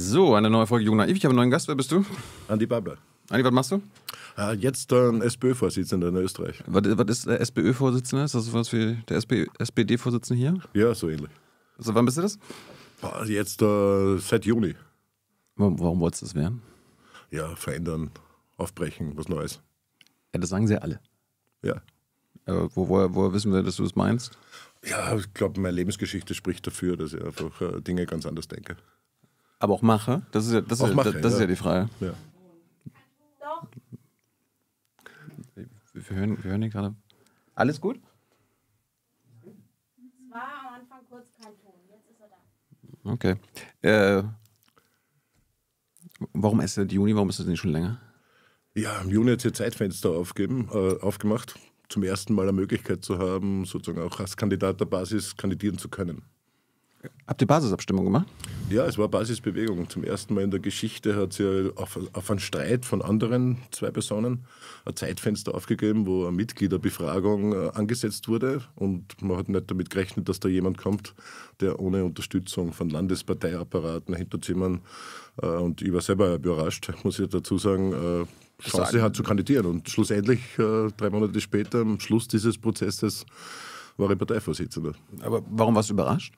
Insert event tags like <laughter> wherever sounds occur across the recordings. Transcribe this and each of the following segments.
So, eine neue Folge Junger Ewig. Ich habe einen neuen Gast. Wer bist du? Andi Babler. Andi, was machst du? Ah, jetzt ein ähm, SPÖ-Vorsitzender in Österreich. Was, was ist der SPÖ-Vorsitzender? Ist das was wie der SP, SPD-Vorsitzende hier? Ja, so ähnlich. Also, wann bist du das? Jetzt äh, seit Juni. Warum, warum wolltest du das werden? Ja, verändern, aufbrechen, was Neues. Ja, das sagen sie ja alle. Ja. Aber wo, woher, woher wissen wir, dass du das meinst? Ja, ich glaube, meine Lebensgeschichte spricht dafür, dass ich einfach äh, Dinge ganz anders denke. Aber auch mache? Das ist ja, das ist, mache, das, ja. ist ja die Frage. Ja. Wir hören, wir hören hier gerade. Alles gut? Es war am Anfang kurz kein Ton, jetzt ist er da. Okay. Äh, warum ist er der Juni, warum ist das nicht schon länger? Ja, im Juni hat sie Zeitfenster aufgeben, äh, aufgemacht, zum ersten Mal eine Möglichkeit zu haben, sozusagen auch als Kandidat der Basis kandidieren zu können. Habt ihr Basisabstimmung gemacht? Ja, es war Basisbewegung. Zum ersten Mal in der Geschichte hat sie ja auf, auf einen Streit von anderen zwei Personen ein Zeitfenster aufgegeben, wo eine Mitgliederbefragung äh, angesetzt wurde. Und man hat nicht damit gerechnet, dass da jemand kommt, der ohne Unterstützung von Landesparteiapparaten, Hinterzimmern, äh, und ich war selber überrascht, muss ich dazu sagen, äh, Chance sagen. hat zu kandidieren. Und schlussendlich, äh, drei Monate später, am Schluss dieses Prozesses, war ich Parteivorsitzender. Aber warum warst du überrascht?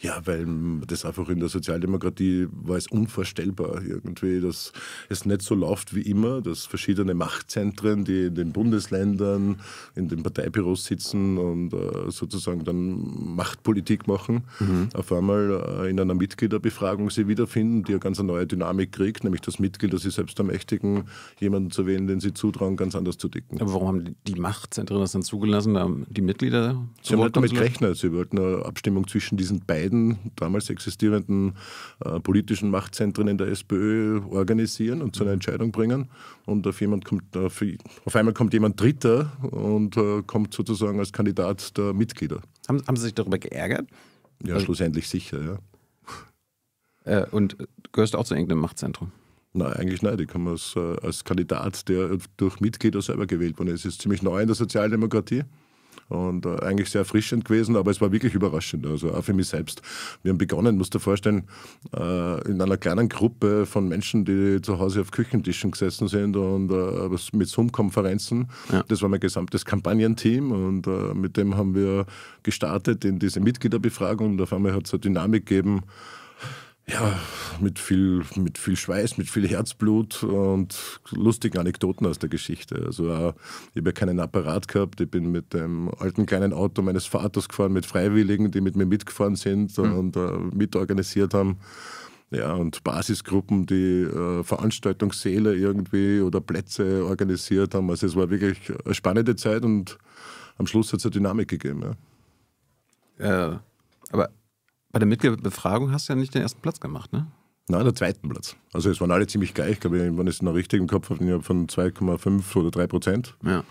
Ja, weil das einfach in der Sozialdemokratie war es unvorstellbar irgendwie, dass es nicht so läuft wie immer, dass verschiedene Machtzentren, die in den Bundesländern, in den Parteibüros sitzen und äh, sozusagen dann Machtpolitik machen, mhm. auf einmal äh, in einer Mitgliederbefragung sie wiederfinden, die eine ganz neue Dynamik kriegt, nämlich dass Mitglieder sich selbst ermächtigen, jemanden zu wählen, den sie zutrauen, ganz anders zu dicken. Aber warum haben die Machtzentren das dann zugelassen, die Mitglieder? Sie haben nicht halt damit gerechnet, sie wollten eine Abstimmung zwischen diesen beiden damals existierenden äh, politischen Machtzentren in der SPÖ organisieren und zu einer mhm. Entscheidung bringen. Und auf, jemand kommt, auf, auf einmal kommt jemand Dritter und äh, kommt sozusagen als Kandidat der Mitglieder. Haben, haben Sie sich darüber geärgert? Ja, also, schlussendlich sicher, ja. Äh, und gehörst du auch zu irgendeinem Machtzentrum? Nein, eigentlich nein. Ich komme als, äh, als Kandidat, der durch Mitglieder selber gewählt worden ist. Es ist ziemlich neu in der Sozialdemokratie und äh, eigentlich sehr erfrischend gewesen, aber es war wirklich überraschend, also auch für mich selbst. Wir haben begonnen, musst du dir vorstellen, äh, in einer kleinen Gruppe von Menschen, die zu Hause auf Küchentischen gesessen sind und äh, mit Zoom-Konferenzen. Ja. Das war mein gesamtes Kampagnenteam und äh, mit dem haben wir gestartet in diese Mitgliederbefragung und auf einmal hat es eine Dynamik gegeben, ja, mit viel, mit viel Schweiß, mit viel Herzblut und lustigen Anekdoten aus der Geschichte. Also ich habe ja keinen Apparat gehabt, ich bin mit dem alten kleinen Auto meines Vaters gefahren, mit Freiwilligen, die mit mir mitgefahren sind mhm. und äh, mitorganisiert haben. Ja, und Basisgruppen, die äh, Veranstaltungssäle irgendwie oder Plätze organisiert haben. Also es war wirklich eine spannende Zeit und am Schluss hat es eine Dynamik gegeben. Ja. ja. Aber bei der Mitgliederbefragung hast du ja nicht den ersten Platz gemacht, ne? Nein, der zweiten Platz. Also es waren alle ziemlich gleich, Ich glaube wenn ich es noch richtig im Kopf habe, von 2,5 oder 3 Prozent. Ja.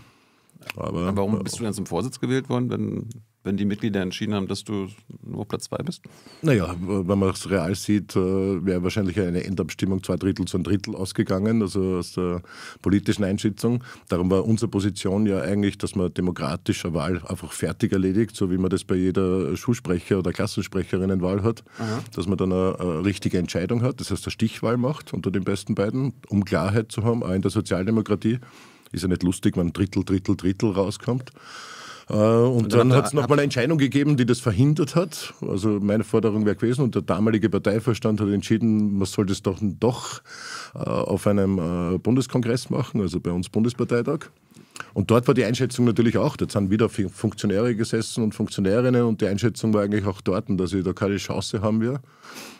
Aber, Aber warum bist du dann zum Vorsitz gewählt worden, wenn wenn die Mitglieder entschieden haben, dass du nur Platz zwei bist? Naja, wenn man es real sieht, äh, wäre wahrscheinlich eine Endabstimmung zwei Drittel zu ein Drittel ausgegangen, also aus der politischen Einschätzung. Darum war unsere Position ja eigentlich, dass man demokratischer Wahl einfach fertig erledigt, so wie man das bei jeder Schulsprecher- oder Klassensprecherinnenwahl hat, Aha. dass man dann eine, eine richtige Entscheidung hat, das heißt eine Stichwahl macht unter den besten beiden, um Klarheit zu haben, auch in der Sozialdemokratie. Ist ja nicht lustig, wenn Drittel, Drittel, Drittel rauskommt. Äh, und, dann, dann hat es nochmal eine Entscheidung gegeben, die das verhindert hat. Also meine Forderung wäre gewesen und der damalige Parteivorstand hat entschieden, man soll das doch, doch äh, auf einem äh, Bundeskongress machen, also bei uns Bundesparteitag. Und dort war die Einschätzung natürlich auch, da sind wieder Funktionäre gesessen und Funktionärinnen und die Einschätzung war eigentlich auch dort, dass wir da keine Chance haben wir.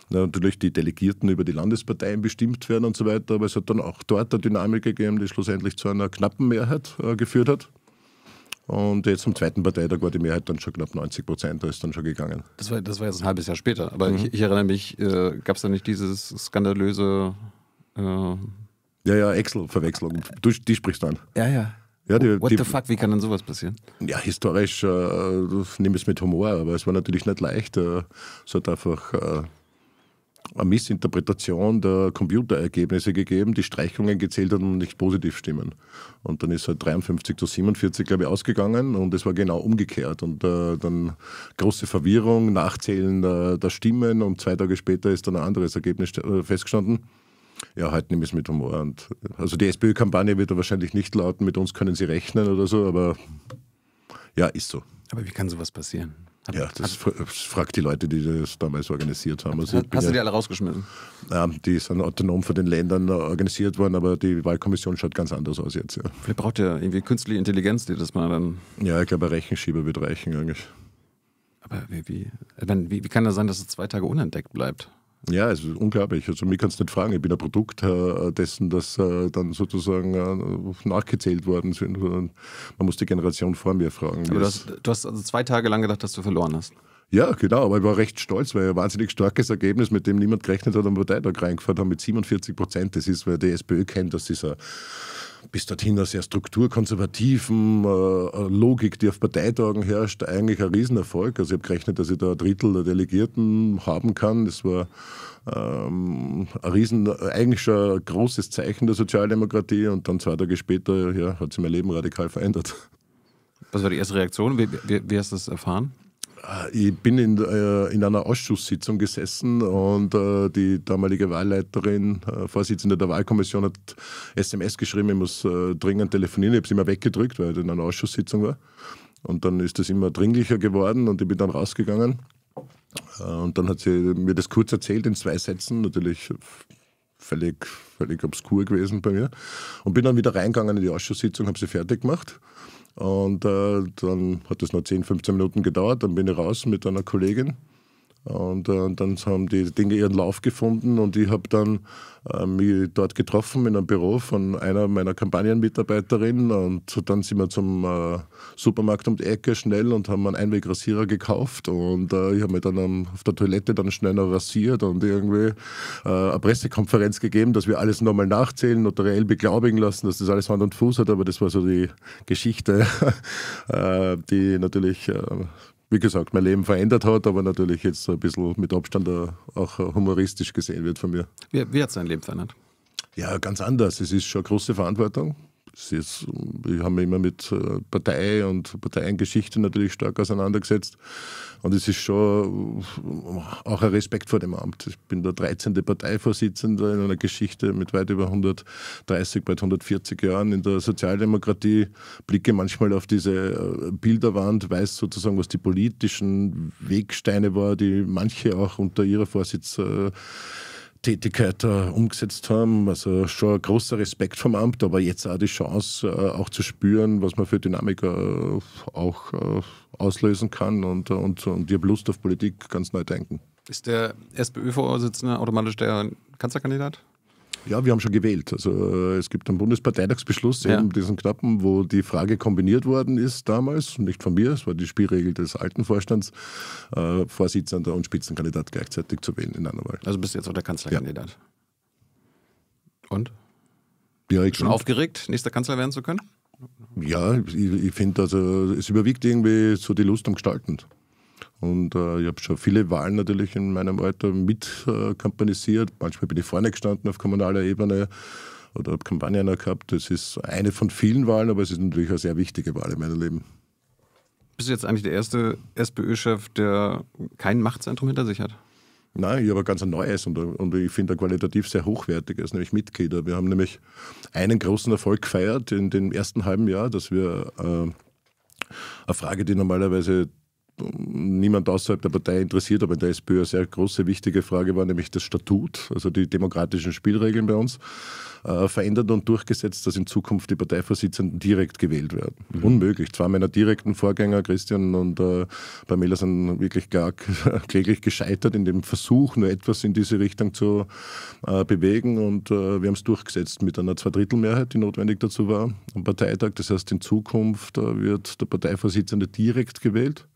Natürlich die Delegierten über die Landesparteien bestimmt werden und so weiter, aber es hat dann auch dort eine Dynamik gegeben, die schlussendlich zu einer knappen Mehrheit äh, geführt hat. Und jetzt zum zweiten Parteitag war die Mehrheit dann schon knapp 90 Prozent, da ist dann schon gegangen. Das war, das war jetzt ein halbes Jahr später, aber mhm. ich, ich, erinnere mich, äh, gab es da nicht dieses skandalöse. Äh ja, ja, Excel-Verwechslung. Du, die sprichst du an. Ja, ja. ja die, What die, the fuck, wie kann denn sowas passieren? Ja, historisch, äh, nimm es mit Humor, aber es war natürlich nicht leicht. Äh, es hat einfach äh, eine Missinterpretation der Computerergebnisse gegeben, die Streichungen gezählt haben und nicht positiv stimmen. Und dann ist halt 53 zu 47, glaube ich, ausgegangen und es war genau umgekehrt. Und äh, dann große Verwirrung, Nachzählen der, der, Stimmen und zwei Tage später ist dann ein anderes Ergebnis äh, festgestanden. Ja, heute nehme ich es mit Humor. Und also die SPÖ-Kampagne wird wahrscheinlich nicht lauten, mit uns können sie rechnen oder so, aber ja, ist so. Aber wie kann sowas passieren? Ja, das fragt die Leute, die das damals organisiert haben. Also hast du die alle rausgeschmissen? Ja, die sind autonom von den Ländern äh, organisiert worden, aber die Wahlkommission schaut ganz anders aus jetzt. Ja. Vielleicht braucht ja irgendwie künstliche Intelligenz, die das mal dann. Ähm, ja, ich glaube, ein Rechenschieber wird reichen eigentlich. Aber wie, wie, wie, wie kann das sein, dass es zwei Tage unentdeckt bleibt? Ja, es ist unglaublich. Also mir kannst du nicht fragen. Ich bin ein Produkt äh, dessen, dass äh, dann sozusagen äh, nachgezählt worden sind. Man muss die Generation vor mir fragen. Du hast, du hast, also zwei Tage lang gedacht, dass du verloren hast. Ja, genau, aber ich war recht stolz, weil ein wahnsinnig starkes Ergebnis, mit dem niemand gerechnet hat, am Parteitag reingefahren haben mit 47 Prozent. Das ist, weil die SPÖ kennt, dass dieser bis dorthin eine sehr strukturkonservativen äh, äh, Logik, die auf Parteitagen herrscht, eigentlich ein Riesenerfolg. Also ich habe gerechnet, dass ich da ein Drittel der Delegierten haben kann. Das war ähm, ein riesen, eigentlich schon ein großes Zeichen der Sozialdemokratie und dann zwei Tage später ja, hat sich mein Leben radikal verändert. Was war die erste Reaktion? Wie, wie, wie hast du das erfahren? Äh, ich bin in, äh, in einer Ausschusssitzung gesessen und äh, die damalige Wahlleiterin, äh, Vorsitzende der Wahlkommission, hat SMS geschrieben, ich muss äh, dringend telefonieren. Ich habe sie immer weggedrückt, weil ich in einer Ausschusssitzung war. Und dann ist das immer dringlicher geworden und ich bin dann rausgegangen. Äh, und dann hat sie mir das kurz erzählt in zwei Sätzen, natürlich völlig, völlig obskur gewesen bei mir. Und bin dann wieder reingegangen in die Ausschusssitzung, habe sie fertig gemacht. Und äh, dann hat es noch 10, 15 Minuten gedauert. Dann bin ich raus mit einer Kollegin und, äh, und, dann haben die Dinge ihren Lauf gefunden und ich habe dann äh, mich dort getroffen in einem Büro von einer meiner Kampagnenmitarbeiterinnen und dann sind wir zum äh, Supermarkt um die Ecke schnell und haben einen Einwegrasierer gekauft und äh, ich habe mich dann um, auf der Toilette dann schnell rasiert und irgendwie äh, eine Pressekonferenz gegeben, dass wir alles nochmal nachzählen, notariell beglaubigen lassen, dass das alles Hand und Fuß hat, aber das war so die Geschichte, <laughs> äh, die natürlich wie gesagt, mein Leben verändert hat, aber natürlich jetzt ein bisschen mit Abstand auch humoristisch gesehen wird von mir. Wie, wie hat sein Leben verändert? Ja, ganz anders. Es ist schon eine große Verantwortung. Sie ist, ich habe mich immer mit äh, Partei und Parteiengeschichte natürlich stark auseinandergesetzt. Und es ist schon äh, auch ein Respekt vor dem Amt. Ich bin der 13. Parteivorsitzende in einer Geschichte mit weit über 130, bald 140 Jahren in der Sozialdemokratie. Blicke manchmal auf diese äh, Bilderwand, weiß sozusagen, was die politischen Wegsteine waren, die manche auch unter ihrer Vorsitz Tätigkeit äh, umgesetzt haben. Also schon ein großer Respekt vom Amt, aber jetzt auch die Chance, äh, auch zu spüren, was man für Dynamik äh, auch äh, auslösen kann. Und, äh, und, und ich habe Lust auf Politik, ganz neu denken. Ist der SPÖ-Vorsitzende automatisch der Kanzlerkandidat? Ja, wir haben schon gewählt. Also äh, es gibt einen Bundesparteitagsbeschluss, ja. eben diesen knappen, wo die Frage kombiniert worden ist damals, nicht von mir, es war die Spielregel des alten Vorstands, äh, Vorsitzender und Spitzenkandidat gleichzeitig zu wählen in einer Wahl. Also bist du jetzt auch der Kanzlerkandidat. Ja. Und? Ja, ich schon aufgeregt, nächster Kanzler werden zu können? Ja, ich, ich finde, also, es überwiegt irgendwie so die Lust am Gestalten. Und äh, ich habe schon viele Wahlen natürlich in meinem Alter mitkampanisiert. Äh, Manchmal bin ich vorne gestanden auf kommunaler Ebene oder habe Kampagnen gehabt. Das ist eine von vielen Wahlen, aber es ist natürlich eine sehr wichtige Wahl in meinem Leben. Bist du jetzt eigentlich der erste SPÖ-Chef, der kein Machtzentrum hinter sich hat? Nein, ich habe ein ganz neues und, und ich finde ein qualitativ sehr hochwertiges, nämlich Mitglieder. Wir haben nämlich einen großen Erfolg gefeiert in dem ersten halben Jahr, dass wir äh, eine Frage, die normalerweise niemand außerhalb der Partei interessiert, aber in der SPÖ eine sehr große, wichtige Frage war nämlich das Statut, also die demokratischen Spielregeln bei uns, äh, verändert und durchgesetzt, dass in Zukunft die Parteivorsitzenden direkt gewählt werden. Mhm. Unmöglich. Zwei meiner direkten Vorgänger, Christian und äh, Pamela, sind wirklich gar <laughs> kläglich gescheitert in dem Versuch, nur etwas in diese Richtung zu äh, bewegen und äh, wir haben es durchgesetzt mit einer Zweidrittelmehrheit, die notwendig dazu war am Parteitag. Das heißt, in Zukunft äh, wird der Parteivorsitzende direkt gewählt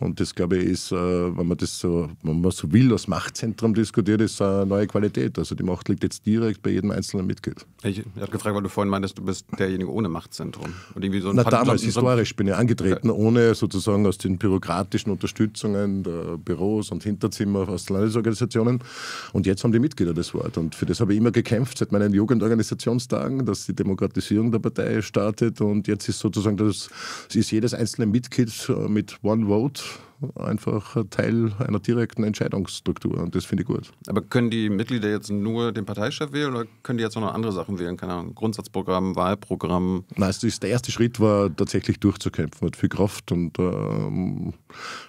und das, glaube ich, ist, äh, wenn man das so, wenn man so will, das Machtzentrum diskutiert, ist eine neue Qualität. Also die Macht liegt jetzt direkt bei jedem einzelnen Mitglied. Ich, habe gefragt, weil du vorhin meintest, du bist derjenige ohne Machtzentrum. Und irgendwie so ein Na, Pat damals, so historisch, bin ich angetreten, okay. ohne sozusagen aus den bürokratischen Unterstützungen der Büros und Hinterzimmer aus Landesorganisationen. Und jetzt haben die Mitglieder das Wort. Und für das habe ich immer gekämpft, seit meinen Jugendorganisationstagen, dass die Demokratisierung der Partei startet. Und jetzt ist sozusagen, das, es ist jedes einzelne Mitglied äh, mit One Vote und einfach Teil einer direkten Entscheidungsstruktur und das finde ich gut. Aber können die Mitglieder jetzt nur den Parteichef wählen oder können die jetzt auch noch andere Sachen wählen? Keine Ahnung, Grundsatzprogramm, Wahlprogramm? Nein, also der erste Schritt war tatsächlich durchzukämpfen. Hat viel Kraft und ähm,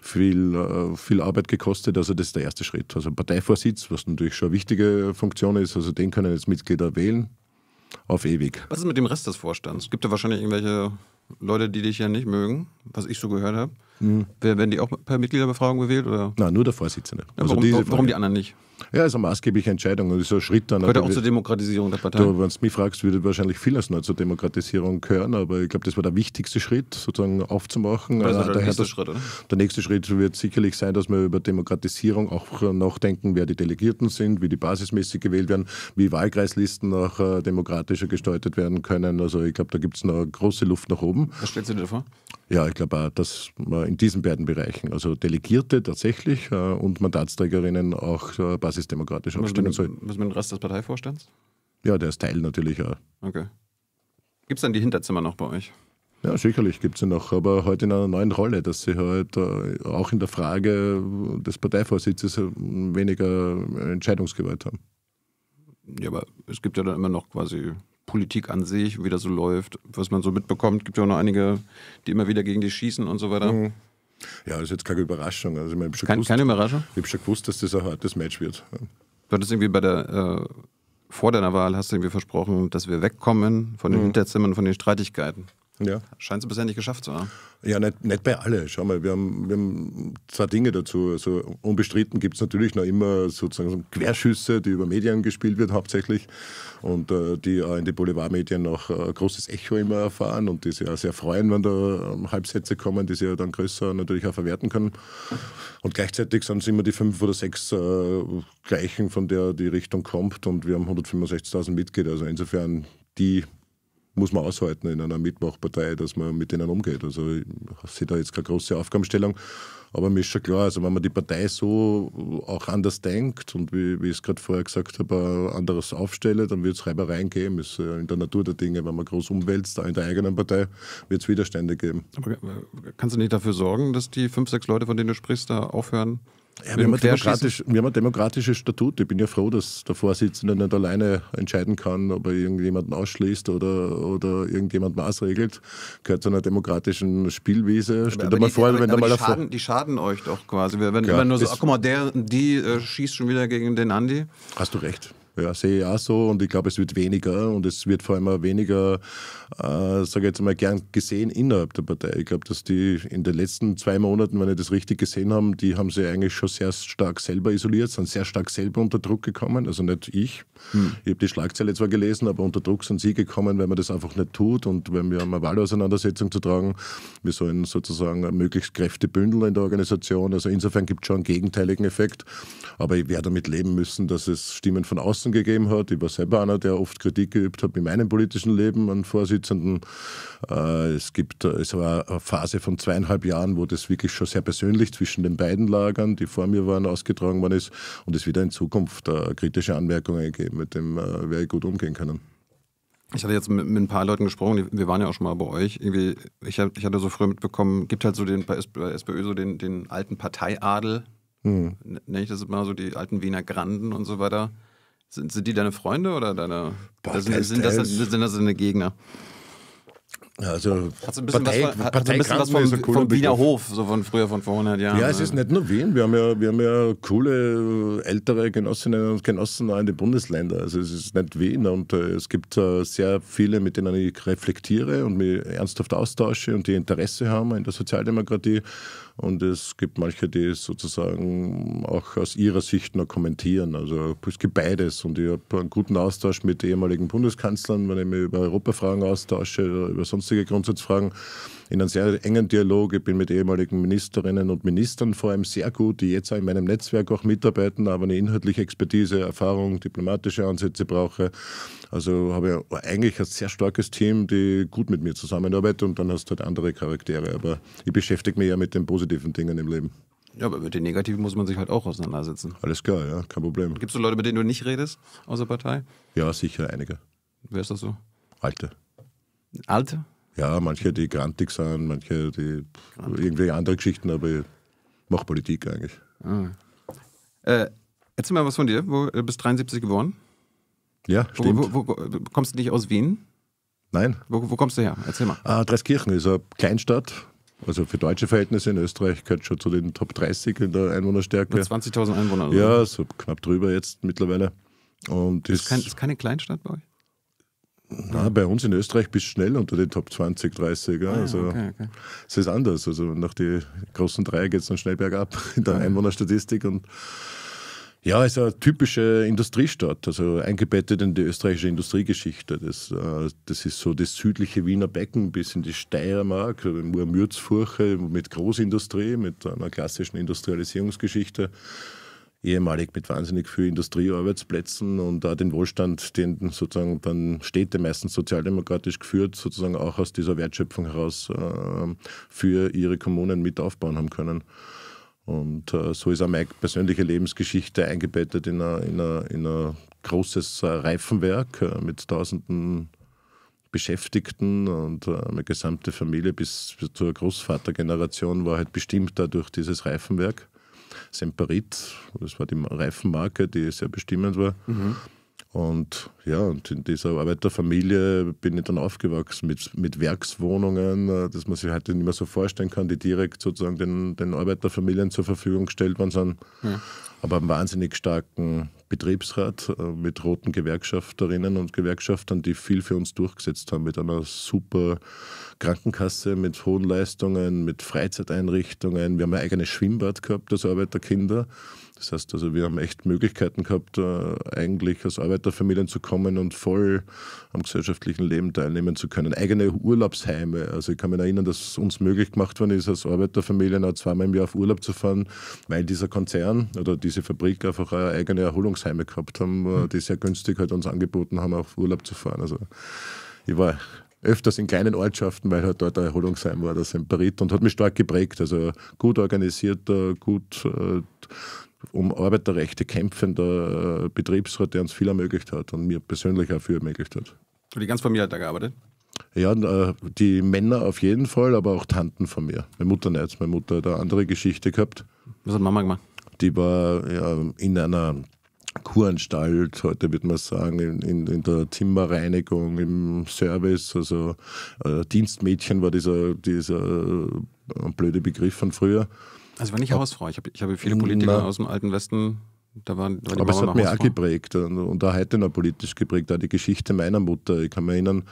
viel, äh, viel Arbeit gekostet, also das ist der erste Schritt. Also Parteivorsitz, was natürlich schon eine wichtige Funktion ist, also den können jetzt Mitglieder wählen. Auf ewig. Was ist mit dem Rest des Vorstands? Gibt da wahrscheinlich irgendwelche Leute, die dich ja nicht mögen, was ich so gehört habe? Mhm. Werden die auch per Mitgliederbefragung gewählt? Oder? Nein, nur der Vorsitzende. Ja, also warum, diese warum die anderen nicht? Ja, ist eine maßgebliche Entscheidung Das ist ein Schritt dann. Gehört auch zur Demokratisierung der Partei. wenn du mich fragst, würde wahrscheinlich vieles noch zur Demokratisierung gehören, aber ich glaube, das war der wichtigste Schritt, sozusagen aufzumachen. Also der, der, nächste das, Schritt, oder? der nächste Schritt wird sicherlich sein, dass wir über Demokratisierung auch nachdenken, wer die Delegierten sind, wie die basismäßig gewählt werden, wie Wahlkreislisten auch äh, demokratischer gestaltet werden können. Also ich glaube, da gibt es noch große Luft nach oben. Was stellst du dir vor? Ja, ich glaube auch, dass man in diesen beiden Bereichen. Also Delegierte tatsächlich äh, und Mandatsträgerinnen auch äh, basisdemokratisch was aufstellen sollen. Was mit dem Rest des Parteivorstands? Ja, der ist Teil natürlich auch. Okay. Gibt es dann die Hinterzimmer noch bei euch? Ja, sicherlich gibt es sie noch, aber heute halt in einer neuen Rolle, dass sie halt äh, auch in der Frage des Parteivorsitzes weniger Entscheidungsgewalt haben. Ja, aber es gibt ja dann immer noch quasi Politik an sich, wie das so läuft, was man so mitbekommt. Gibt ja auch noch einige, die immer wieder gegen dich schießen und so weiter. Mhm. Ja, das ist jetzt keine Überraschung. Also, ich mein, ich Kein, gewusst, keine Überraschung? Ich habe schon gewusst, dass das ein hartes Match wird. Du hattest irgendwie bei der, äh, vor deiner Wahl hast du irgendwie versprochen, dass wir wegkommen von den mhm. Hinterzimmern, von den Streitigkeiten. Ja. Scheint es bisher nicht geschafft zu haben. Ja, nicht, nicht bei allen. Schau mal, wir haben, wir haben zwei Dinge dazu. Also unbestritten gibt es natürlich noch immer sozusagen Querschüsse, die über Medien gespielt wird hauptsächlich und äh, die auch in den Boulevardmedien noch äh, großes Echo immer erfahren und die sich auch sehr freuen, wenn da ähm, Halbsätze kommen, die sie ja dann größer natürlich auch verwerten können. Und gleichzeitig sind es immer die fünf oder sechs äh, gleichen, von der die Richtung kommt und wir haben 165.000 Mitglieder. Also insofern die muss man aushalten in einer Mitmachpartei, dass man mit denen umgeht. Also ich sehe da jetzt keine große Aufgabenstellung, aber mir ist schon klar, also wenn man die Partei so auch anders denkt und wie, wie ich es gerade vorher gesagt habe, anderes aufstelle, dann wird es Reibereien geben. Ist äh, in der Natur der Dinge, wenn man groß umwälzt, auch in der eigenen Partei, wird es Widerstände geben. Aber äh, kannst du nicht dafür sorgen, dass die fünf, sechs Leute, von denen du sprichst, da aufhören? Ja, wir, haben demokratisch, wir haben ein demokratisches Statut. Ich bin ja froh, dass der Vorsitzende nicht alleine entscheiden kann, ob er irgendjemanden ausschließt oder, oder irgendjemand maßregelt. Gehört zu einer demokratischen Spielwiese. Stellt aber, aber, die, vor, wenn aber mal die, schaden, die schaden euch doch quasi. Wir ja, immer nur so, oh, guck mal, der, die äh, schießt schon wieder gegen den Andi. Hast du recht. Ja, sehe ich auch so und ich glaube, es wird weniger und es wird vor allem auch weniger, äh, sage ich jetzt mal, gern gesehen innerhalb der Partei. Ich glaube, dass die in den letzten zwei Monaten, wenn ich das richtig gesehen habe, die haben sich eigentlich schon sehr stark selber isoliert, sind sehr stark selber unter Druck gekommen, also nicht ich. Hm. Ich habe die Schlagzeile zwar gelesen, aber unter Druck sind sie gekommen, wenn man das einfach nicht tut und wenn wir eine Wahlauseinandersetzung zu tragen, wir sollen sozusagen möglichst Kräfte bündeln in der Organisation. Also insofern gibt es schon einen gegenteiligen Effekt, aber ich werde damit leben müssen, dass es Stimmen von außen Sachsen gegeben hat, Ich war selber einer, der oft Kritik geübt hat in meinem politischen Leben an Vorsitzenden. Äh, es gibt, äh, es war eine Phase von zweieinhalb Jahren, wo das wirklich schon sehr persönlich zwischen den beiden Lagern, die vor mir waren, ausgetragen worden ist und es wieder in Zukunft äh, kritische Anmerkungen gegeben, mit dem wäre ich gut umgehen können. Ich hatte jetzt mit, mit, ein paar Leuten gesprochen, wir waren ja auch schon mal bei euch. Irgendwie, ich, hab, ich hatte so früher mitbekommen, gibt halt so den, bei SPÖ so den, den alten Parteiadel, mhm. nenne ich das immer so, die alten Wiener Granden und so weiter. Sind, sind die deine Freunde oder deine. Boah, sind, sind, das, sind das deine Gegner? Also, hast du ein bisschen Partei, was, Partei ein bisschen was vom, vom, vom Wiener Hof, so von früher, von vor 100 Jahren? Ja, es ne? ist nicht nur Wien. Wir haben ja, wir haben ja coole äh, ältere Genossinnen und Genossen in den Bundesländern. Also, es ist nicht Wien und äh, es gibt äh, sehr viele, mit denen ich reflektiere und mich ernsthaft austausche und die Interesse haben in der Sozialdemokratie. Und es gibt manche, die es sozusagen auch aus ihrer Sicht noch kommentieren. Also es gibt beides. Und ich habe einen guten Austausch mit ehemaligen Bundeskanzlern, wenn ich mich über Europafragen austausche, oder über sonstige Grundsatzfragen in einem sehr engen Dialog. Ich bin mit ehemaligen Ministerinnen und Ministern vor allem sehr gut, die jetzt auch in meinem Netzwerk auch mitarbeiten, aber eine inhaltliche Expertise, Erfahrung, diplomatische Ansätze brauche. Also habe ich eigentlich ein sehr starkes Team, die gut mit mir zusammenarbeitet und dann hast du halt andere Charaktere. Aber ich beschäftige mich ja mit den positiven Dingen im Leben. Ja, aber mit den Negativen muss man sich halt auch auseinandersetzen. Alles klar, ja, kein Problem. Gibt es so Leute, mit denen du nicht redest aus der Partei? Ja, sicher einige. Wer ist das so? Alte. Alte? Ja, manche, die grantig sind, manche, die grantig. irgendwie andere Geschichten, aber ich mache Politik eigentlich. Ah. Äh, erzähl mal was von dir. Wo, du äh, bist 73 geboren? Ja, stimmt. Wo, wo, wo, kommst du nicht aus Wien? Nein. Wo, kommst du her? Erzähl mal. Ah, Dreiskirchen ist eine Kleinstadt. Also für deutsche Verhältnisse in Österreich gehört schon zu den Top 30 in der Einwohnerstärke. 20.000 Einwohner. Oder? Ja, so knapp drüber jetzt mittlerweile. Und ist, ist, kein, ist keine Kleinstadt bei euch? Na, bei uns in Österreich bist du schnell unter den Top 20, 30. Ja. Ah, also, okay, okay. Es ist anders. Also nach den großen drei geht es dann schnell bergab <laughs> in der ah Einwohnerstatistik. Und ja, es ist eine typische Industriestadt, also eingebettet in die österreichische Industriegeschichte. Das, äh, das ist so das südliche Wiener Becken bis in die Steiermark, also Murmürzfurche mit Großindustrie, mit einer klassischen Industrialisierungsgeschichte ehemalig mit wahnsinnig viel Industriearbeitsplätzen und auch den Wohlstand, den sozusagen dann Städte meistens sozialdemokratisch geführt, sozusagen auch aus dieser Wertschöpfung heraus äh, für ihre Kommunen mit aufbauen haben können. Und äh, so ist auch meine persönliche Lebensgeschichte eingebettet in ein großes äh, Reifenwerk äh, mit tausenden Beschäftigten und äh, meine gesamte Familie bis, bis zur Großvatergeneration war halt bestimmt dadurch dieses Reifenwerk. Semperit, das war die Reifenmarke, die sehr bestimmend war. Mhm. Und ja, und in dieser Arbeiterfamilie bin ich dann aufgewachsen mit, mit Werkswohnungen, äh, dass man sich heute nicht mehr so vorstellen kann, die direkt sozusagen den, den Arbeiterfamilien zur Verfügung gestellt worden sind. Ja aber einen wahnsinnig starken Betriebsrat äh, mit roten Gewerkschafterinnen und Gewerkschaftern, die viel für uns durchgesetzt haben, mit einer super Krankenkasse, mit hohen Leistungen, mit Freizeiteinrichtungen. Wir haben ein eigenes Schwimmbad gehabt als Arbeiterkinder. Das heißt, also wir haben echt Möglichkeiten gehabt, äh, eigentlich aus Arbeiterfamilien zu kommen und voll am gesellschaftlichen Leben teilnehmen zu können. Eigene Urlaubsheime. Also ich kann mich erinnern, dass es uns möglich gemacht worden ist, als Arbeiterfamilien auch zweimal im Jahr auf Urlaub zu fahren, weil dieser Konzern oder diese Fabrik einfach eigene Erholungsheime gehabt haben, äh, mhm. die sehr günstig halt uns angeboten haben, auf Urlaub zu fahren. Also ich war öfters in kleinen Ortschaften, weil halt dort ein Erholungsheim war, das in Parit und hat mich stark geprägt. Also gut organisiert, äh, gut um Arbeiterrechte kämpfender äh, Betriebsrat, der uns viel ermöglicht hat und mir persönlich auch viel ermöglicht hat. Und die ganze Familie hat da gearbeitet? Ja, äh, die Männer auf jeden Fall, aber auch Tanten von mir. Meine Mutter nicht. Meine Mutter hat eine andere Geschichte gehabt. Was hat Mama gemacht? Die war ja, in einer Kuranstalt, heute würde man sagen, in, in, der Zimmerreinigung, im Service. Also äh, Dienstmädchen war dieser, dieser äh, blöde Begriff von früher. Also ich war nicht Ob, Hausfrau. Ich habe ich hab viele Politiker na, aus dem alten Westen. Da waren, da war aber es hat mich auch geprägt und auch heute noch politisch geprägt. Auch die Geschichte meiner Mutter. Ich kann mich erinnern,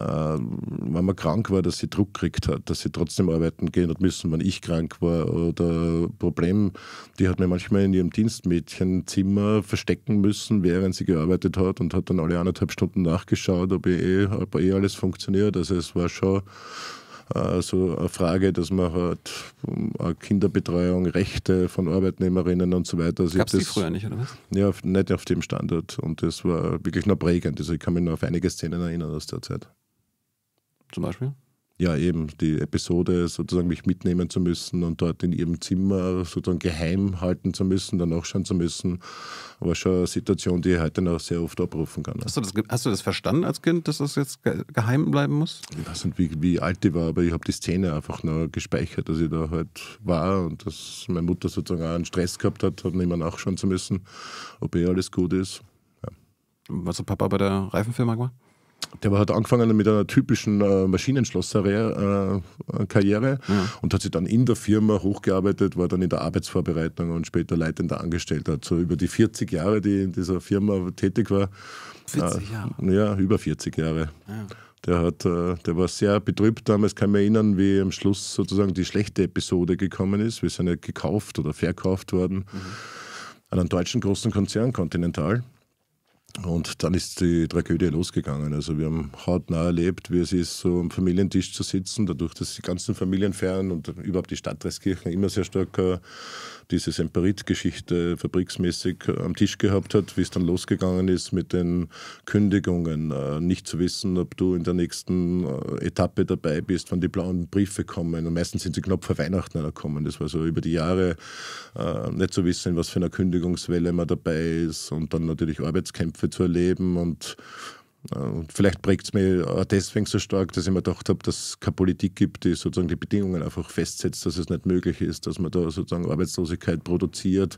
äh, wenn man krank war, dass sie Druck gekriegt hat, dass sie trotzdem arbeiten gehen hat müssen, wenn ich krank war. Oder Problem, die hat mir manchmal in ihrem Dienstmädchenzimmer verstecken müssen, während sie gearbeitet hat und hat dann alle anderthalb Stunden nachgeschaut, ob eh, ob eh alles funktioniert. Also es war schon äh, so eine Frage, dass man halt ähm, Kinderbetreuung, Rechte von Arbeitnehmerinnen und so weiter sieht. Gab es früher nicht, oder was? Ja, nicht auf dem Standard. Und das war wirklich noch prägend. Also ich kann mich nur auf einige Szenen erinnern aus der Zeit. Zum Beispiel? ja eben die Episode sozusagen mich mitnehmen zu müssen und dort in ihrem Zimmer sozusagen geheim halten zu müssen, dann auch schon zu müssen, war schon eine Situation, die ich heute noch sehr oft abrufen kann. Hast du das, hast du das verstanden als Kind, dass das jetzt geheim bleiben muss? Ich weiß nicht, wie, wie alt ich war, aber ich habe die Szene einfach noch gespeichert, dass ich da halt war und dass meine Mutter sozusagen auch einen Stress gehabt hat, hat niemand nachschauen zu müssen, ob eh alles gut ist. Ja. Was hat Papa bei der Reifenfirma gemacht? der hat angefangen mit einer typischen äh, Maschinenschlosser-Karriere äh, mhm. und hat sich dann in der Firma hochgearbeitet, war dann in der Arbeitsvorbereitung und später leitender Angestellter. So also über die 40 Jahre, die in dieser Firma tätig war. 40 äh, Jahre? Äh, ja, über 40 Jahre. Ja. Der, hat, äh, der war sehr betrübt damals, kann ich mich erinnern, wie am Schluss sozusagen die schlechte Episode gekommen ist. wie sind ja gekauft oder verkauft worden mhm. an einen deutschen großen Konzern, Continental. Und dann ist die Tragödie losgegangen. Also wir haben hautnah erlebt, wie es ist, so am Familientisch zu sitzen, dadurch, dass die ganzen Familien fern und überhaupt die Stadt Dreiskirchen immer sehr stark äh, diese Semperit-Geschichte fabriksmäßig am Tisch gehabt hat, wie es dann losgegangen ist mit den Kündigungen, äh, nicht zu wissen, ob du in der nächsten äh, Etappe dabei bist, wann die blauen Briefe kommen. Und meistens sind sie knapp vor Weihnachten gekommen. Das war so über die Jahre äh, nicht zu wissen, was für eine Kündigungswelle man dabei ist und dann natürlich Arbeitskämpfe zu erleben und äh, und vielleicht prägt es mich auch deswegen so stark, dass ich mir gedacht habe, dass es keine Politik gibt, die sozusagen die Bedingungen einfach festsetzt, dass es nicht möglich ist, dass man da sozusagen Arbeitslosigkeit produziert,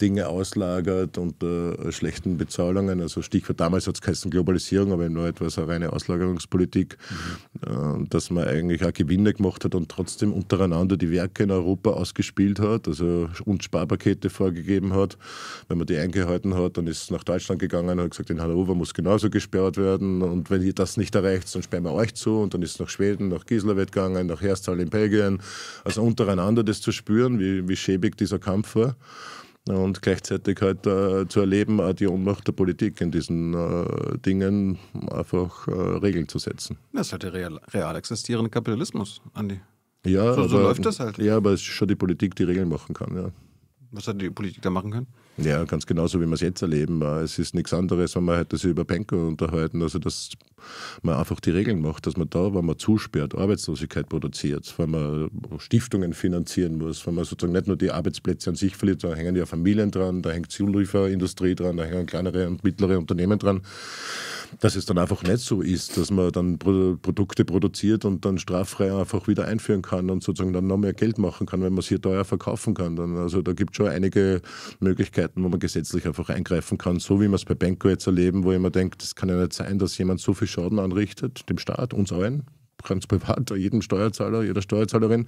Dinge auslagert unter äh, schlechten Bezahlungen. Also Stichwort damals hat es geheißen Globalisierung, aber in Wahrheit war es eine reine Auslagerungspolitik, mhm. Äh, dass man eigentlich auch Gewinne gemacht hat und trotzdem untereinander die Werke in Europa ausgespielt hat, also und Sparpakete vorgegeben hat. Wenn man die eingehalten hat, dann ist es nach Deutschland gegangen und hat gesagt, in Hannover muss genauso gesperrt werden Behörden und wenn ihr das nicht erreicht, dann sperren wir euch zu und dann ist es nach Schweden, nach Gislavet gegangen, nach Herstal in Belgien. Also untereinander das zu spüren, wie, wie schäbig dieser Kampf war und gleichzeitig halt äh, zu erleben, auch die Ohnmacht der Politik in diesen äh, Dingen einfach äh, Regeln zu setzen. Das ist halt der real, real existierende Kapitalismus, Andi. Ja, so, so aber, läuft das halt. Ja, aber es ist schon die Politik, die Regeln machen kann. Ja. Was hat die Politik da machen können? Ja, ganz genauso wie wir es jetzt erleben. Äh, es ist nichts anderes, wenn man halt das über Penko unterhalten, also dass man einfach die Regeln macht, dass man da, wenn man zusperrt, Arbeitslosigkeit produziert, wenn man Stiftungen finanzieren muss, wenn man sozusagen nicht nur die Arbeitsplätze an sich verliert, da hängen ja Familien dran, da hängt Zulieferindustrie dran, da hängen kleinere und mittlere Unternehmen dran dass es dann einfach nicht so ist, dass man dann Produkte produziert und dann straffrei einfach wieder einführen kann und sozusagen dann noch mehr Geld machen kann, wenn man es hier teuer verkaufen kann. Dann, also da gibt es schon einige Möglichkeiten, wo man gesetzlich einfach eingreifen kann, so wie wir es bei Benko jetzt erleben, wo immer denkt, es kann ja nicht sein, dass jemand so viel Schaden anrichtet, dem Staat, uns allen, ganz privat, jedem Steuerzahler, jeder Steuerzahlerin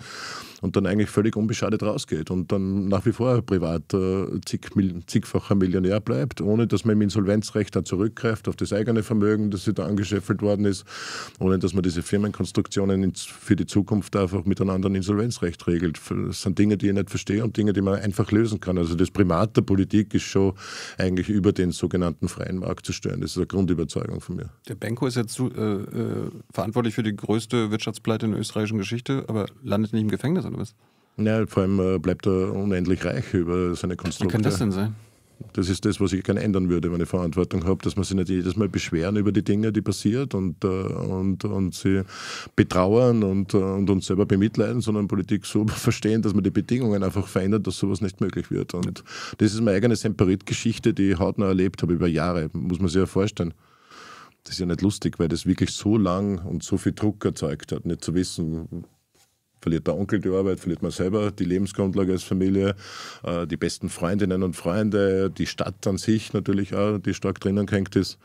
und dann eigentlich völlig unbeschadet rausgeht und dann nach wie vor privat äh, zig, zigfacher Millionär bleibt, ohne dass man im Insolvenzrecht dann zurückgreift auf das eigene Vermögen, das sich da angeschäffelt worden ist, ohne dass man diese Firmenkonstruktionen für die Zukunft einfach miteinander einem Insolvenzrecht regelt. Das sind Dinge, die ich nicht verstehe und Dinge, die man einfach lösen kann. Also das Primat der Politik ist schon eigentlich über den sogenannten freien Markt zu stellen. Das ist eine Grundüberzeugung von mir. Der Benko ist jetzt äh, äh verantwortlich für die größte größte Wirtschaftspleite in der österreichischen Geschichte, aber landet nicht im Gefängnis oder was? Ja, vor allem äh, bleibt er unendlich reich über seine Konstruktion. Wie kann das denn sein? Das ist das, was ich gerne ändern würde, wenn ich Verantwortung habe, dass man sich nicht jedes Mal beschweren über die Dinge, die passiert und, äh, und, und sie betrauern und, äh, und uns selber bemitleiden, sondern Politik so <laughs> verstehen, dass man die Bedingungen einfach verändert, dass sowas nicht möglich wird. Und das ist meine eigene Semperit-Geschichte, die ich hautnah erlebt habe über Jahre, muss man sich ja vorstellen das ist ja nicht lustig, weil das wirklich so lang und so viel Druck erzeugt hat, nicht zu wissen, verliert der Onkel die Arbeit, verliert man selber die Lebensgrundlage als Familie, äh, die besten Freundinnen und Freunde, die Stadt an sich natürlich auch, die stark drinnen gehängt ist.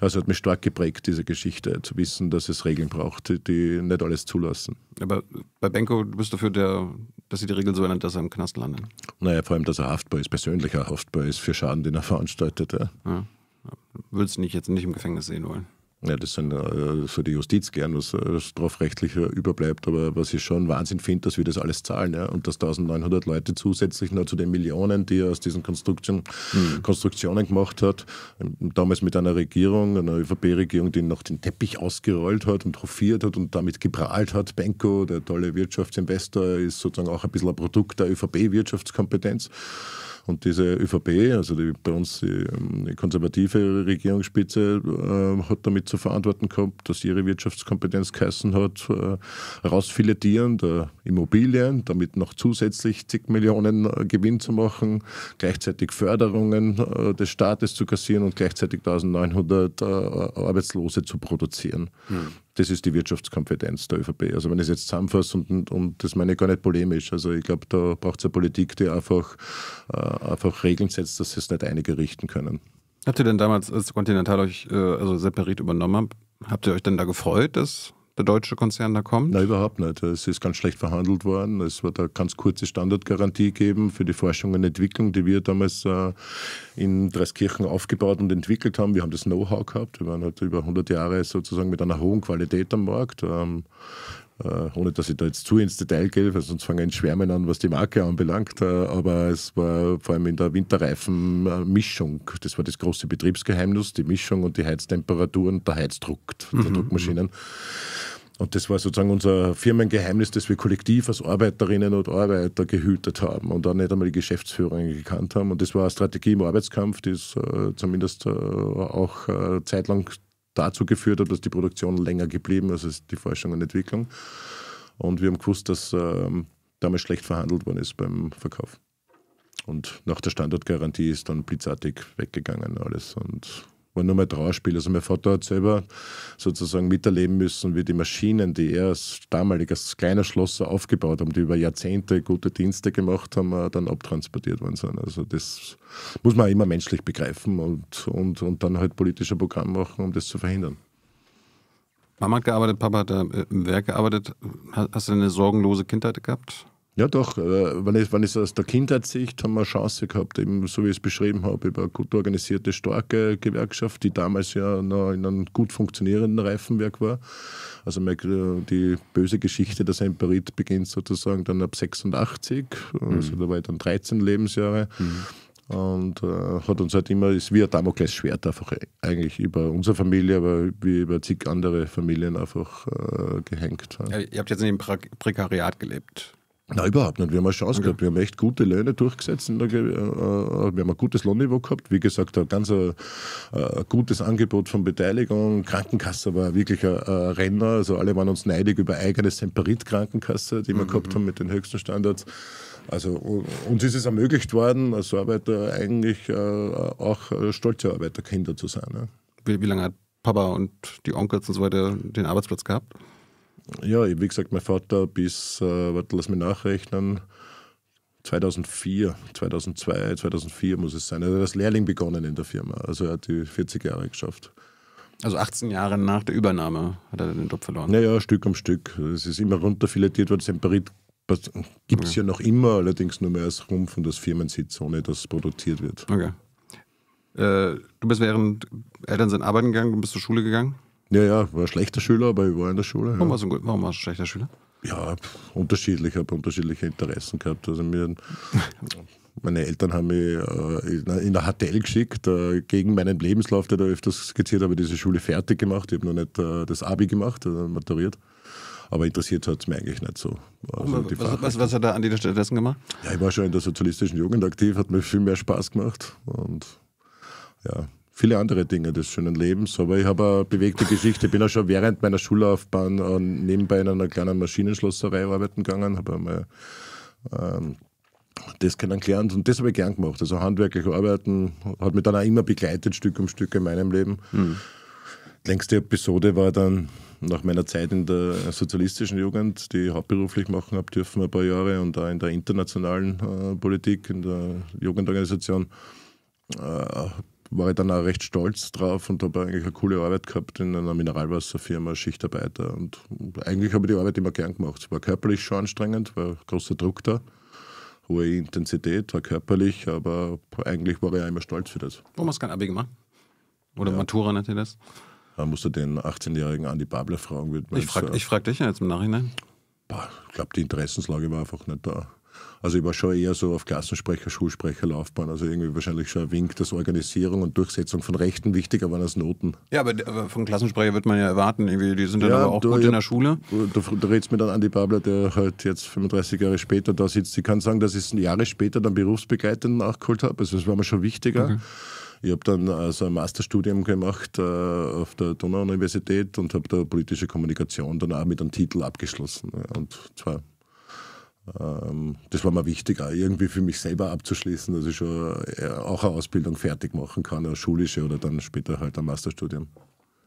Also hat mich stark geprägt, diese Geschichte, zu wissen, dass es Regeln braucht, die nicht alles zulassen. Aber bei Benko, du bist dafür, der, dass sie die Regeln so ändern, dass er im Knast landet? Naja, vor allem, dass er haftbar ist, persönlicher haftbar ist für Schaden, den er veranstaltet. Ja. ja. Würdest du nicht jetzt nicht im Gefängnis sehen wollen? Ja, das sind äh, für die Justiz gern, was äh, strafrechtlicher überbleibt. Aber was ich schon Wahnsinn finde, dass wir das alles zahlen ja? und dass 1900 Leute zusätzlich noch zu den Millionen, die er aus diesen Konstruktion, mhm. Konstruktionen gemacht hat, ähm, damals mit einer Regierung, einer ÖVP-Regierung, die noch den Teppich ausgerollt hat und hofiert hat und damit geprahlt hat. Benko, der tolle Wirtschaftsinvestor, ist sozusagen auch ein bisschen ein Produkt der ÖVP-Wirtschaftskompetenz. Und diese ÖVP, also die, bei uns die, ähm, die konservative Regierungsspitze, äh, hat damit zu verantworten gehabt, dass ihre Wirtschaftskompetenz geheißen hat, äh, rausfiletieren der Immobilien, damit noch zusätzlich zig Millionen äh, Gewinn zu machen, gleichzeitig Förderungen äh, des Staates zu kassieren und gleichzeitig 1900 äh, Arbeitslose zu produzieren. Mhm das ist die Wirtschaftskompetenz der ÖVP. Also wenn ich es jetzt zusammenfasse und, und, und, das meine ich gar nicht polemisch. Also ich glaube, da braucht es eine Politik, die einfach, äh, einfach Regeln setzt, dass es nicht einige richten können. Habt ihr denn damals, als Continental euch äh, also separiert übernommen habt, habt ihr euch denn da gefreut, dass der deutsche Konzern da kommt? Nein, überhaupt nicht. Es ist ganz schlecht verhandelt worden. Es wird eine ganz kurze Standardgarantie geben für die Forschung und Entwicklung, die wir damals äh, in Dreiskirchen aufgebaut und entwickelt haben. Wir haben das Know-how gehabt. Wir waren halt über 100 Jahre sozusagen mit einer hohen Qualität am Markt. Uh, ohne dass ich da jetzt zu ins Detail gehe, weil sonst fange ich in Schwärmen an, was die Marke anbelangt. Uh, aber es war vor allem in der Winterreifenmischung, mischung Das war das große Betriebsgeheimnis, die Mischung und die Heiztemperaturen, der Heizdruck der mhm. mhm. Druckmaschinen. Mhm. Und das war sozusagen unser Firmengeheimnis, das wir kollektiv als Arbeiterinnen und Arbeiter gehütet haben und auch nicht einmal die Geschäftsführung gekannt haben. Und das war eine Strategie im Arbeitskampf, die es äh, zumindest äh, auch äh, zeitlang dazu geführt hat, dass die Produktion länger geblieben ist, also die Forschung und Entwicklung. Und wir haben gewusst, dass ähm, damals schlecht verhandelt worden ist beim Verkauf. Und nach der Standortgarantie ist dann blitzartig weggegangen alles. Und waren nur mal Trauerspiel. Also mein Vater hat selber sozusagen miterleben müssen, wie die Maschinen, die er als damaliger kleiner Schlosser aufgebaut haben, die über Jahrzehnte gute Dienste gemacht haben, äh, dann abtransportiert worden sind. Also das muss man immer menschlich begreifen und, und, und dann halt politische Programm machen, um das zu verhindern. Mama hat gearbeitet, Papa hat äh, im Werk gearbeitet. Hast du eine sorgenlose Kindheit gehabt? Ja, doch. Äh, wenn, ich, wenn ich es aus der Kindheitssicht haben wir eine Chance gehabt, eben so wie ich es beschrieben habe, über eine gut organisierte, starke Gewerkschaft, die damals ja noch in einem gut funktionierenden Reifenwerk war. Also die böse Geschichte der Semperit beginnt sozusagen dann ab 86, mhm. Also da war ich dann 13 Lebensjahre. Mhm und äh, hat uns halt immer, ist wie ein Damoklesschwert einfach eigentlich über unsere Familie, aber wie über zig andere Familien einfach äh, gehängt. Ja, ihr habt jetzt in dem Prekariat gelebt. Nein, überhaupt nicht. Wir haben eine Chance okay. gehabt. Wir haben echt gute Löhne durchgesetzt. Äh, äh, wir haben ein gutes Lohnniveau gehabt. Wie gesagt, ein ganz ein, äh, ein gutes Angebot von Beteiligung. Krankenkasse war wirklich ein, ein Renner. Also alle waren uns neidig über eigene Semperit-Krankenkasse, die wir mhm. gehabt haben mit den höchsten Standards. Also uns ist es ermöglicht worden, als Arbeiter eigentlich auch stolze Arbeiterkinder zu sein. Wie, wie lange hat Papa und die Onkels und so weiter den Arbeitsplatz gehabt? ja, wie gesagt, mein Vater bis, äh, warte, lass mich nachrechnen, 2004, 2002, 2004 muss es sein. Er hat als Lehrling begonnen in der Firma. Also er hat die 40 Jahre geschafft. Also 18 Jahre nach der Übernahme hat er den Job verloren. Naja, Stück um Stück. Es ist immer runterfiletiert worden. Semperit gibt es okay. ja noch immer, allerdings nur mehr als Rumpf und als Firmensitz, ohne dass es produziert wird. Okay. Äh, du bist während Eltern sind arbeiten gegangen, und bist zur Schule gegangen? Ja, ja, war ein schlechter Schüler, aber ich war in der Schule. Ja. Warum, warst du ein schlechter Schüler? Ja, unterschiedlich, habe unterschiedliche Interessen gehabt. Also mir, <laughs> meine Eltern haben mich äh, in der HTL geschickt, äh, gegen meinen Lebenslauf, der da öfters skizziert habe, diese Schule fertig gemacht. Ich habe noch nicht äh, das Abi gemacht, also maturiert. Aber interessiert hat es mich eigentlich nicht so. Also was, was, was, hat er an dieser Stelle dessen gemacht? Ja, ich war schon in der sozialistischen Jugend aktiv, hat mir viel mehr Spaß gemacht. Und ja, viele andere Dinge des schönen Lebens. Aber ich habe eine bewegte Geschichte. Ich Bin ja schon während meiner Schullaufbahn ähm, nebenbei in einer kleinen Maschinenschlosserei arbeiten gegangen, habe einmal ähm, das kennengelernt und das habe ich gern gemacht. Also handwerklich arbeiten hat mich dann auch immer begleitet, Stück um Stück in meinem Leben. Mhm. Längste Episode war dann nach meiner Zeit in der sozialistischen Jugend, die ich hauptberuflich machen habe dürfen, ein paar Jahre und auch in der internationalen äh, Politik, in der Jugendorganisation. Äh, war ich dann auch recht stolz drauf und habe eigentlich eine coole Arbeit gehabt in einer Mineralwasserfirma, Schichtarbeiter. Und eigentlich habe ich die Arbeit immer gern gemacht. Es war körperlich schon anstrengend, war großer Druck da, hohe Intensität, war körperlich, aber eigentlich war ich auch immer stolz für das. Warum hast du kein Abi gemacht? Oder ja. Matura nennt ihr das? Da musst du den 18-jährigen Andi Babler fragen. ich frage frag dich ja jetzt im Nachhinein. Boah, ich glaube, die Interessenslage war einfach nicht da. Also ich war schon eher so auf Klassensprecher, Schulsprecherlaufbahn. Also irgendwie wahrscheinlich schon ein Wink, dass Organisierung und Durchsetzung von Rechten wichtiger waren als Noten. Ja, aber, von Klassensprecher wird man ja erwarten. Irgendwie, die sind dann ja, aber auch da, gut ja, in der Schule. Du, da, da redest mir dann Andi Babler, der halt jetzt 35 Jahre später da sitzt. Ich kann sagen, dass ich es Jahre später dann berufsbegleitend nachgeholt habe. Also das war mir schon wichtiger. Mhm. Ich habe dann also ein Masterstudium gemacht äh, auf der Donau-Universität und habe da politische Kommunikation dann auch mit einem Titel abgeschlossen. Ja, und zwar ähm, das war mir wichtig, auch irgendwie für mich selber abzuschließen, dass ich schon äh, auch eine Ausbildung fertig machen kann, eine schulische oder dann später halt ein Masterstudium.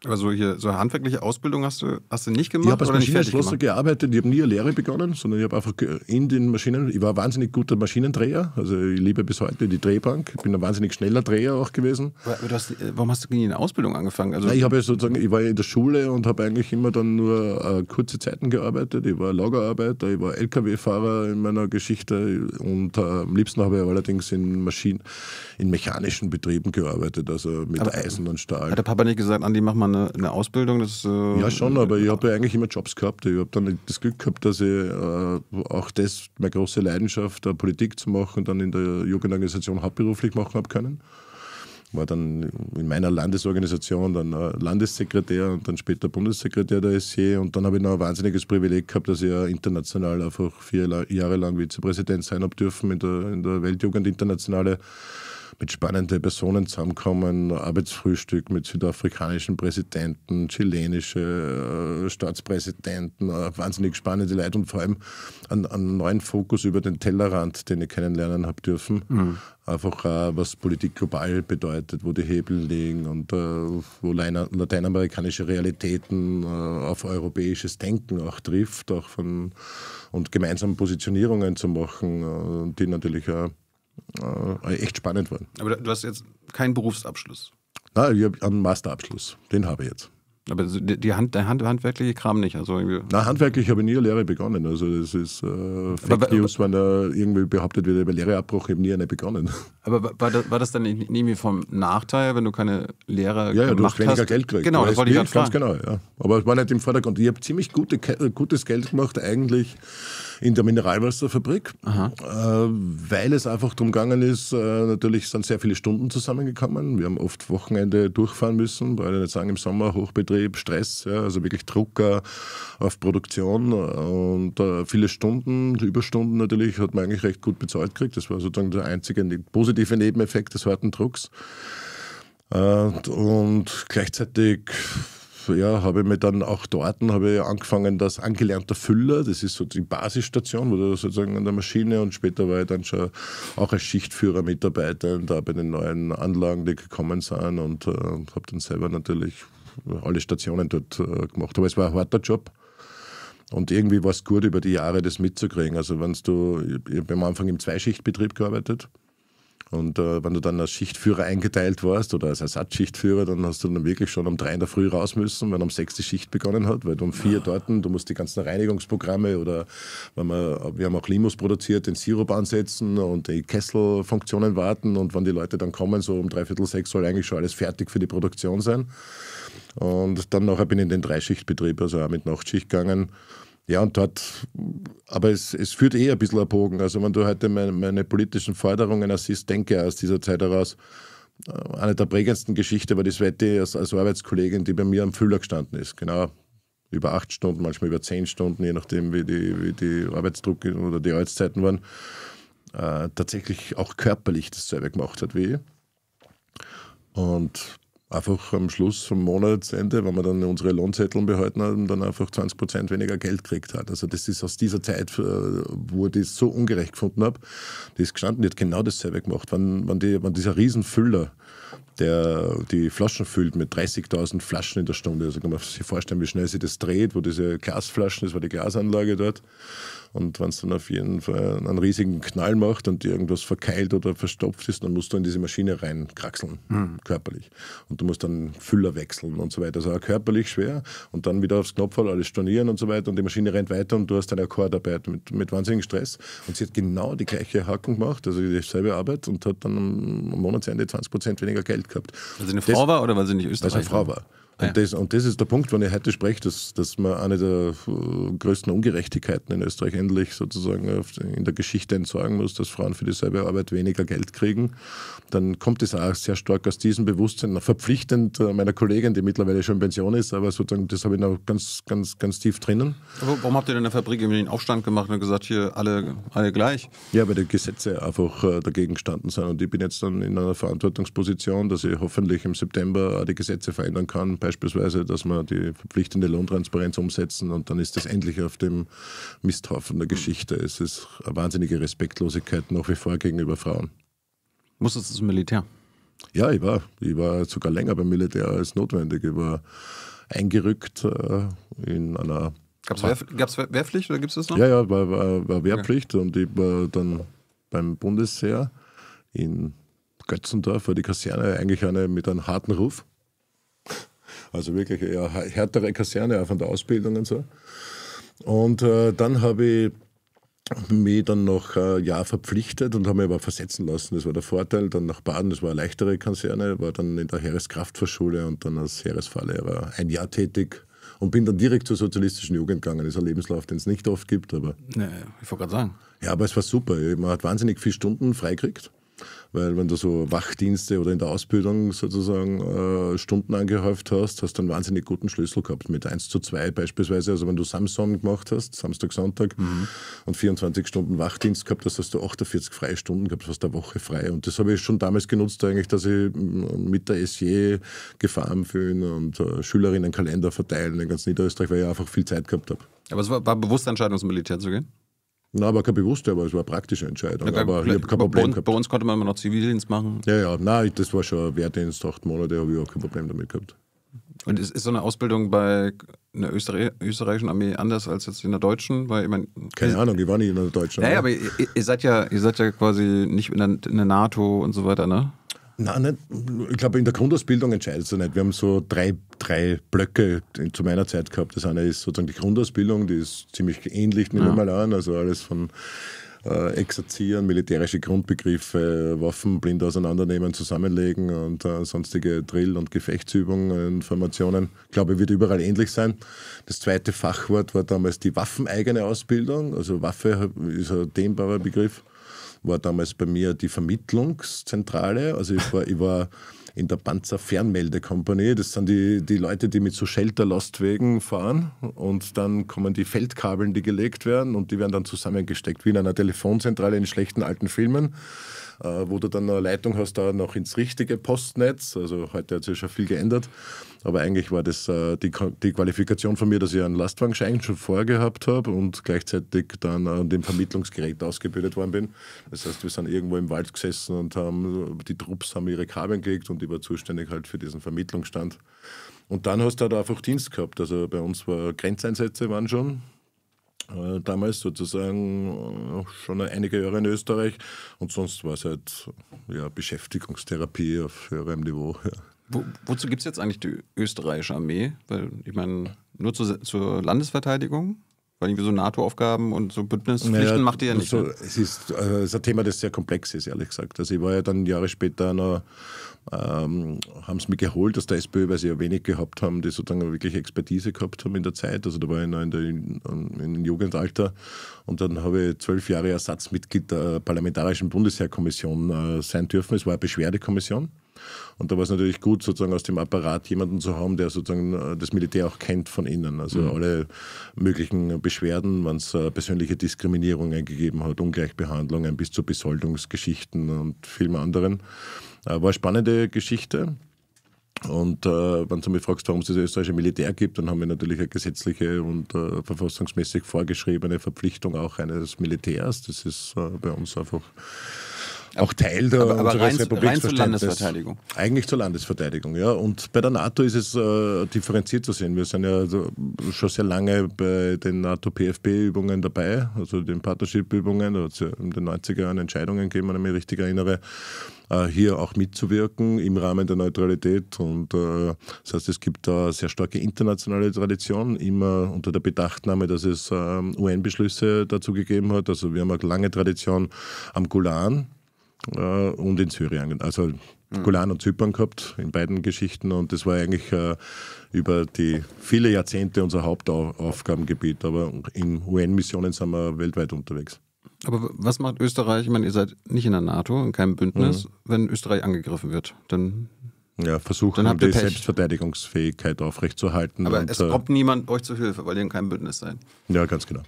Also hier so eine handwerkliche Ausbildung hast du, hast du nicht gemacht? Ich habe als Maschinenschlosser gearbeitet, ich habe nie eine Lehre begonnen, sondern ich habe einfach in den Maschinen, ich war ein wahnsinnig guter Maschinendreher, also ich liebe bis heute die Drehbank, ich bin ein wahnsinnig schneller Dreher auch gewesen. Hast, warum hast du nie eine Ausbildung angefangen? Also Nein, ich habe sozusagen, ich war in der Schule und habe eigentlich immer dann nur äh, kurze Zeiten gearbeitet, ich war Lagerarbeiter, ich war LKW-Fahrer in meiner Geschichte und äh, am liebsten habe ich allerdings in Maschinen, in mechanischen Betrieben gearbeitet, also mit aber, Eisen und Stahl. Hat der Papa nicht gesagt, Andi, mach mal eine, eine Ausbildung? Das, äh, ja, schon, aber ich habe ja eigentlich immer Jobs gehabt. Ich habe dann das Glück gehabt, dass ich äh, auch das, meine große Leidenschaft, äh, Politik zu machen, dann in der Jugendorganisation hauptberuflich machen habe können. War dann in meiner Landesorganisation dann äh, Landessekretär und dann später Bundessekretär der SC. Und dann habe ich noch ein wahnsinniges Privileg gehabt, dass ich ja international einfach vier Jahre lang Vizepräsident sein habe dürfen in der, in der Weltjugend Internationale mit spannenden Personen zusammenkommen, Arbeitsfrühstück mit südafrikanischen Präsidenten, chilenische äh, Staatspräsidenten, äh, wahnsinnig spannende Leute und vor allem einen, neuen Fokus über den Tellerrand, den ich kennenlernen habe dürfen. Mhm. Einfach äh, was Politik global bedeutet, wo die Hebel liegen und äh, wo lateinamerikanische Realitäten äh, auf europäisches Denken auch trifft, auch von und gemeinsam Positionierungen zu machen, äh, die natürlich auch äh, echt spannend waren. Aber du hast jetzt keinen Berufsabschluss? Nein, ich habe einen Masterabschluss. Den habe ich jetzt. Aber die Hand, der Hand, handwerkliche Kram nicht. Also irgendwie. Na, handwerklich habe ich nie eine Lehre begonnen. Also das ist äh, Fake News, wenn da irgendwie behauptet wird, über Lehreabbruch ich habe nie eine begonnen. <laughs> Aber war das, war das dann nicht irgendwie vom Nachteil, wenn du keine Lehre ja, ja, gemacht hast? Ja, du hast weniger Geld gekriegt. Genau, das wollte ich gerade Ganz genau, ja. Aber es war nicht im Vordergrund. Ich habe ziemlich gute, äh, gutes Geld gemacht eigentlich in der Mineralwasserfabrik, Aha. Äh, weil es einfach darum gegangen ist, äh, natürlich sind sehr viele Stunden zusammengekommen. Wir haben oft Wochenende durchfahren müssen, weil ich nicht sagen, im Sommer Hochbetrieb, Stress, ja, also wirklich Drucker äh, auf Produktion und viele Stunden, Überstunden natürlich, hat man eigentlich recht gut bezahlt gekriegt. Das war sozusagen der einzige ne-, positive Nebeneffekt des harten Drucks. Und gleichzeitig ja, habe ich mir dann auch dort habe ich angefangen, das angelernter Füller, das ist so die Basisstation, wo du sozusagen an der Maschine und später war ich dann schon auch als Schichtführer Mitarbeiter da bei den neuen Anlagen, die gekommen sind und, äh, habe dann selber natürlich alle Stationen dort äh, gemacht. Aber es war ein harter Job. Und irgendwie war es gut, über die Jahre das mitzukriegen. Also, wenn du, ich habe am Anfang im Zweischichtbetrieb gearbeitet und äh, wenn du dann als Schichtführer eingeteilt warst oder als Ersatzschichtführer, dann hast du dann wirklich schon um drei in der Früh raus müssen, wenn um sechs die Schicht begonnen hat, weil du um vier ja. Ah. dort, du musst die ganzen Reinigungsprogramme oder wenn wir, wir haben auch Limos produziert, den Sirup ansetzen und die Kesselfunktionen warten und wenn die Leute dann kommen, so um dreiviertel sechs soll eigentlich schon alles fertig für die Produktion sein. Und dann nachher bin ich in den Dreischichtbetrieb, also auch mit Nachtschicht gegangen ja, und dort, aber es, es führt eh ein bisschen ein Bogen. Also, wenn du heute meine, meine politischen Forderungen siehst, denke aus dieser Zeit heraus, äh, eine der prägendsten Geschichten war die Sveti als, als Arbeitskollegin, die bei mir am Füller gestanden ist. Genau über acht Stunden, manchmal über zehn Stunden, je nachdem, wie die, wie die Arbeitsdrucke oder die Arbeitszeiten waren, äh, tatsächlich auch körperlich dasselbe gemacht hat wie ich. Und einfach am Schluss vom Monatsende, wenn wir dann unsere Lohnzettel behalten haben, dann einfach 20 Prozent weniger Geld gekriegt hat. Also das ist aus dieser Zeit, äh, wo ich das so ungerecht gefunden habe, das ist gestanden, die hat genau dasselbe gemacht. Wenn, wenn, die, wenn dieser Riesenfüller, der die Flaschen füllt mit 30.000 Flaschen in der Stunde, also kann man sich vorstellen, wie schnell sich das dreht, wo diese Glasflaschen, das war die Glasanlage dort, und wenn es dann auf jeden Fall einen riesigen Knall macht und irgendwas verkeilt oder verstopft ist, dann musst du in diese Maschine reinkraxeln, mhm. körperlich. Und du musst dann Füller wechseln und so weiter. Also auch körperlich schwer und dann wieder aufs Knopfhall alles stornieren und so weiter. Und die Maschine rennt weiter und du hast deine Akkordarbeit mit, mit wahnsinnigem Stress. Und sie hat genau die gleiche Hackung gemacht, also dieselbe Arbeit und hat dann am Monatsende 20 weniger Geld gehabt. Weil sie eine Frau das, war oder weil sie nicht Österreicher war? Weil sie eine Frau war. Und, das, und das ist der Punkt, wenn ich heute spreche, dass, dass man eine der äh, größten Ungerechtigkeiten in Österreich endlich sozusagen in der Geschichte entsorgen muss, dass Frauen für dieselbe Arbeit weniger Geld kriegen dann kommt es auch sehr stark aus diesem Bewusstsein, verpflichtend äh, meiner Kollegin, die mittlerweile schon in Pension ist, aber sozusagen, das habe ich noch ganz, ganz, ganz tief drinnen. Aber warum habt ihr denn in der Fabrik eben den Aufstand gemacht und gesagt, hier alle, alle gleich? Ja, weil die Gesetze einfach äh, dagegen gestanden sind und ich bin jetzt dann in einer Verantwortungsposition, dass ich hoffentlich im September die Gesetze verändern kann, beispielsweise, dass wir die verpflichtende Lohntransparenz umsetzen und dann ist das endlich auf dem Misthaufen der Geschichte. Es ist eine wahnsinnige Respektlosigkeit nach wie vor gegenüber Frauen. Musstest du zum Militär? Ja, ich war. Ich war sogar länger beim Militär als notwendig. Ich war eingerückt äh, in einer. Gab es Wehrpf Wehrpflicht oder gibt es das noch? Ja, ja, war, war, war Wehrpflicht okay. und ich war dann beim Bundesheer in Götzendorf, war die Kaserne eigentlich eine mit einem harten Ruf. <laughs> Also wirklich eher härtere Kaserne, auch von der Ausbildung und so. Und äh, dann habe ich mich dann nach ein äh, Jahr verpflichtet und habe mich aber versetzen lassen. Das war der Vorteil. Dann nach Baden, das war eine leichtere Kaserne, war dann in der Heereskraftfahrschule und dann als Heeresfahrlehrer ein Jahr tätig und bin dann direkt zur sozialistischen Jugend gegangen. Das ist ein Lebenslauf, den es nicht oft gibt. Aber naja, ich wollte gerade sagen. Ja, aber es war super. Man hat wahnsinnig viele Stunden freigekriegt. Weil wenn du so Wachdienste oder in der Ausbildung sozusagen äh, Stunden angehäuft hast, hast du einen wahnsinnig guten Schlüssel gehabt. Mit 1 zu 2 beispielsweise. Also wenn du Samsung gemacht hast, Samstag, Sonntag mhm. und 24 Stunden Wachdienst gehabt hast, hast du 48 freie Stunden gehabt, fast eine Woche frei. Und das habe ich schon damals genutzt eigentlich, dass ich mm, mit der SJ Gefahren fühlen und äh, Schülerinnen verteilen in ganz Niederösterreich, weil ich einfach viel Zeit gehabt habe. Aber es war, war bewusst Entscheidung, zum Militär zu gehen? Na, aber kein bewusster, aber es war eine praktische Entscheidung. Ja, aber ich habe kein Problem bei uns, gehabt. Bei uns konnte man immer noch Zivildienst machen. Ja, ja, nein, das war schon Wehrdienst, acht Monate, habe ich auch kein Problem damit gehabt. Und ist, ist so eine Ausbildung bei einer österreichischen Armee anders als jetzt in der deutschen? Weil, ich mein, Keine Ahnung, ich war nicht in der deutschen Naja, aber ihr, ihr, seid ja, ihr seid ja quasi nicht in der, in der NATO und so weiter, ne? Nein, nein, ich glaube, in der Grundausbildung entscheidet es nicht. Wir haben so drei, drei Blöcke zu meiner Zeit gehabt. Das eine ist sozusagen die Grundausbildung, die ist ziemlich ähnlich, nehmen wir ja. mal an. Also alles von äh, exerzieren, militärische Grundbegriffe, Waffen blind auseinandernehmen, zusammenlegen und äh, sonstige Drill- und Gefechtsübungen, Formationen, glaube wird überall ähnlich sein. Das zweite Fachwort war damals die waffeneigene Ausbildung. Also Waffe ist ein dehnbarer Begriff war damals bei mir die Vermittlungszentrale. Also ich war, ich war in der Panzerfernmeldekompanie. Das sind die, die Leute, die mit so Shelterlastwegen fahren und dann kommen die Feldkabeln, die gelegt werden und die werden dann zusammengesteckt, wie in einer Telefonzentrale in schlechten alten Filmen. Äh, wo du dann eine Leitung hast, da noch ins richtige Postnetz. Also heute hat sich schon viel geändert. Aber eigentlich war das äh, die, die Qualifikation von mir, dass ich einen Lastwagenschein schon vorgehabt habe und gleichzeitig dann an dem Vermittlungsgerät ausgebildet worden bin. Das heißt, wir sind irgendwo im Wald gesessen und haben, die Trupps haben ihre Kabeln gelegt und ich war zuständig halt für diesen Vermittlungsstand. Und dann hast du halt einfach Dienst gehabt. Also bei uns war Grenzeinsätze waren schon, äh, damals sozusagen äh, schon einige Jahre in Österreich und sonst war es halt ja, Beschäftigungstherapie auf höherem Niveau. <laughs> Ja. Wo, wozu gibt es jetzt eigentlich die österreichische Armee? Weil ich meine, nur zu, zur Landesverteidigung? Weil irgendwie so NATO-Aufgaben und so Bündnispflichten naja, macht ihr ja nicht. So, ne? es, ist, also es ist ein Thema, das sehr komplex ist, ehrlich gesagt. Also ich war ja dann Jahre später an einer ähm, haben es mir geholt aus der SPÖ, weil sie ja wenig gehabt haben, die sozusagen wirklich Expertise gehabt haben in der Zeit. Also da war ich noch in, der, in, in Jugendalter und dann habe ich zwölf Jahre Ersatzmitglied der Parlamentarischen Bundesheerkommission äh, sein dürfen. Es war eine Beschwerdekommission. Und da war es natürlich gut, sozusagen aus dem Apparat jemanden zu haben, der sozusagen äh, das Militär auch kennt von innen. Also mhm. alle möglichen Beschwerden, wenn es äh, persönliche Diskriminierungen gegeben hat, Ungleichbehandlungen bis zu Besoldungsgeschichten und vielem anderen. Äh, war eine spannende Geschichte. Und äh, wenn du mich fragst, warum es das österreichische Militär gibt, dann haben wir natürlich eine gesetzliche und äh, verfassungsmäßig vorgeschriebene Verpflichtung auch eines Militärs. Das ist äh, bei uns einfach auch Teil der aber, aber unseres Republikverständnisses. Eigentlich zur Landesverteidigung, ja. Und bei der NATO ist es äh, differenziert zu sehen. Wir sind ja schon sehr lange bei den NATO-PFB-Übungen dabei, also den Partnership-Übungen. Da hat es ja in den 90er Jahren Entscheidungen gegeben, wenn ich mich richtig erinnere äh, hier auch mitzuwirken im Rahmen der Neutralität. Und äh, das heißt, es gibt da sehr starke internationale Tradition, immer unter der Bedachtnahme, dass es ähm, UN-Beschlüsse dazu gegeben hat. Also wir haben eine lange Tradition am Golan äh, und in Syrien. Also Golan und Zypern gehabt in beiden Geschichten und das war eigentlich äh, über die viele Jahrzehnte unser Hauptaufgabengebiet. Aber in UN-Missionen sind wir weltweit unterwegs. Aber was macht Österreich? Ich meine, ihr seid nicht in der NATO, in keinem Bündnis. Mhm. Wenn Österreich angegriffen wird, dann ja, versuchen, die Pech. Selbstverteidigungsfähigkeit aufrechtzuerhalten. Aber es äh, kommt niemand euch zu Hilfe, weil ihr in keinem Bündnis seid. Ja, ganz genau.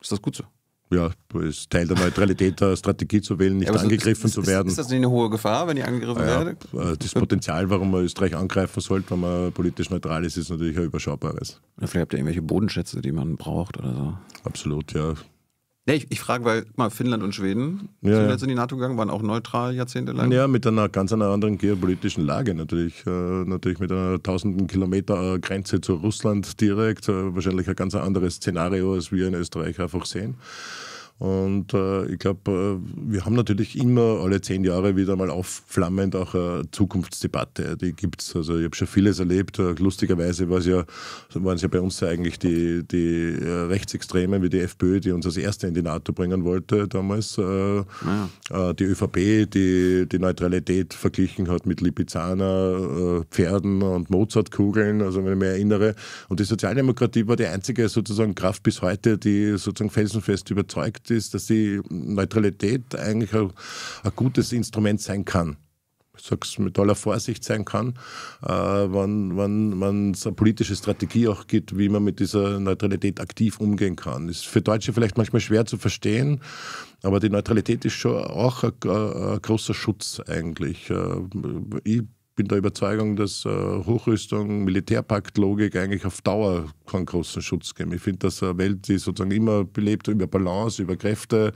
Ist das gut so? ja, ist Teil der Neutralität der Strategie zu wählen, nicht ja, angegriffen ist, zu werden. Ist das nicht eine hohe Gefahr, wenn ich angegriffen ja, werde? Äh, das Potenzial, warum man Österreich angreifen sollte, wenn man politisch neutral ist, ist natürlich ein überschaubares. Oder vielleicht habt ihr irgendwelche Bodenschätze, die man braucht oder so. Absolut, ja. Nee, ich, ich frage, weil mal Finnland und Schweden ja, sind ja. jetzt in die NATO gegangen, waren auch neutral jahrzehntelang. Ja, mit einer ganz einer anderen geopolitischen Lage natürlich. Äh, natürlich mit einer tausenden Kilometer äh, Grenze zu Russland direkt. Äh, wahrscheinlich ein ganz anderes Szenario, als wir in Österreich einfach sehen. Und äh, ich glaube, äh, wir haben natürlich immer alle zehn Jahre wieder mal aufflammend auch eine Zukunftsdebatte. Die gibt es. Also ich habe schon vieles erlebt. Äh, lustigerweise ja, waren es ja bei uns ja eigentlich die, die äh, Rechtsextremen wie die FPÖ, die uns als Erste in die NATO bringen wollte damals. Äh, ah ja. die ÖVP, die die Neutralität verglichen hat mit Lipizzaner, Pferden und Mozartkugeln, also wenn ich mich erinnere. Und die Sozialdemokratie war die einzige sozusagen Kraft bis heute, die sozusagen felsenfest überzeugt überzeugt ist, dass die Neutralität eigentlich ein, ein gutes Instrument sein kann ich sage es mit toller Vorsicht sein kann, äh, wann, wann, wann es eine politische Strategie auch gibt, wie man mit dieser Neutralität aktiv umgehen kann. Ist für Deutsche vielleicht manchmal schwer zu verstehen, aber die Neutralität ist schon auch ein, äh, ein großer Schutz eigentlich. Äh, ich bin der Überzeugung, dass äh, Hochrüstung, Militärpaktlogik eigentlich auf Dauer keinen großen Schutz geben. Ich finde, dass eine Welt, die sozusagen immer belebt über Balance, über Kräfte,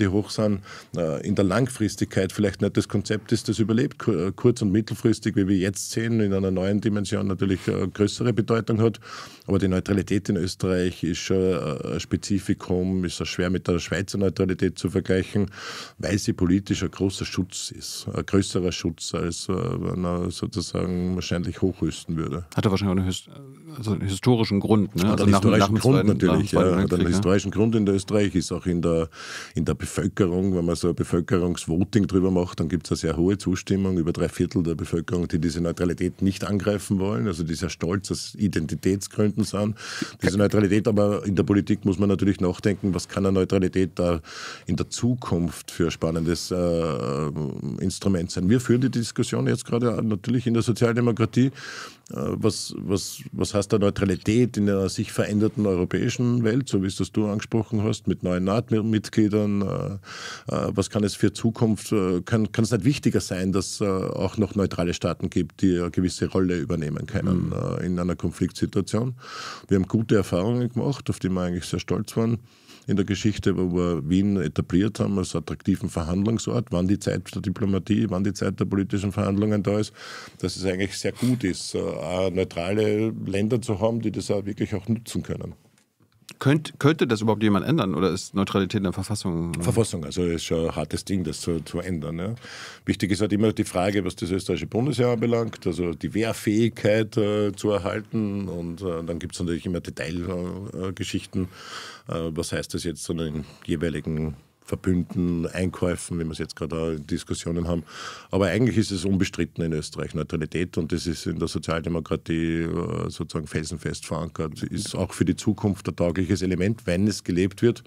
die hoch sind, äh, in der Langfristigkeit vielleicht nicht das Konzept ist, das überlebt, äh, kurz- und mittelfristig, wie wir jetzt sehen, in einer neuen Dimension natürlich äh, größere Bedeutung hat. Aber die Neutralität in Österreich ist schon äh, ein Spezifikum, ist auch schwer mit der Schweizer Neutralität zu vergleichen, weil sie politisch ein großer Schutz ist, ein größerer Schutz als äh, sozusagen wahrscheinlich hochrüsten würde. Hat er wahrscheinlich auch eine höchst, also einen historischen Grund. Ne? also einen historischen nach, Grund zweiten, natürlich, ja, Weltkrieg, hat einen ja. historischen Grund in Österreich, ist auch in der, in der Bevölkerung, wenn man so ein Bevölkerungsvoting drüber macht, dann gibt es eine sehr hohe Zustimmung, über drei Viertel der Bevölkerung, die diese Neutralität nicht angreifen wollen, also die sehr stolz aus Identitätsgründen sind. Diese Neutralität, aber in der Politik muss man natürlich nachdenken, was kann eine Neutralität da in der Zukunft für ein spannendes äh, Instrument sein. Wir führen die Diskussion jetzt gerade natürlich in der Sozialdemokratie, äh, was, was, was heißt da Neutralität in einer sich veränderten europäischen Welt, so wie es das du angesprochen hast, mit neuen NATO-Mitgliedern? Äh, äh, was kann es für Zukunft, kann, kann es nicht wichtiger sein, dass auch noch neutrale Staaten gibt, die eine gewisse Rolle übernehmen können mhm. in einer Konfliktsituation? Wir haben gute Erfahrungen gemacht, auf die wir eigentlich sehr stolz waren in der Geschichte, wo wir Wien etabliert haben als attraktiven Verhandlungsort, wann die Zeit der Diplomatie, wann die Zeit der politischen Verhandlungen da ist, dass es eigentlich sehr gut ist, äh, neutrale Länder zu haben, die das auch wirklich auch nutzen können. Könnt, könnte das überhaupt jemand ändern oder ist Neutralität in der Verfassung? Verfassung, also ist schon ein hartes Ding, das zu, zu ändern. Ja. Wichtig ist halt immer die Frage, was das österreichische Bundesjahr anbelangt, also die Wehrfähigkeit äh, zu erhalten und äh, dann gibt es natürlich immer Detailgeschichten. Äh, äh, was heißt das jetzt in den jeweiligen Verbünden, Einkäufen, wie wir es jetzt gerade auch in Diskussionen haben. Aber eigentlich ist es unbestritten in Österreich Neutralität und das ist in der Sozialdemokratie äh, sozusagen felsenfest verankert. Ist auch für die Zukunft ein taugliches Element, wenn es gelebt wird.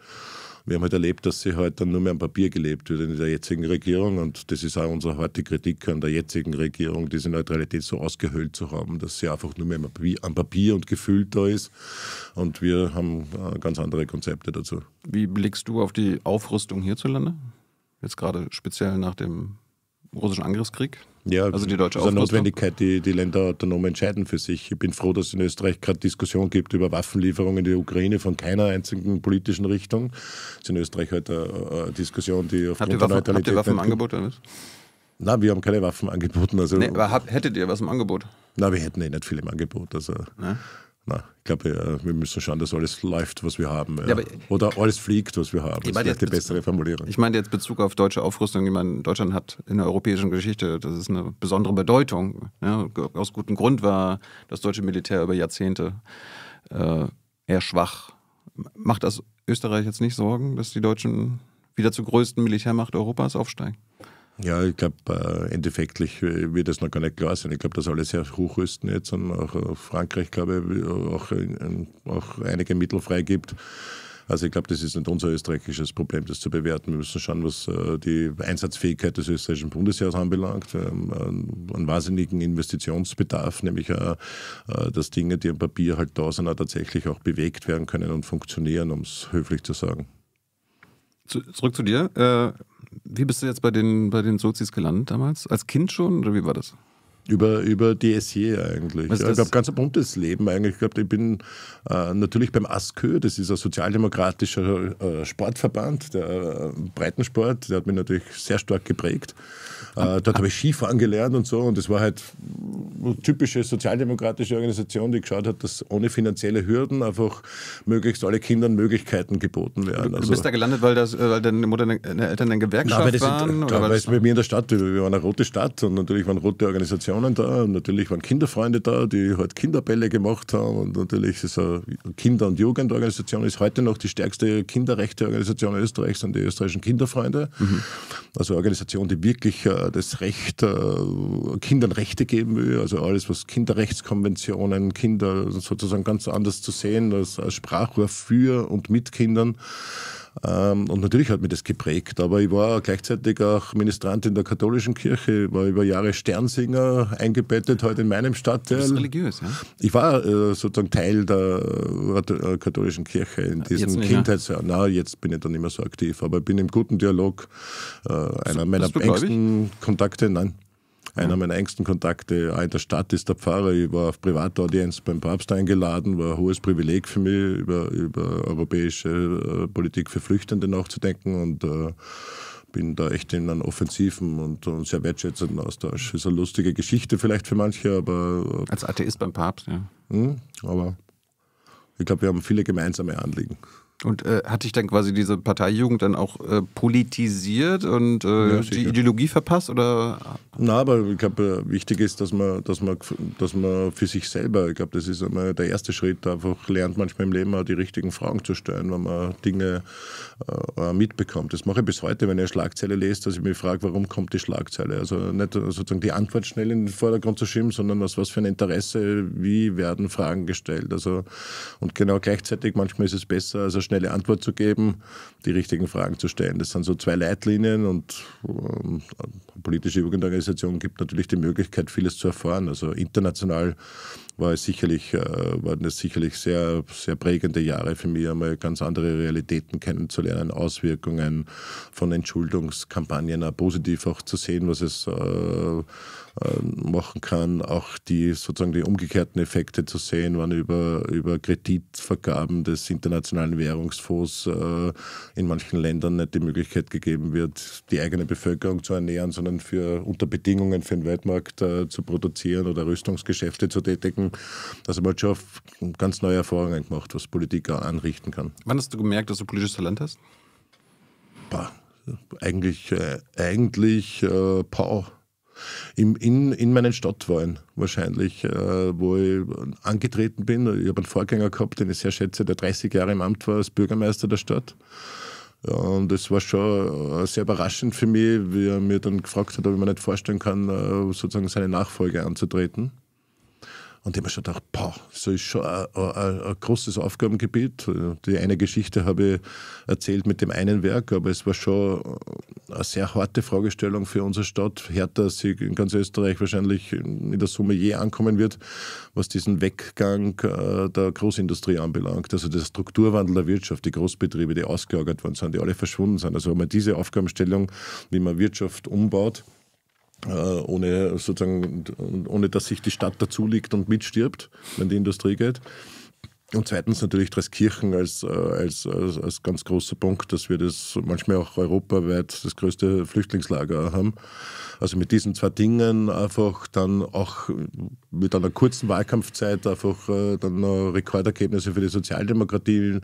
Wir haben halt erlebt, dass sie halt dann nur mehr am Papier gelebt wird in der jetzigen Regierung. Und das ist auch unsere harte Kritik an der jetzigen Regierung, diese Neutralität so ausgehöhlt zu haben, dass sie einfach nur mehr am Papier und gefühlt da ist. Und wir haben äh, ganz andere Konzepte dazu. Wie blickst du auf die Aufrüstung hierzulande? Jetzt gerade speziell nach dem russischen Angriffskrieg? Ja, also die deutsche das ist eine Notwendigkeit, die die Länder autonom entscheiden für sich. Ich bin froh, dass es in Österreich gerade Diskussion gibt über Waffenlieferungen in die Ukraine von keiner einzigen politischen Richtung. Das ist in Österreich heute halt äh, eine äh, Diskussion, die auf der Neutralität... Habt ihr Waffen im Angebot oder nicht? Nein, wir haben keine Waffen angeboten. Also nee, aber hab, hättet ihr was im Angebot? Nein, wir hätten eh nicht viel im Angebot. Also, ne? na, ich glaube, wir müssen schauen, dass alles läuft, was wir haben. Ja, Oder alles fliegt, was wir haben. Ich meine, das ist die bessere Formulierung. Ich meine jetzt Bezug auf deutsche Aufrüstung, die man Deutschland hat in der europäischen Geschichte. Das ist eine besondere Bedeutung. Ja, aus gutem Grund war das deutsche Militär über Jahrzehnte äh, eher schwach. Macht das Österreich jetzt nicht Sorgen, dass die Deutschen wieder zur größten Militärmacht Europas aufsteigen? Ja, ich glaube, äh, endeeffektlich wird es noch gar nicht klar sein. Ich glaube, dass alle sehr hochrüsten jetzt und auch äh, Frankreich, glaube ich, auch, äh, auch einige Mittel freigibt. Also ich glaube, das ist nicht unser österreichisches Problem, das zu bewerten. Wir müssen schauen, was äh, die Einsatzfähigkeit des österreichischen Bundesheers anbelangt. Wir haben einen wahnsinnigen Investitionsbedarf, nämlich dass Dinge, die am Papier halt da sind, auch tatsächlich auch bewegt werden können und funktionieren, um es höflich zu sagen. Zurück zu dir. Wie bist du jetzt bei den, bei den Sozis gelandet damals? Als Kind schon oder wie war das? über, über die eigentlich. ja, ich habe ganz ein buntes Leben eigentlich gehabt. Ich bin äh, natürlich beim ASKÖ, das ist ein sozialdemokratischer äh, Sportverband, der äh, Breitensport, der hat mich natürlich sehr stark geprägt. Äh, dort habe ich Skifahren gelernt und so und das war halt eine typische sozialdemokratische Organisation, die geschaut hat, dass ohne finanzielle Hürden einfach möglichst alle Kindern Möglichkeiten geboten werden. Du, du also bist da gelandet, weil, das, äh, weil deine Mutter, deine Eltern eine Gewerkschaft na, weil das waren? Sind, klar, weil es bei mir in der Stadt, wir waren eine rote Stadt und natürlich waren rote Organisationen Generationen da. Und natürlich waren Kinderfreunde da, die halt Kinderbälle gemacht haben. Und natürlich ist eine Kinder- und Jugendorganisation ist heute noch die stärkste Kinderrechteorganisation Österreichs und die österreichischen Kinderfreunde. Mhm. Also eine Organisation, die wirklich äh, das Recht, äh, Kindern Rechte geben will. Also alles, was Kinderrechtskonventionen, Kinder sozusagen ganz anders zu sehen als, als Sprachrohr für und mit Kindern. Ähm, und natürlich hat mich das geprägt, aber ich war gleichzeitig auch Ministrant in der katholischen Kirche, war über Jahre Sternsinger eingebettet, heute in meinem Stadtteil. Du bist religiös, ja? Ich war äh, sozusagen Teil der äh, katholischen Kirche in diesem ne? Kindheitsjahr. Na, jetzt bin ich dann nicht mehr so aktiv, aber ich bin im guten Dialog. Äh, einer meiner engsten Kontakte, nein. Einer meiner engsten Kontakte in der Stadt ist der Pfarrer. Ich war auf Privataudienz beim Papst eingeladen, war ein hohes Privileg für mich, über, über europäische äh, Politik für Flüchtende nachzudenken und äh, bin da echt in einem offensiven und, und, sehr wertschätzenden Austausch. Ist eine lustige Geschichte vielleicht für manche, aber. Äh, Als Atheist beim Papst, ja. Mh, hm, aber ich glaube, wir haben viele gemeinsame Anliegen. Und äh, hat dich dann quasi diese Parteijugend dann auch äh, politisiert und äh, ja, die Ideologie verpasst? Oder? Na, aber ich glaube, äh, wichtig ist, dass man, dass, man, dass man für sich selber, ich glaube, das ist einmal der erste Schritt, einfach lernt manchmal im Leben auch die richtigen Fragen zu stellen, wenn man Dinge äh, äh, mitbekommt. Das mache ich bis heute, wenn ich eine Schlagzeile lese, dass ich mich frage, warum kommt die Schlagzeile? Also nicht äh, sozusagen die Antwort schnell in den Vordergrund zu schieben, sondern aus was für ein Interesse, wie werden Fragen gestellt. Also, und genau gleichzeitig, manchmal ist es besser, also schnelle Antwort zu geben, die richtigen Fragen zu stellen. Das sind so zwei Leitlinien und ähm, politische Jugendorganisationen gibt natürlich die Möglichkeit, vieles zu erfahren. Also international war es sicherlich, äh, waren es sicherlich sehr, sehr prägende Jahre für mich, einmal ganz andere Realitäten kennenzulernen, Auswirkungen von Entschuldungskampagnen, auch positiv auch zu sehen, was es äh, äh, machen kann, auch die sozusagen die umgekehrten Effekte zu sehen, wann über, über Kreditvergaben des Internationalen Währungsfonds äh, in manchen Ländern nicht die Möglichkeit gegeben wird, die eigene Bevölkerung zu ernähren, sondern für unter Bedingungen für den Weltmarkt äh, zu produzieren oder Rüstungsgeschäfte zu tätigen. Also man hat schon ganz neue Erfahrungen gemacht, was Politik anrichten kann. Wann hast du gemerkt, dass du politisches Talent hast? Bah, eigentlich, äh, eigentlich äh, Pau im, in, in meinen Stadtwahlen wahrscheinlich, äh, wo ich angetreten bin. Ich habe einen Vorgänger gehabt, den ich sehr schätze, der 30 Jahre im Amt war als Bürgermeister der Stadt. Ja, und das war schon äh, sehr überraschend für mich, wie er mir dann gefragt hat, ob ich mir nicht vorstellen kann, äh, sozusagen seine Nachfolge anzutreten. Und ich habe schon gedacht, boah, das ist schon ein, ein, ein, großes Aufgabengebiet. Die eine Geschichte habe ich erzählt mit dem einen Werk, aber es war schon eine sehr harte Fragestellung für unsere Stadt. Härter, als sie in ganz Österreich wahrscheinlich in der Summe je ankommen wird, was diesen Weggang äh, der Großindustrie anbelangt. Also der Strukturwandel der Wirtschaft, die Großbetriebe, die ausgelagert worden sind, die alle verschwunden sind. Also haben wir diese Aufgabenstellung, wie man Wirtschaft umbaut. Äh, ohne, sozusagen, ohne dass sich die Stadt dazulegt und mitstirbt, wenn die Industrie geht. Und zweitens natürlich Treskirchen als, äh, als, als, als, ganz großer Punkt, dass wir das manchmal auch europaweit das größte Flüchtlingslager haben. Also mit diesen zwei Dingen einfach dann auch mit einer kurzen Wahlkampfzeit einfach äh, dann Rekordergebnisse für die Sozialdemokratie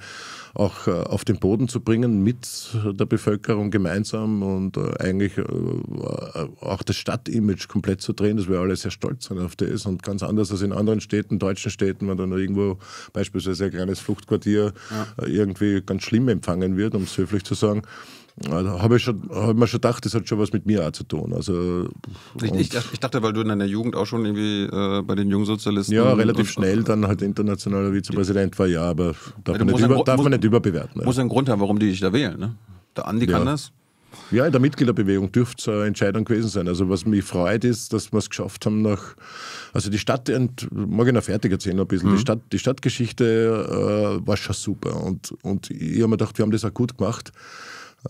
auch äh, auf den Boden zu bringen mit der Bevölkerung gemeinsam und äh, eigentlich äh, auch das Stadtimage komplett zu drehen, dass wir alle sehr stolz sind auf das und ganz anders als in anderen Städten, deutschen Städten, wenn dann irgendwo beispielsweise ein kleines Fluchtquartier ja. irgendwie ganz schlimm empfangen wird, um es höflich zu sagen. Da also, habe ich schon, hab mir schon gedacht, das hat schon was mit mir auch zu tun. Also, ich, ich, ich dachte, weil du in deiner Jugend auch schon irgendwie äh, bei den Jungsozialisten. Ja, relativ schnell äh, dann halt internationaler Vizepräsident war, ja, aber darf, man nicht, über, darf muss, man nicht, überbewerten. Muss ja. einen Grund haben, warum die dich da wählen. Ne? Der Andi ja. kann das. Ja, in der Mitgliederbewegung dürfte es eine Entscheidung gewesen sein. Also was mich freut, ist, dass wir es geschafft haben, nach, also die Stadt, mag ich noch fertig erzählen ein bisschen, mhm. die, Stadt, die Stadtgeschichte äh, war schon super. Und, und ich habe mir gedacht, wir haben das auch gut gemacht.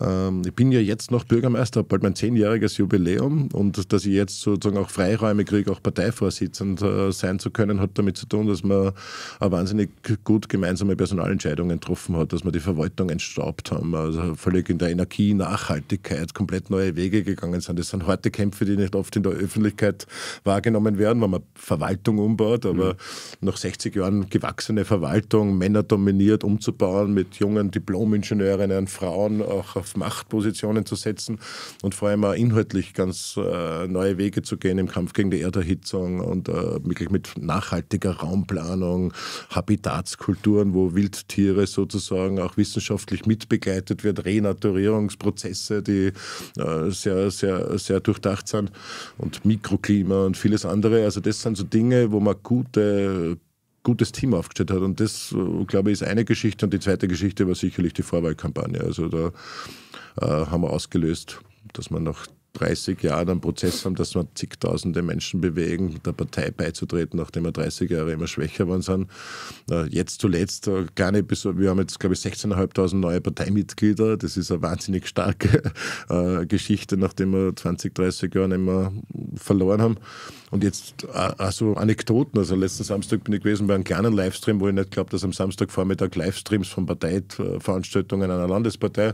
Ähm, ich bin ja jetzt noch Bürgermeister, habe bald mein zehnjähriges Jubiläum und dass ich jetzt sozusagen auch Freiräume kriege, auch Parteivorsitzend äh, sein zu können, hat damit zu tun, dass man wahnsinnig gut gemeinsame Personalentscheidungen getroffen hat, dass wir die Verwaltung entstaubt haben, also völlig in der Energie, Nachhaltigkeit, komplett neue Wege gegangen sind. Das sind harte Kämpfe, die nicht oft in der Öffentlichkeit wahrgenommen werden, wenn man Verwaltung umbaut, aber mhm. nach 60 Jahren gewachsene Verwaltung, Männer dominiert, umzubauen mit jungen Diplomingenieurinnen, Frauen, auch auf Machtpositionen zu setzen und vor allem auch inhaltlich ganz äh, neue Wege zu gehen im Kampf gegen die Erderhitzung und äh, wirklich mit nachhaltiger Raumplanung, Habitatskulturen, wo Wildtiere sozusagen auch wissenschaftlich mitbegleitet wird, Renaturierungsprozesse, die äh, sehr, sehr, sehr durchdacht sind und Mikroklima und vieles andere. Also das sind so Dinge, wo man gute gutes Team aufgestellt hat. Und das, äh, glaube ich, ist eine Geschichte. Und die zweite Geschichte war sicherlich die Vorwahlkampagne. Also da äh, haben wir ausgelöst, dass man nach 30 Jahren einen Prozess haben, dass wir zigtausende Menschen bewegen, der Partei beizutreten, nachdem wir 30 Jahre immer schwächer waren sind. Äh, jetzt zuletzt äh, gar nicht, bis, wir haben jetzt glaube ich 16.500 neue Parteimitglieder. Das ist eine wahnsinnig starke <laughs> Geschichte, nachdem wir 20, 30 Jahre immer verloren haben. Und jetzt äh, hast so Anekdoten. Also letzten Samstag bin ich gewesen bei einem kleinen Livestream, wo ich nicht glaube, dass am Samstagvormittag Livestreams von Parteiveranstaltungen einer Landespartei.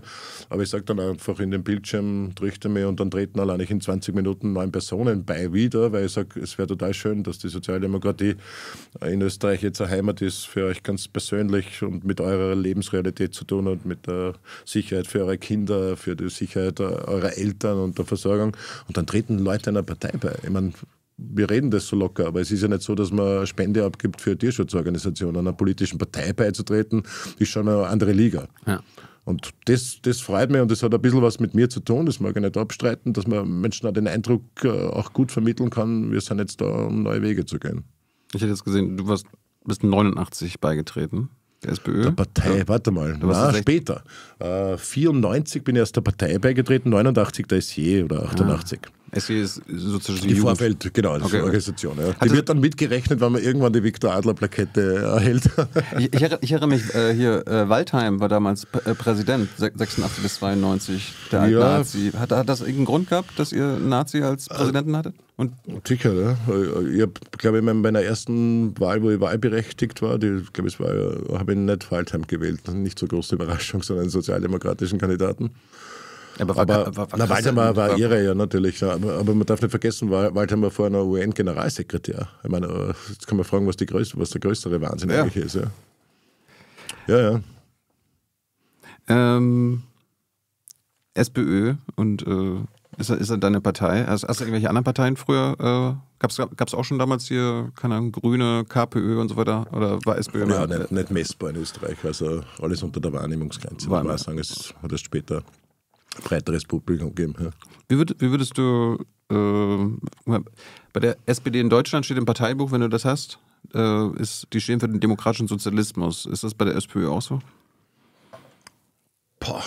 Aber ich sage dann einfach in den Bildschirm, trichte mir und dann treten allein ich in 20 Minuten neun Personen bei wieder, weil ich sage, es wäre total schön, dass die Sozialdemokratie in Österreich jetzt eine Heimat ist für euch ganz persönlich und mit eurer Lebensrealität zu tun und mit der Sicherheit für eure Kinder, für die Sicherheit eurer Eltern und der Versorgung. Und dann treten Leute einer Partei bei. Ich meine, wir reden das so locker, aber es ist ja nicht so, dass man Spende abgibt für Tierschutzorganisationen. Einer politischen Partei beizutreten, ist schon eine andere Liga. Ja. Und das, das freut mich und das hat ein bisschen was mit mir zu tun, das mag ich nicht abstreiten, dass man Menschen auch den Eindruck äh, auch gut vermitteln kann, wir sind jetzt da, um neue Wege zu gehen. Ich hätte jetzt gesehen, du warst, bist 89 beigetreten. Der SPÖ? Der Partei, ja. warte mal, Na, später. Äh, 94 bin ich erst der Partei beigetreten, 89 der SJ oder 88. Ah. Es ist sozusagen die, die Vorfeld, genau, das okay, ist Organisation. Ja. Die wird dann mitgerechnet, wenn man irgendwann die Viktor Adler Plakette äh, erhält. ich, ich, erinnere mich äh, hier, äh, Waldheim war damals P äh, Präsident, 86 bis 92, der ja. Nazi. Hat, hat das irgendeinen Grund gehabt, dass ihr Nazi als äh, Präsidenten hattet? Und Sicher, ja. Ne? Äh, ich habe, glaube ich, bei meiner ersten Wahl, wo ich wahlberechtigt war, glaube ich, war, habe ich nicht Waldheim gewählt. Nicht so große Überraschung, sondern einen sozialdemokratischen Kandidaten. Aber, war, aber war, na, Waldemar war Irrer, ja, natürlich. Aber, man darf nicht vergessen, Waldemar war einer UN-Generalsekretär. Ich meine, äh, jetzt kann man fragen, was, die größte, was der größere Wahnsinn ja. eigentlich ist. Ja, ja. ja. Ähm, SPÖ und äh, ist, ist das deine Partei? Hast, hast, du irgendwelche anderen Parteien früher? Äh, Gab es auch schon damals hier, keine Ahnung, Grüne, KPÖ und so weiter? Oder war SPÖ? Ja, nicht, nicht messbar in Österreich. Also alles unter der Wahrnehmungsgrenze. War ich sagen, es hat erst später breiteres Publikum geben. Ja. Wie, würd, wie, würdest du äh, bei der SPD in Deutschland steht im Parteibuch, wenn du das hast, äh, ist, die stehen für den demokratischen Sozialismus. Ist das bei der SPÖ auch so? Boah,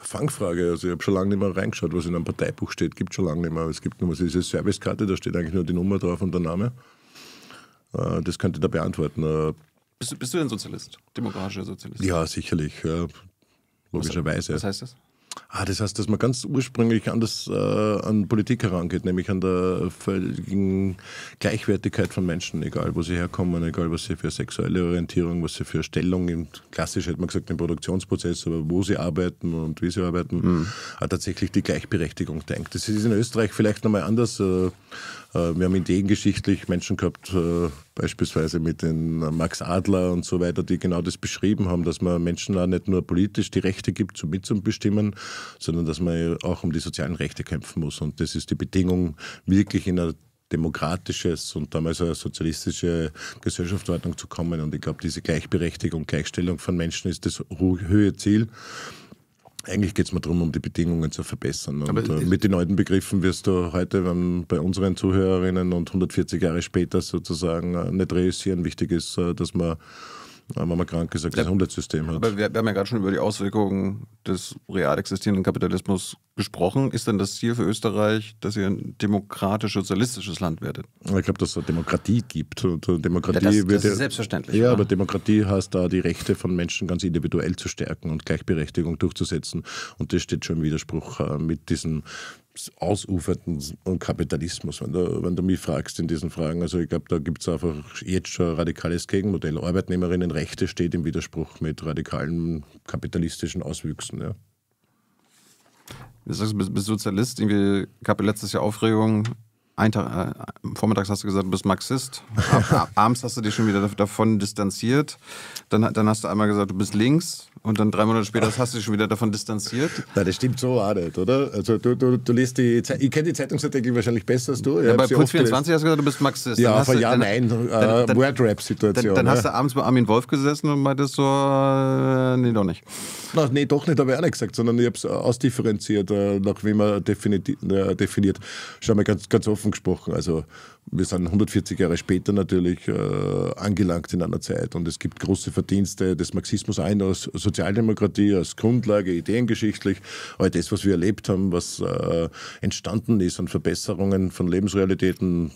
Fangfrage. Also ich habe schon lange nicht mehr reingeschaut, was in einem Parteibuch steht. Gibt schon lange nicht mehr. es gibt nur diese Servicekarte, da steht eigentlich nur die Nummer drauf und der Name. Äh, das könnte da beantworten. Äh, bist du, bist du denn Sozialist? Demokratischer Sozialist? Ja, sicherlich. Ja. Logischerweise. Was, was heißt das? Ah, das heißt, dass man ganz ursprünglich anders äh, an Politik herangeht, nämlich an der völligen Gleichwertigkeit von Menschen, egal wo sie herkommen, egal was sie für sexuelle Orientierung, was sie für Stellung, im, klassisch hätte man gesagt, im Produktionsprozess, aber wo sie arbeiten und wie sie arbeiten, mhm. tatsächlich die Gleichberechtigung denkt. Das ist in Österreich vielleicht nochmal anders. Äh, äh, wir haben ideengeschichtlich Menschen gehabt, äh, beispielsweise mit den Max Adler und so weiter, die genau das beschrieben haben, dass man Menschen auch nicht nur politisch die Rechte gibt, zum mitzubestimmen, sondern dass man auch um die sozialen Rechte kämpfen muss. Und das ist die Bedingung, wirklich in ein demokratisches und damals eine sozialistische Gesellschaftsordnung zu kommen. Und ich glaube, diese Gleichberechtigung, Gleichstellung von Menschen ist das hohe Ziel. Eigentlich geht es mir darum, um die Bedingungen zu verbessern. Und äh, mit den neuen Begriffen wirst du heute wenn bei unseren Zuhörerinnen und 140 Jahre später sozusagen äh, nicht realisieren. Wichtig ist, äh, dass man wenn man krank gesagt, das Jahrhundertsystem hat. Aber wir, wir haben ja gerade schon über die Auswirkungen des real existierenden Kapitalismus gesprochen. Ist denn das Ziel für Österreich, dass ihr ein demokratisch-sozialistisches Land werdet? Ich glaube, dass es Demokratie gibt. Und äh, Demokratie ja, das, wird das ist selbstverständlich. Ja, ja, aber Demokratie heißt da, die Rechte von Menschen ganz individuell zu stärken und Gleichberechtigung durchzusetzen. Und das steht schon im Widerspruch äh, mit diesem ausufernden Kapitalismus, wenn du, wenn du mich fragst in diesen Fragen. Also ich glaube, da gibt es einfach jetzt schon ein radikales Gegenmodell. Arbeitnehmerinnenrechte steht im Widerspruch mit radikalen kapitalistischen Auswüchsen. Ja. Du sagst, du bist Sozialist, irgendwie gab es letztes Jahr Aufregung. Tag, äh, vormittags hast du gesagt, du bist Marxist. <laughs> Ab, abends hast du dich schon wieder davon distanziert. Dann, dann hast du einmal gesagt, du bist links. Und dann drei Monate später hast du dich schon wieder davon distanziert. <laughs> Na, das stimmt so auch nicht, oder? Also du, du, du liest die Ze ich kenne die Zeitungsartikel wahrscheinlich besser als du. ja, bei Puls 24 hast du gesagt, du bist Marxist. Ja, aber ja, nein, äh, dann, situation Dann, dann hast du abends bei Armin Wolf gesessen und meintest so, äh, nee, doch nicht. Na, nee, doch nicht, habe ich auch nicht gesagt, sondern ich habe es ausdifferenziert, äh, nach wie man definiert. Äh, definiert. Schon mal ganz, ganz offen gesprochen. Also wir sind 140 Jahre später natürlich äh, angelangt in einer Zeit und es gibt große Verdienste des Marxismus ein, also Sozialdemokratie als Grundlage, ideengeschichtlich, all das, was wir erlebt haben, was äh, entstanden ist an Verbesserungen von Lebensrealitäten,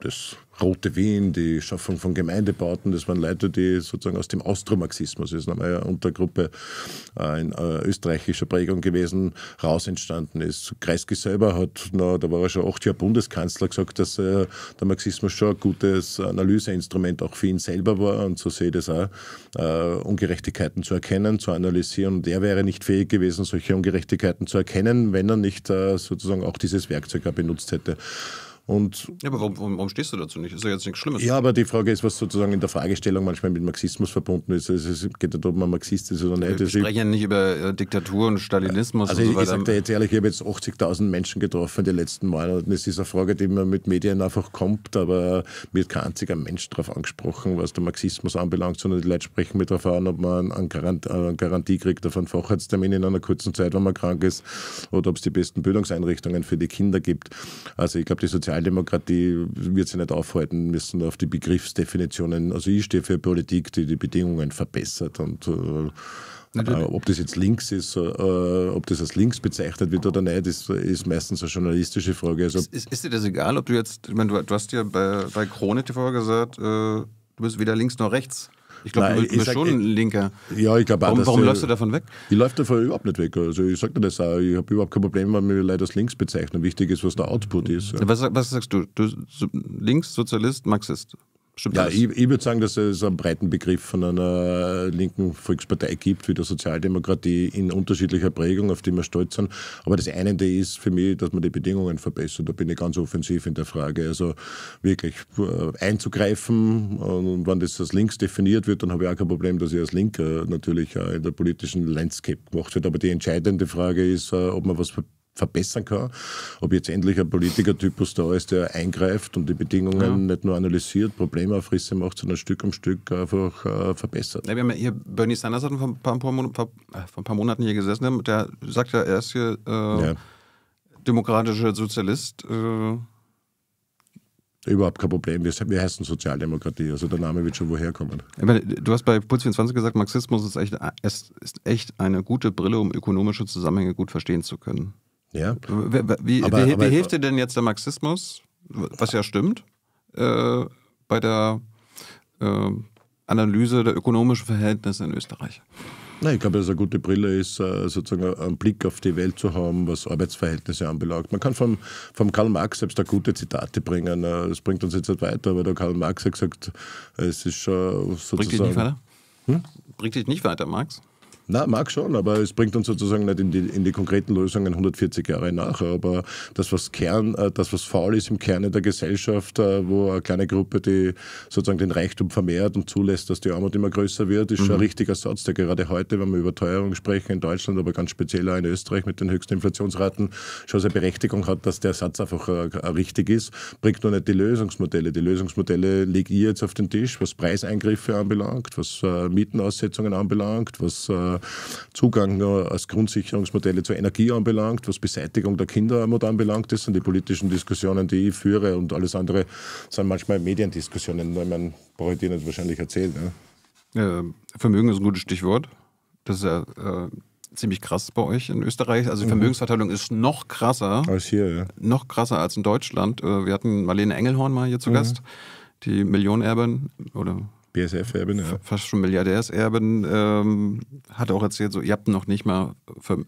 das Rote Wien, die Schaffung von Gemeindebauten, das waren Leute, die sozusagen aus dem Austromarxismus, das ist eine Untergruppe äh, in äh, österreichischer Prägung gewesen, raus entstanden ist. Kreisky selber hat, na, da war er schon acht Jahre Bundeskanzler, gesagt, dass äh, der Marxismus schon ein gutes Analyseinstrument auch für ihn selber war und so sehe ich das auch, Ungerechtigkeiten zu erkennen, zu analysieren. Und er wäre nicht fähig gewesen, solche Ungerechtigkeiten zu erkennen, wenn er nicht sozusagen auch dieses Werkzeug benutzt hätte. Und ja, aber warum, warum, stehst du dazu nicht? Ist ja jetzt nichts Schlimmes. Ja, aber die Frage ist, was sozusagen in der Fragestellung manchmal mit Marxismus verbunden ist. Also es geht ja darum, ob man Marxist ist oder nicht. Wir also sprechen ja nicht über äh, Diktatur und Stalinismus also und so Ich sage dir jetzt ehrlich, ich habe jetzt 80.000 Menschen getroffen die letzten Monate. Es ist eine Frage, die man mit Medien einfach kommt, aber mir hat kein einziger Mensch darauf angesprochen, was der Marxismus anbelangt, sondern die Leute sprechen mir darauf an, ob man eine äh, Garantie kriegt auf einen Facharzttermin in einer kurzen Zeit, wenn man krank ist, oder ob es die besten Bildungseinrichtungen für die Kinder gibt. Also ich glaube, die sozialen Sozialdemokratie wird sich nicht aufhalten müssen auf die Begriffsdefinitionen. Also ich stehe für Politik, die die Bedingungen verbessert und äh, Natürlich. Äh, ob das jetzt links ist, äh, ob das als links bezeichnet wird oder nicht, ist, ist meistens eine journalistische Frage. Also ist, ist, dir das egal, ob du jetzt, ich meine, du, hast ja bei, bei Krone TV gesagt, du bist weder links noch rechts. Ich glaube, du bist schon eh- ein Linker. Ja, ich glaube Warum, warum läufst du davon weg? Ich läufe davon überhaupt nicht weg. Also ich sage dir das auch. Ich habe überhaupt kein Problem, wenn mir Leute als links bezeichnen. Wichtig ist, was der Output ist. Ja. Was, was sagst du? Du links, Sozialist, Marxist? Stimmt ja, ich, ich würde sagen, dass es einen breiten Begriff von einer linken Volkspartei gibt, wie der Sozialdemokratie in unterschiedlicher Prägung, auf die wir stolz sind. Aber das Einende ist für mich, dass man die Bedingungen verbessert. Da bin ich ganz offensiv in der Frage. Also wirklich äh, einzugreifen. Und wenn das als links definiert wird, dann habe ich auch kein Problem, dass ich als Linker natürlich in der politischen Landscape gemacht wird. Aber die entscheidende Frage ist, äh, ob man was verbessern kann. Ob jetzt endlich ein Politikertypus da ist, der eingreift und die Bedingungen ja. nicht nur analysiert, Probleme Problemaufrisse macht, sondern Stück um Stück einfach äh, verbessert. Ja, wir haben ja hier Bernie Sanders hat vor ein paar, äh, vor ein paar Monaten hier gesessen, der sagt ja, er ist hier äh, ja. demokratischer Sozialist. Äh. Überhaupt kein Problem. Wir, wir, heißen Sozialdemokratie, also der Name wird schon woher kommen. Aber du hast bei Puls 24 gesagt, Marxismus ist echt, ist echt eine gute Brille, um ökonomische Zusammenhänge gut verstehen zu können. Ja. Wie, wie, aber, wie, aber, hilft dir denn jetzt der Marxismus, was ja stimmt, äh, bei der äh, Analyse der ökonomischen Verhältnisse in Österreich? Nein, ich glaube, dass eine gute Brille ist, äh, sozusagen einen Blick auf die Welt zu haben, was Arbeitsverhältnisse anbelangt. Man kann vom, vom Karl Marx selbst da gute Zitate bringen. Das äh, bringt uns jetzt nicht weiter, aber der Karl Marx hat gesagt, es ist schon sozusagen. Bringt dich nicht weiter? Hm? Bringt dich nicht weiter, Marx? Na, mag schon, aber es bringt uns sozusagen nicht in die, in die konkreten Lösungen 140 Jahre nach. Aber das, was Kern, äh, das, was faul ist im Kern in der Gesellschaft, äh, wo eine kleine Gruppe, die sozusagen den Reichtum vermehrt und zulässt, dass die Armut immer größer wird, ist mhm. schon ein mhm. richtiger Satz, der gerade heute, wenn wir über Teuerung sprechen, in Deutschland, aber ganz speziell auch in Österreich mit den höchsten Inflationsraten, schon seine Berechtigung hat, dass der Satz einfach äh, richtig ist. Bringt nur nicht die Lösungsmodelle. Die Lösungsmodelle lege ich jetzt auf den Tisch, was Preiseingriffe anbelangt, was Mietenaussetzungen anbelangt, was äh, Zugang als Grundsicherungsmodelle zur Energie anbelangt, was Beseitigung der Kinderarmut anbelangt. Das sind die politischen Diskussionen, die ich führe und alles andere sind manchmal Mediendiskussionen. Ich meine, brauche ich dir nicht wahrscheinlich erzählen. Ja? Vermögen ist ein gutes Stichwort. Das ist ja äh, ziemlich krass bei euch in Österreich. Also die mhm. Vermögensverteilung ist noch krasser. Als hier, ja. Noch krasser als in Deutschland. Äh, wir hatten Marlene Engelhorn mal hier zu mhm. Gast, die Millionenerbin oder BSF-Erbin, ja. Fast schon Milliardärserbin. Ähm, hat auch erzählt, so, ihr habt noch nicht mal,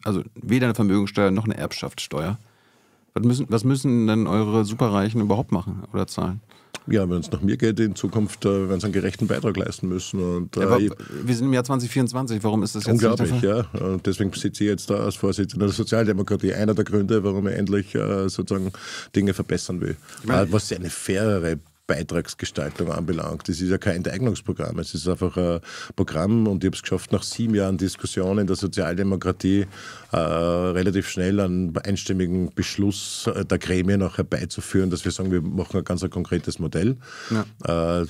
also weder eine Vermögensteuer noch eine Erbschaftssteuer. Was müssen, was müssen denn eure Superreichen überhaupt machen oder zahlen? Ja, wenn es nach mir geht, in Zukunft äh, werden sie einen gerechten Beitrag leisten müssen. Und, äh, wir sind im Jahr 2024, warum ist das jetzt Unglaublich, nicht der Fall? ja. Und deswegen sitze ich jetzt da als Vorsitzender der Sozialdemokratie. Einer der Gründe, warum ich endlich äh, sozusagen Dinge verbessern will. Ich mein, äh, was eine fairere Beitragsgestaltung anbelangt. Das ist ja kein Enteignungsprogramm, es ist einfach ein Programm und ich habe es geschafft, nach sieben Jahren Diskussion in der Sozialdemokratie äh, relativ schnell einen einstimmigen Beschluss äh, der Gremien auch herbeizuführen, dass wir sagen, wir machen ein ganz ein konkretes Modell. Ja. Äh,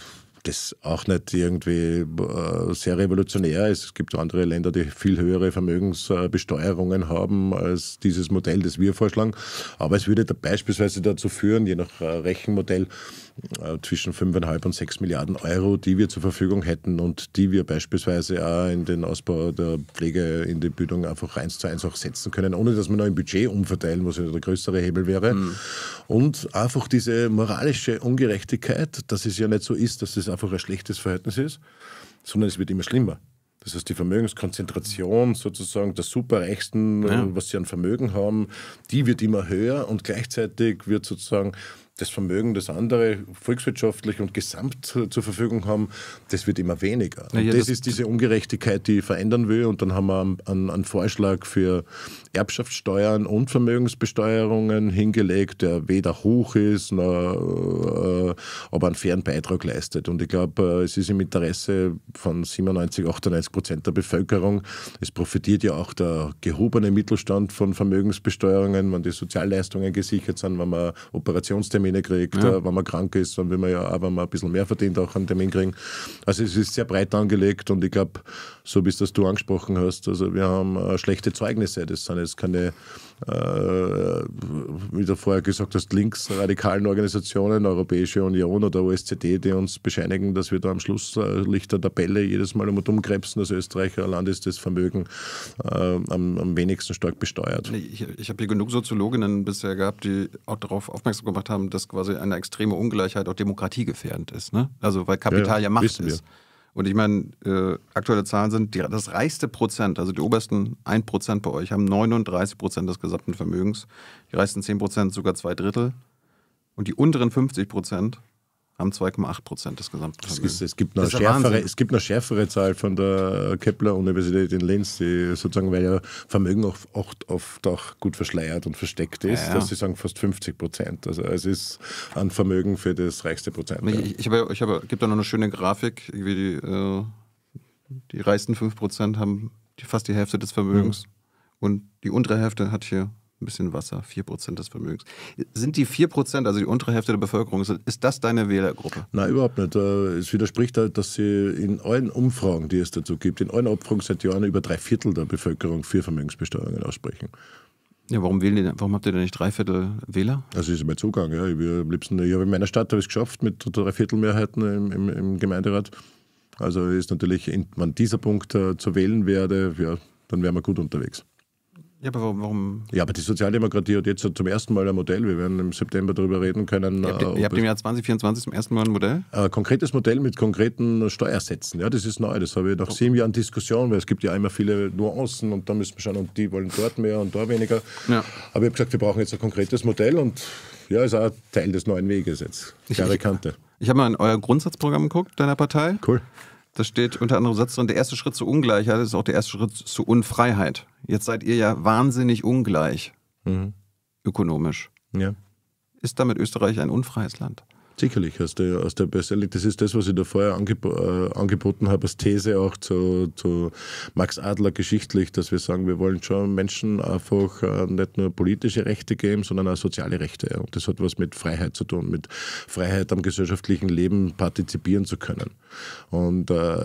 das auch nicht irgendwie äh, sehr revolutionär ist. Es gibt andere Länder, die viel höhere Vermögensbesteuerungen haben als dieses Modell, das wir vorschlagen. Aber es würde da beispielsweise dazu führen, je nach äh, Rechenmodell, äh, zwischen 5,5 und 6 Milliarden Euro, die wir zur Verfügung hätten und die wir beispielsweise auch in den Ausbau der Pflege, in die Bildung einfach eins zu eins auch setzen können, ohne dass wir noch im Budget umverteilen, was ja der größere Hebel wäre. Mhm. Und einfach diese moralische Ungerechtigkeit, dass es ja nicht so ist, dass es einfach ein schlechtes Verhältnis ist, sondern es wird immer schlimmer. Das heißt, die Vermögenskonzentration sozusagen der Superreichsten, ja. was sie an Vermögen haben, die wird immer höher und gleichzeitig wird sozusagen das Vermögen, das andere volkswirtschaftlich und gesamt zur Verfügung haben, das wird immer weniger. Ja, das, das, ist diese Ungerechtigkeit, die ich verändern will. Und dann haben wir einen, einen Vorschlag für Erbschaftssteuern und Vermögensbesteuerungen hingelegt, der weder hoch ist, noch, aber äh, einen fairen Beitrag leistet. Und ich glaube, äh, es ist im Interesse von 97, 98 Prozent der Bevölkerung. Es profitiert ja auch der gehobene Mittelstand von Vermögensbesteuerungen, wenn die Sozialleistungen gesichert sind, wenn man Operationstermine kriegt, ja. Äh, wenn man krank ist, dann will man ja auch, wenn man ein bisschen mehr verdient, auch einen Termin kriegen. Also es ist sehr breit angelegt und ich glaube, so wie es das du angesprochen hast, also wir haben schlechte Zeugnisse, das sind es keine, äh, wie du vorher gesagt hast, linksradikalen Organisationen, Europäische Union oder OSZE, die uns bescheinigen, dass wir da am Schluss äh, Licht der Tabelle jedes Mal um und um krebsen, Das also Österreicher Land ist das Vermögen äh, am, am, wenigsten stark besteuert. Ich, ich habe hier genug Soziologinnen bisher gehabt, die auch darauf aufmerksam gemacht haben, dass quasi eine extreme Ungleichheit auch demokratiegefährdend ist. Ne? Also weil Kapital ja, ja Macht ist. Wir. Und ich meine, äh, aktuelle Zahlen sind, die, das reichste Prozent, also die obersten 1 Prozent bei euch, haben 39 Prozent des gesamten Vermögens, die reichsten 10 Prozent sogar zwei Drittel und die unteren 50 Prozent haben 2,8 Prozent des Gesamtvermögens. Es, es, gibt eine schärfere, es gibt eine schärfere Zahl von der Kepler-Universität in Linz, die sozusagen, weil ja Vermögen oft, oft auch gut verschleiert und versteckt ist, ja, ja. dass sie sagen fast 50 Prozent. Also es ist ein Vermögen für das reichste Prozent. Ich, ja. ich, ich habe, ich habe, gibt da noch eine schöne Grafik, wie die, äh, die reichsten 5 Prozent haben die, fast die Hälfte des Vermögens mhm. und die untere Hälfte hat hier ein bisschen Wasser, 4% des Vermögens. Sind die 4%, also die untere Hälfte der Bevölkerung, ist das deine Wählergruppe? Nein, überhaupt nicht. Äh, es widerspricht halt, dass sie in allen Umfragen, die es dazu gibt, in allen Umfragen seit Jahren über drei Viertel der Bevölkerung für Vermögensbesteuerungen aussprechen. Ja, warum wählen die, warum habt ihr denn nicht drei Viertel Wähler? Das also, ist mein Zugang, ja. Ich, will, am liebsten, ich habe in meiner Stadt es geschafft mit Dreiviertelmehrheiten im, im, im Gemeinderat. Also ist natürlich, wenn dieser Punkt äh, zu wählen werde, ja, dann wären wir gut unterwegs. Ja, aber warum? Ja, aber die Sozialdemokratie hat jetzt zum ersten Mal ein Modell. Wir werden im September darüber reden können. Ihr habt, äh, ihr habt im Jahr 2024 zum ersten Mal ein Modell? Ein konkretes Modell mit konkreten Steuersätzen. Ja, das ist neu. Das habe ich nach oh. sieben Jahren Diskussion, weil es gibt ja immer viele Nuancen und da müssen wir schauen, und die wollen dort mehr und da weniger. Ja. Aber ich habe gesagt, wir brauchen jetzt ein konkretes Modell und ja, ist auch Teil des neuen Weges jetzt. Klare Kante. Ich, ich habe mal in euer Grundsatzprogramm geguckt, deiner Partei. Cool. Da steht unter anderem Satz drin, der erste Schritt zur Ungleichheit ist auch der erste Schritt zur Unfreiheit. Jetzt seid ihr ja wahnsinnig ungleich, mhm. ökonomisch. Ja. Ist damit Österreich ein unfreies Land? Sicherlich, aus der, aus der Bestelle. Das ist das, was ich da vorher angeb äh, angeboten habe, als These auch zu, zu, Max Adler geschichtlich, dass wir sagen, wir wollen schon Menschen einfach äh, nicht nur politische Rechte geben, sondern auch soziale Rechte. Ja. Und das hat was mit Freiheit zu tun, mit Freiheit am gesellschaftlichen Leben partizipieren zu können. Und äh,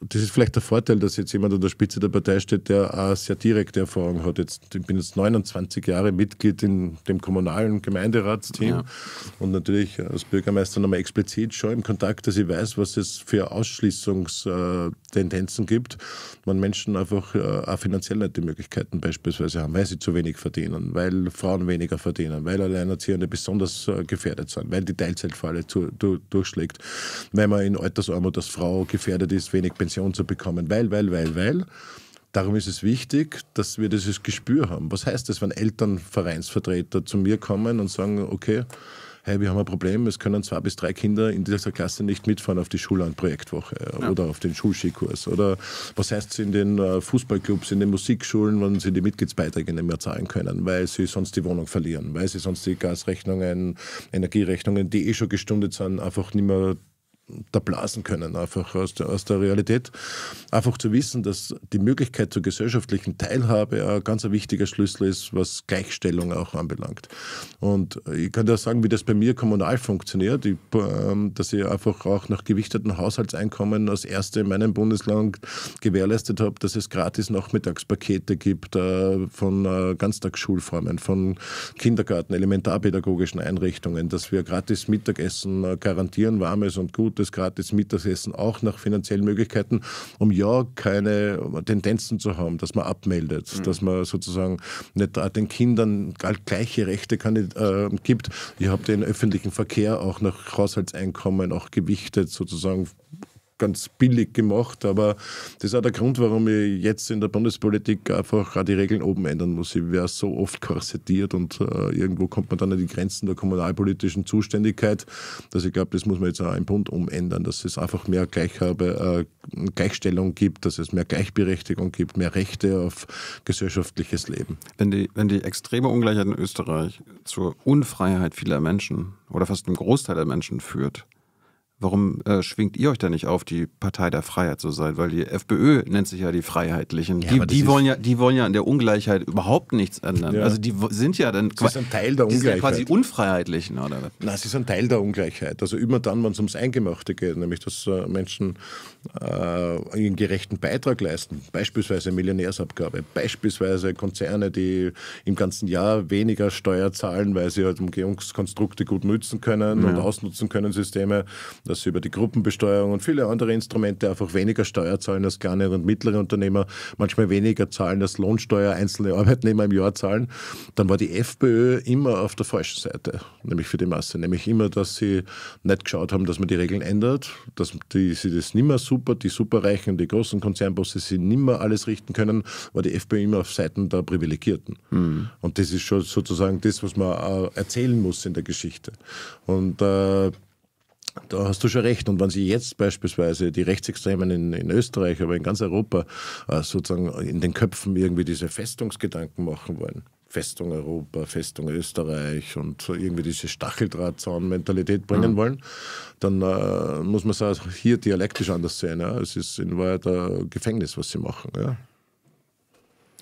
das ist vielleicht der Vorteil, dass jetzt jemand an der Spitze der Partei steht, der auch sehr direkte Erfahrung hat. Jetzt, ich bin jetzt 29 Jahre Mitglied in dem kommunalen Gemeinderatsteam ja. und natürlich als Bürgermeister nochmal explizit schon im Kontakt, dass ich weiß, was es für Ausschließungstendenzen gibt, wenn Menschen einfach äh, auch finanziell nicht die Möglichkeiten beispielsweise haben, weil sie zu wenig verdienen, weil Frauen weniger verdienen, weil Alleinerziehende besonders äh, gefährdet sind, weil die Teilzeitfalle zu, du, durchschlägt, weil man in Alter Altersarmut, dass Frau gefährdet ist, wenig Pension zu bekommen, weil, weil, weil, weil. Darum ist es wichtig, dass wir dieses Gespür haben. Was heißt das, wenn Elternvereinsvertreter zu mir kommen und sagen, okay, hey, wir haben ein Problem, es können zwei bis drei Kinder in dieser Klasse nicht mitfahren auf die Schullandprojektwoche ja. oder auf den Schulskikurs. Oder was heißt es in den äh, Fußballclubs, in den Musikschulen, wenn sie die Mitgliedsbeiträge nicht mehr zahlen können, weil sie sonst die Wohnung verlieren, weil sie sonst die Gasrechnungen, Energierechnungen, die eh schon gestundet sind, einfach nicht mehr da blasen können, einfach aus der, aus der Realität. Einfach zu wissen, dass die Möglichkeit zur gesellschaftlichen Teilhabe ein ganz wichtiger Schlüssel ist, was Gleichstellung auch anbelangt. Und ich kann dir sagen, wie das bei mir kommunal funktioniert, ich, ähm, dass ich einfach auch nach gewichteten Haushaltseinkommen als erste in meinem Bundesland gewährleistet habe, dass es gratis Nachmittagspakete gibt äh, von äh, Ganztagsschulformen, von Kindergarten, elementarpädagogischen Einrichtungen, dass wir gratis Mittagessen äh, garantieren, warmes und gut gutes, gratis Mittagessen, auch nach finanziellen Möglichkeiten, um ja keine Tendenzen zu haben, dass man abmeldet, mhm. dass man sozusagen nicht äh, den Kindern gleiche Rechte kann, äh, gibt. Ihr habt den öffentlichen Verkehr auch nach Haushaltseinkommen auch gewichtet, sozusagen ganz billig gemacht, aber das ist auch der Grund, warum ich jetzt in der Bundespolitik einfach auch die Regeln oben ändern muss. Ich wäre so oft korsettiert und äh, irgendwo kommt man dann an die Grenzen der kommunalpolitischen Zuständigkeit, dass ich glaube, das muss man jetzt auch im Bund umändern, dass es einfach mehr Gleichhabe, äh, Gleichstellung gibt, dass es mehr Gleichberechtigung gibt, mehr Rechte auf gesellschaftliches Leben. Wenn die, wenn die extreme Ungleichheit in Österreich zur Unfreiheit vieler Menschen oder fast dem Großteil der Menschen führt, Warum äh, schwingt ihr euch da nicht auf, die Partei der Freiheit zu sein? Weil die FPÖ nennt sich ja die Freiheitlichen. Ja, die, die wollen ja, die wollen ja an der Ungleichheit überhaupt nichts ändern. Ja. Also die sind ja dann sie sind Teil der Ungleichheit. Die sind quasi Unfreiheitlichen, oder? Nein, sie sind Teil der Ungleichheit. Also immer dann, wenn es ums Eingemachte geht, nämlich dass äh, Menschen äh, einen gerechten Beitrag leisten, beispielsweise Millionärsabgabe, beispielsweise Konzerne, die im ganzen Jahr weniger Steuer zahlen, weil sie halt Umgehungskonstrukte gut nutzen können ja. und ausnutzen können, Systeme, dass sie über die Gruppenbesteuerung und viele andere Instrumente einfach weniger Steuer zahlen als kleine und mittlere Unternehmer, manchmal weniger zahlen als Lohnsteuer einzelne Arbeitnehmer im Jahr zahlen, dann war die FPÖ immer auf der falschen Seite, nämlich für die Masse, nämlich immer, dass sie nicht geschaut haben, dass man die Regeln ändert, dass die, sie das nicht mehr so super, die Superreichen, und die großen Konzernbosse, die nimmer alles richten können, war die FPÖ immer auf Seiten der Privilegierten. Mhm. Und das ist schon sozusagen das, was man äh, erzählen muss in der Geschichte. Und äh, da hast du schon recht. Und wenn Sie jetzt beispielsweise die Rechtsextremen in, in Österreich, aber in ganz Europa äh, sozusagen in den Köpfen irgendwie diese Festungsgedanken machen wollen, Festung Europa, Festung Österreich und irgendwie diese Stacheldrahtzaun-Mentalität bringen mhm. wollen, dann äh, muss man es auch also hier dialektisch anders sehen. Ja? Es ist in Wahrheit ein Gefängnis, was sie machen. Ja?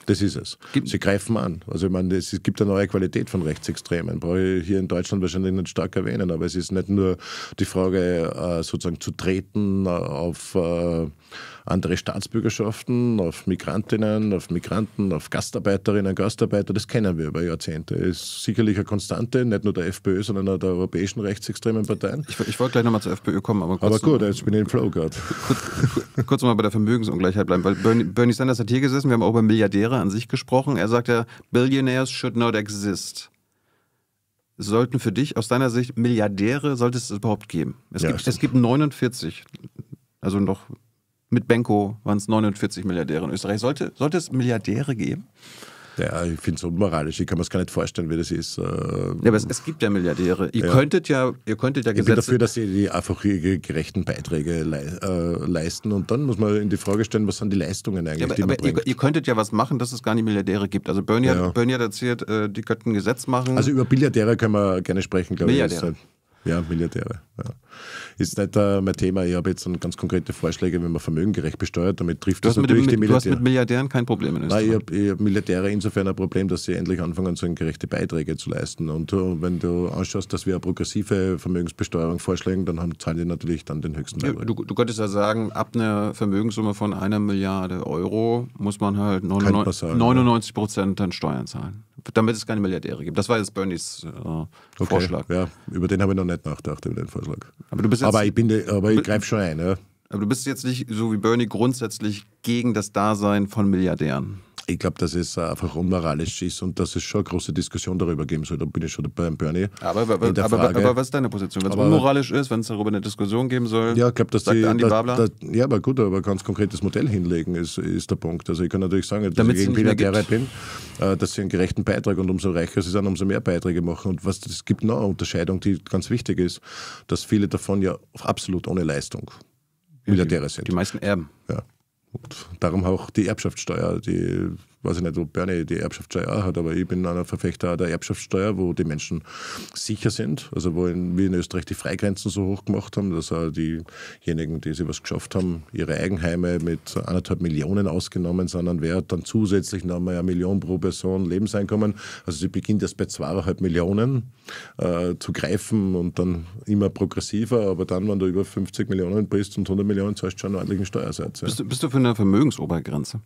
Das ist es. Gibt sie greifen an. Also ich meine, es gibt eine neue Qualität von Rechtsextremen. Brauche ich hier in Deutschland wahrscheinlich nicht stark erwähnen, aber es ist nicht nur die Frage, äh, sozusagen zu treten äh, auf äh, andere Staatsbürgerschaften, auf Migrantinnen, auf Migranten, auf Gastarbeiterinnen, Gastarbeiter. Das kennen wir über Jahrzehnte. Ist sicherlich eine Konstante, nicht nur der FPÖ, sondern auch der europäischen rechtsextremen Parteien. Ich, ich wollte gleich nochmal zur FPÖ kommen, aber kurz. Aber gut, jetzt bin ich im Flow gerade. Kurz, kurz nochmal bei der Vermögensungleichheit bleiben, weil Bernie, Bernie Sanders hat hier gesessen, wir haben auch über Milliardäre an sich gesprochen. Er sagt ja, Billionaires should not exist sollten für dich aus deiner Sicht Milliardäre, sollte es überhaupt geben? Es, ja, gibt, es gibt 49, also noch mit Benko waren es 49 Milliardäre in Österreich. Sollte, sollte es Milliardäre geben? Ja, ich finde es unmoralisch. Ich kann mir das gar nicht vorstellen, wie das ist. Äh, ja, aber es, es, gibt ja Milliardäre. Ihr ja. könntet ja, ihr könntet ja Gesetze... Ich bin dafür, dass sie die einfach ihre gerechten Beiträge le äh, leisten. Und dann muss man in die Frage stellen, was sind die Leistungen eigentlich, ja, aber, die man aber bringt. Ihr, ihr, könntet ja was machen, dass es gar nicht Milliardäre gibt. Also Bernie, ja. hat, Bernie hat erzählt, äh, die könnten ein Gesetz machen. Also über Billiardäre können wir gerne sprechen, glaube ich. Milliardäre. Ja, Milliardäre. Ja. Ist nicht uh, mein Thema. Ich habe jetzt ganz konkrete Vorschläge, wie man vermögengerecht besteuert. Damit trifft das natürlich dem, die Milliardäre. Du hast mit Milliardären kein Problem in Nein, ich habe hab Milliardäre insofern ein Problem, dass sie endlich anfangen, so gerechte Beiträge zu leisten. Und uh, wenn du anschaust, dass wir eine progressive Vermögensbesteuerung vorschlagen, dann haben, zahlen die natürlich dann den höchsten Beitrag. Ja, du, du, könntest ja sagen, ab einer Vermögenssumme von einer Milliarde Euro muss man halt 99, man sagen, 99 Prozent dann Steuern zahlen damit es keine Milliardäre gibt. Das war jetzt Bernies äh, okay, Vorschlag. Ja, über den habe ich noch nicht nachgedacht, über den Vorschlag. Aber, jetzt, aber ich, ich greife schon ein, ja. Aber du bist jetzt nicht, so wie Bernie, grundsätzlich gegen das Dasein von Milliardären ich glaube, dass es einfach unmoralisch ist und dass es schon eine große Diskussion darüber geben soll. Da bin ich schon beim Bernie. Aber, aber, aber, aber, was ist deine Position? Wenn es unmoralisch ist, wenn es darüber eine Diskussion geben soll, ja, ich glaub, dass sagt die, Andi da, da, Ja, aber gut, aber ein ganz konkretes Modell hinlegen ist, ist der Punkt. Also ich kann natürlich sagen, dass Damit's ich gegen Pinaguerra bin, äh, dass sie einen gerechten Beitrag und umso reicher sie sind, umso mehr Beiträge machen. Und was, es gibt noch eine Unterscheidung, die ganz wichtig ist, dass viele davon ja absolut ohne Leistung Milliardäre sind. Die meisten erben. Ja. Und darum auch die Erbschaftssteuer, die weiß ich nicht, ob Bernie die Erbschaftssteuer hat, aber ich bin einer Verfechter der Erbschaftssteuer, wo die Menschen sicher sind, also wo in, wir in Österreich die Freigrenzen so hoch gemacht haben, dass auch diejenigen, die sie was geschafft haben, ihre Eigenheime mit anderthalb Millionen ausgenommen sind an Wert, dann zusätzlich nochmal eine Million pro Person Lebenseinkommen. Also sie beginnt erst bei zweieinhalb Millionen äh, zu greifen und dann immer progressiver, aber dann, wenn du über 50 Millionen bist und 100 Millionen, zahlst du schon einen ordentlichen Steuersatz. Ja. Bist, du, bist du für eine Vermögensobergrenze?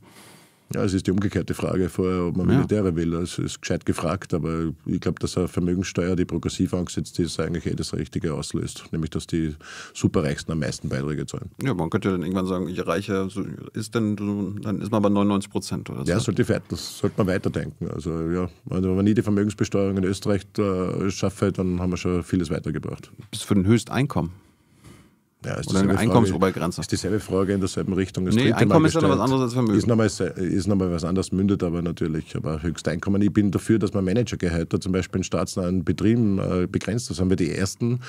Ja, es ist die umgekehrte Frage vorher, ob man ja. Militäre will. Es ist gescheit gefragt, aber ich glaube, dass eine Vermögenssteuer, die progressiv angesetzt ist, eigentlich eh das Richtige auslöst. Nämlich, dass die Superreichsten am meisten Beiträge zahlen. Ja, man könnte dann irgendwann sagen, je reicher ist denn, dann ist man bei 99 Prozent oder so. Ja, sollte, das sollte man weiterdenken. Also ja, also, wenn man nie die Vermögensbesteuerung in Österreich äh, schaffe, dann haben wir schon vieles weitergebracht. Bis für den Höchsteinkommen. Ja, ist Oder eine Einkommensobergrenze. Ist dieselbe Frage in derselben Richtung. Das nee, Einkommen ist dann was anderes als Vermögen. Ist nochmal, ist nochmal was anderes, mündet aber natürlich. Aber Höchsteinkommen, ich bin dafür, dass man Managergehälter zum Beispiel in staatsnahen Betrieben äh, begrenzt. Das haben wir die ersten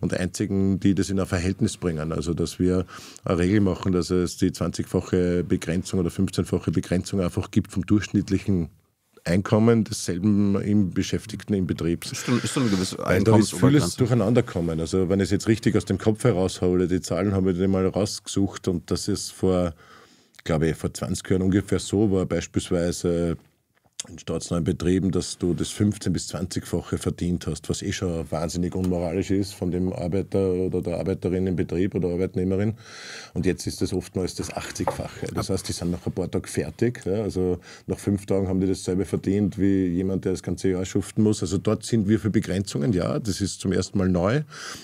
und einzigen, die das in ein Verhältnis bringen. Also, dass wir eine Regel machen, dass es die 20-fache Begrenzung oder 15-fache Begrenzung einfach gibt vom durchschnittlichen Einkommen desselben im Beschäftigten im Betrieb. Ist dann, ist dann ein gewisses Einkommens Da ist vieles durcheinander kommen. Also wenn ich es jetzt richtig aus dem Kopf heraushole, die Zahlen habe ich dann mal rausgesucht und das ist vor, glaube ich, vor 20 Jahren ungefähr so war beispielsweise in staatsneuen Betrieben, dass du das 15- bis 20-fache verdient hast, was eh schon wahnsinnig unmoralisch ist von dem Arbeiter oder der Arbeiterin im Betrieb oder Arbeitnehmerin. Und jetzt ist das oftmals das 80-fache. Das heißt, die sind nach ein paar Tagen fertig. Ja, also nach fünf Tagen haben die dasselbe verdient wie jemand, der das ganze Jahr schuften muss. Also dort sind wir für Begrenzungen, ja. Das ist zum ersten Mal neu,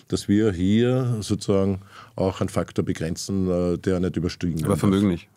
dass wir hier sozusagen auch einen Faktor begrenzen, äh, der nicht überstiegen wird. Aber Vermögen nicht.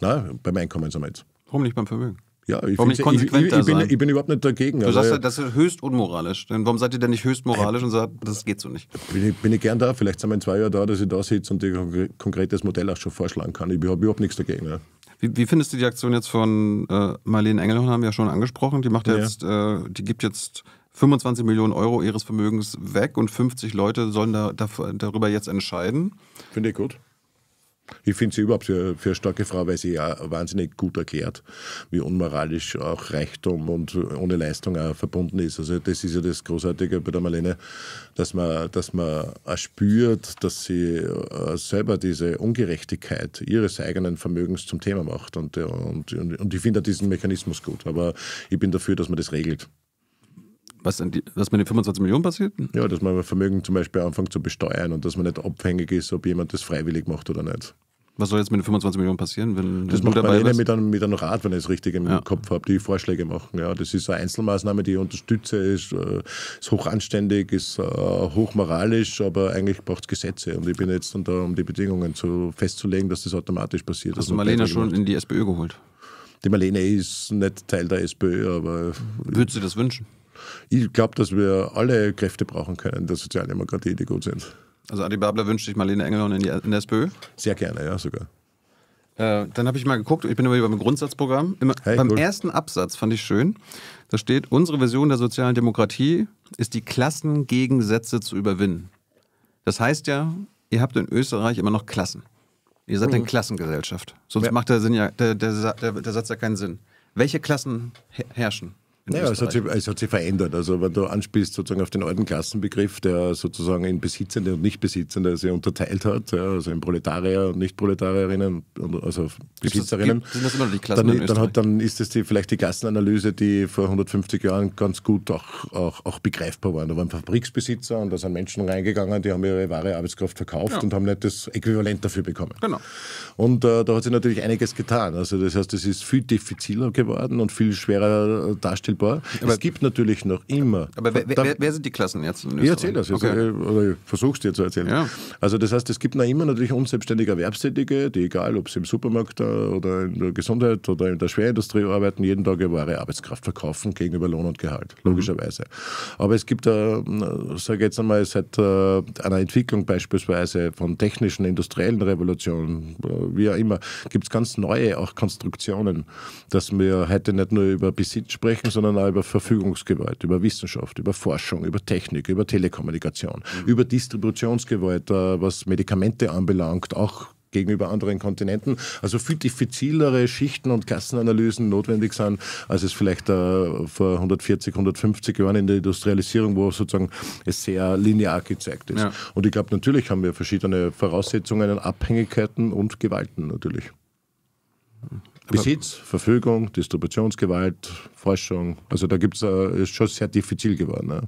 Nein, beim Einkommen sind wir jetzt. Warum nicht beim Vermögen? Ja, ich, warum nicht konsequenter ich, ich, ich, bin, ich bin überhaupt nicht dagegen. Du also sagst, halt, das ist höchst unmoralisch. Denn warum seid ihr denn nicht höchst moralisch äh, und sagt, das geht so nicht? Bin ich, bin ich gern da. Vielleicht sind wir in zwei Jahren da, dass ich da sitze und dir ein konkretes Modell auch schon vorschlagen kann. Ich habe überhaupt nichts dagegen. Ja. Wie, wie, findest du die Aktion jetzt von äh, Marlene Engelhorn, haben wir ja schon angesprochen. Die macht jetzt, äh, die gibt jetzt 25 Millionen Euro ihres Vermögens weg und 50 Leute sollen da, da darüber jetzt entscheiden. Finde ich gut. Ich finde sie überhaupt für, für eine starke Frau, weil sie ja wahnsinnig gut erklärt, wie unmoralisch auch Reichtum und ohne Leistung auch verbunden ist. Also das ist ja das Großartige bei der Marlene, dass man, dass man spürt, dass sie äh, selber diese Ungerechtigkeit ihres eigenen Vermögens zum Thema macht. Äh, und, und, und ich finde diesen Mechanismus gut. Aber ich bin dafür, dass man das regelt was, die, was mit den 25 Millionen passiert? Ja, dass man Vermögen zum Beispiel anfängt zu besteuern und dass man nicht abhängig ist, ob jemand das freiwillig macht oder nicht. Was soll jetzt mit den 25 Millionen passieren, wenn das macht dabei man eh mit einem, mit einem Rat, wenn ich es richtig im ja. Kopf habe, die Vorschläge machen. Ja, das ist eine Einzelmaßnahme, die ich unterstütze, ist, äh, ist hochanständig, ist uh, hochmoralisch, aber eigentlich braucht es Gesetze. Und ich bin jetzt dann da, um die Bedingungen zu, festzulegen, dass das automatisch passiert. Hast du Marlene schon gemacht. in die SPÖ geholt? Die Marlene ist nicht Teil der SPÖ, aber... Würdest du das wünschen? ich glaube, dass wir alle Kräfte brauchen können der Sozialdemokratie, die gut sind. Also Adi Babler wünscht sich Marlene Engelhorn in, die, in der SPÖ? Sehr gerne, ja sogar. Äh, dann habe ich mal geguckt, ich bin immer wieder beim Grundsatzprogramm. Immer, hey, beim gut. ersten Absatz fand ich schön. Da steht, unsere Version der sozialen Demokratie ist die Klassengegensätze zu überwinden. Das heißt ja, ihr habt in Österreich immer noch Klassen. Ihr seid mhm. eine Klassengesellschaft. Sonst ja. macht der, Sinn ja, der, der, der, Satz ja keinen Sinn. Welche Klassen herrschen? Naja, es hat, sich, es hat sich verändert. Also wenn du anspielst sozusagen auf den alten Klassenbegriff, der sozusagen in Besitzende und Nichtbesitzende sich unterteilt hat, ja, also in Proletarier und Nichtproletarierinnen, also Besitzerinnen, das, gibt, das immer die dann, dann, hat, dann ist das die, vielleicht die Klassenanalyse, die vor 150 Jahren ganz gut auch, auch, auch begreifbar war. Da waren Fabriksbesitzer und da sind Menschen reingegangen, die haben ihre wahre Arbeitskraft verkauft ja. und haben nicht das Äquivalent dafür bekommen. Genau. Und äh, da hat sich natürlich einiges getan. Also das heißt, es ist viel diffiziler geworden und viel schwerer darstellbar äh, unmittelbar. Aber es gibt natürlich noch immer. Aber wer, wer, wer sind die Klassenärzte? In ich erzähle das jetzt, okay. Äh, oder ich versuche es dir zu erzählen. Ja. Also, das heißt, es gibt noch immer natürlich unselbstständige Erwerbstätige, die, egal ob sie im Supermarkt äh, oder in der Gesundheit oder in der Schwerindustrie arbeiten, jeden Tag ihre Arbeitskraft verkaufen gegenüber Lohn und Gehalt, mhm. logischerweise. Mhm. Aber es gibt, äh, sage ich jetzt einmal, seit einer Entwicklung beispielsweise von technischen, industriellen Revolutionen, wie auch immer, gibt es ganz neue auch Konstruktionen, dass wir heute nicht nur über Besitz sprechen, sondern sondern auch über Verfügungsgewalt, über Wissenschaft, über Forschung, über Technik, über Telekommunikation, mhm. über Distributionsgewalt, äh, was Medikamente anbelangt, auch gegenüber anderen Kontinenten. Also viel diffizilere Schichten und Klassenanalysen notwendig sind, als es vielleicht äh, vor 140, 150 Jahren in der Industrialisierung, wo sozusagen es sehr linear gezeigt ist. Ja. Und ich glaube, natürlich haben wir verschiedene Voraussetzungen, Abhängigkeiten und Gewalten natürlich. Mhm. Besitz, Verfügung, Distributionsgewalt, Forschung. Also da gibt's, äh, schon sehr diffizil geworden. Ne?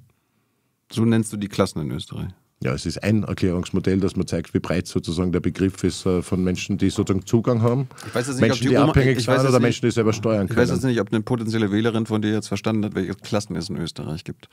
So nennst du die Klassen in Österreich? Ja, es ist ein Erklärungsmodell, dass man zeigt, wie breit sozusagen der Begriff ist äh, von Menschen, die sozusagen Zugang haben. Ich weiß nicht, Menschen, die, die, abhängig sind oder nicht, Menschen, die selber steuern können. Ich weiß jetzt nicht, ob eine potenzielle Wählerin von dir jetzt verstanden hat, welche Klassen es in Österreich gibt.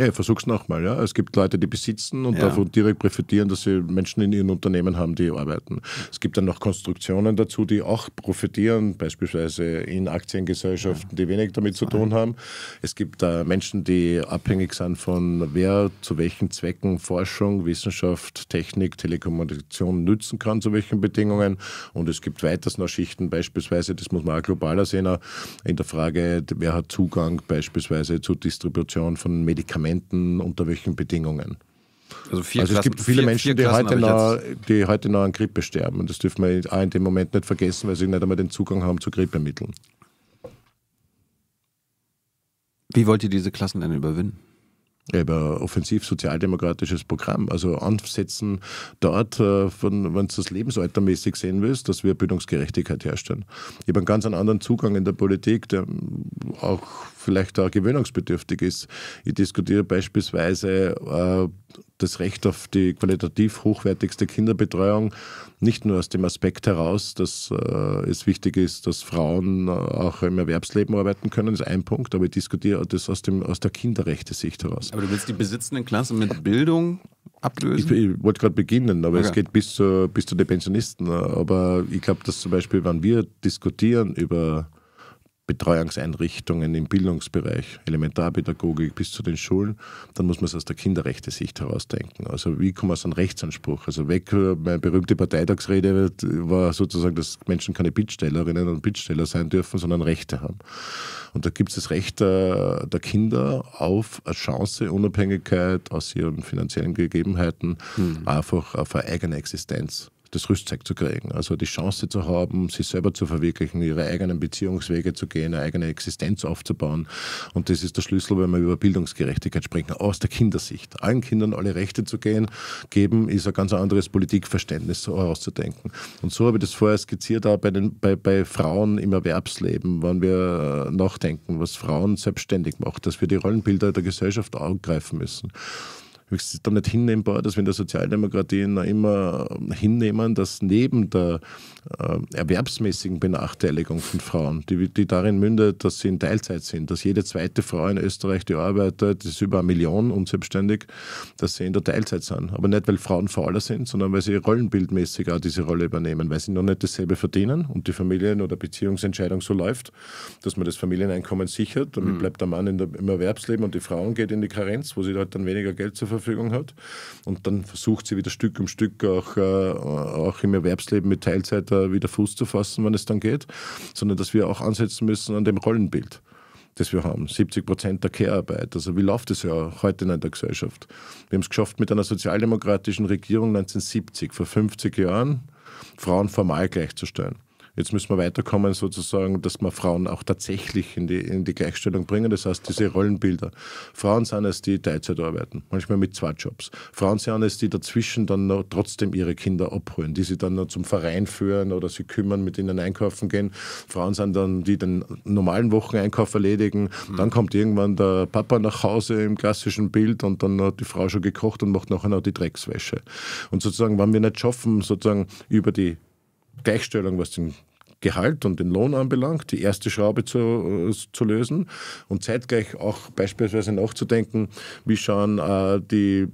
Ja, versuch's nochmal. Ja. Es gibt Leute, die besitzen und ja. davon direkt profitieren, dass sie Menschen in ihren Unternehmen haben, die arbeiten. Es gibt dann noch Konstruktionen dazu, die auch profitieren, beispielsweise in Aktiengesellschaften, die wenig damit zu tun haben. Es gibt äh, Menschen, die abhängig sind von wer zu welchen Zwecken Forschung, Wissenschaft, Technik, Telekommunikation nützen kann, zu welchen Bedingungen. Und es gibt weiters noch Schichten, beispielsweise, das muss man auch globaler sehen, äh, in der Frage, wer hat Zugang beispielsweise zur Distribution von Medikamenten Medikamenten, unter welchen Bedingungen. Also, vier also es Klassen, gibt viele vier, Menschen, vier die, heute noch, die heute noch an Grippe sterben. Und das dürfen wir auch in dem Moment nicht vergessen, weil sie nicht einmal den Zugang haben zu Grippemitteln. Wie wollt ihr diese Klassen denn überwinden? über offensiv-sozialdemokratisches Programm. Also ansetzen dort, äh, wenn du das lebensaltermäßig sehen willst, dass wir Bildungsgerechtigkeit herstellen. Ich habe einen ganz anderen Zugang in der Politik, der auch vielleicht auch gewöhnungsbedürftig ist. Ich diskutiere beispielsweise äh, das Recht auf die qualitativ hochwertigste Kinderbetreuung, nicht nur aus dem Aspekt heraus, dass äh, es wichtig ist, dass Frauen äh, auch im Erwerbsleben arbeiten können, ist ein Punkt, aber ich diskutiere das aus, dem, aus der Kinderrechte-Sicht heraus. Aber du willst die besitzenden Klassen mit Bildung ablösen? Ich, ich wollte gerade beginnen, aber okay. es geht bis zu, bis zu den Pensionisten. Aber ich glaube, dass zum Beispiel, wenn wir diskutieren über Betreuungseinrichtungen im Bildungsbereich, Elementarpädagogik bis zu den Schulen, dann muss man es aus der Kinderrechte-Sicht herausdenken. Also wie kommt man aus einem Rechtsanspruch? Also weg, meine berühmte Parteitagsrede war sozusagen, dass Menschen keine Bittstellerinnen und Bittsteller sein dürfen, sondern Rechte haben. Und da gibt es das Recht der, der Kinder auf eine Chance, Unabhängigkeit aus ihren finanziellen Gegebenheiten, mhm. einfach auf eine eigene Existenz das Rüstzeug zu kriegen. Also die Chance zu haben, sich selber zu verwirklichen, ihre eigenen Beziehungswege zu gehen, eine eigene Existenz aufzubauen. Und das ist der Schlüssel, wenn wir über Bildungsgerechtigkeit sprechen, aus der Kindersicht. Allen Kindern alle Rechte zu gehen, geben, ist ein ganz anderes Politikverständnis so auszudenken. Und so habe ich das vorher skizziert, auch bei, den, bei, bei Frauen im Erwerbsleben, wenn wir nachdenken, was Frauen selbstständig macht, dass wir die Rollenbilder der Gesellschaft angreifen müssen es ist dann nicht hinnehmbar, dass wir in der Sozialdemokratie noch immer hinnehmen, dass neben der äh, erwerbsmäßigen Benachteiligung von Frauen, die, die darin mündet, dass sie in Teilzeit sind, dass jede zweite Frau in Österreich, die arbeitet, ist über eine Million unselbstständig, dass sie in der Teilzeit sind. Aber nicht, weil Frauen fauler sind, sondern weil sie rollenbildmäßig auch diese Rolle übernehmen, weil sie noch nicht dasselbe verdienen und die Familien- oder Beziehungsentscheidung so läuft, dass man das Familieneinkommen sichert. Damit mhm. bleibt der Mann der, im Erwerbsleben und die Frau geht in die Karenz, wo sie halt dann weniger Geld zur Verfügung hat. Und dann versucht sie wieder Stück um Stück auch, äh, auch im Erwerbsleben mit Teilzeit da wieder Fuß zu fassen, wenn es dann geht, sondern dass wir auch ansetzen müssen an dem Rollenbild das wir haben. 70 Prozent der Care-Arbeit. Also wie läuft es ja heute in der Gesellschaft? Wir haben es geschafft mit einer sozialdemokratischen Regierung 1970, vor 50 Jahren, Frauen formal gleichzustellen. Jetzt müssen wir weiterkommen, sozusagen, dass wir Frauen auch tatsächlich in die, in die Gleichstellung bringen. Das heißt, diese Rollenbilder. Frauen sind es, die Teilzeit arbeiten, manchmal mit zwei Jobs. Frauen sind es, die dazwischen dann noch trotzdem ihre Kinder abholen, die sie dann noch zum Verein führen oder sie kümmern, mit ihnen einkaufen gehen. Frauen sind dann, die den normalen Wocheneinkauf erledigen. Mhm. Dann kommt irgendwann der Papa nach Hause im klassischen Bild und dann hat die Frau schon gekocht und macht nachher noch die Dreckswäsche. Und sozusagen, wenn wir nicht schaffen, sozusagen über die Gleichstellung, was den Gehalt und den Lohn anbelangt, die erste Schraube zu, äh, zu lösen und zeitgleich auch beispielsweise nachzudenken, wie schauen äh, die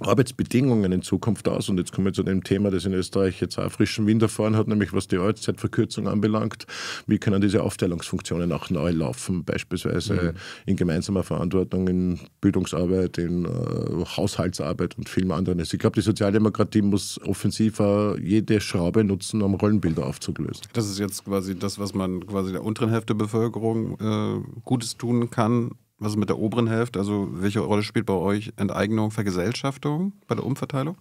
Arbeitsbedingungen in Zukunft aus? Und jetzt kommen wir zu dem Thema, das in Österreich jetzt auch frischen Wind erfahren hat, nämlich was die Arbeitszeitverkürzung anbelangt. Wie können diese Aufteilungsfunktionen auch neu laufen, beispielsweise mhm. in gemeinsamer Verantwortung, in Bildungsarbeit, in äh, Haushaltsarbeit und vielem anderen? Also ich glaube, die Sozialdemokratie muss offensiver jede Schraube nutzen, um Rollenbilder aufzulösen. Das ist jetzt quasi das, was man quasi der unteren Hälfte der Bevölkerung äh, Gutes tun kann, was ist mit der oberen Hälfte? Also welche Rolle spielt bei euch Enteignung, Vergesellschaftung bei der Umverteilung?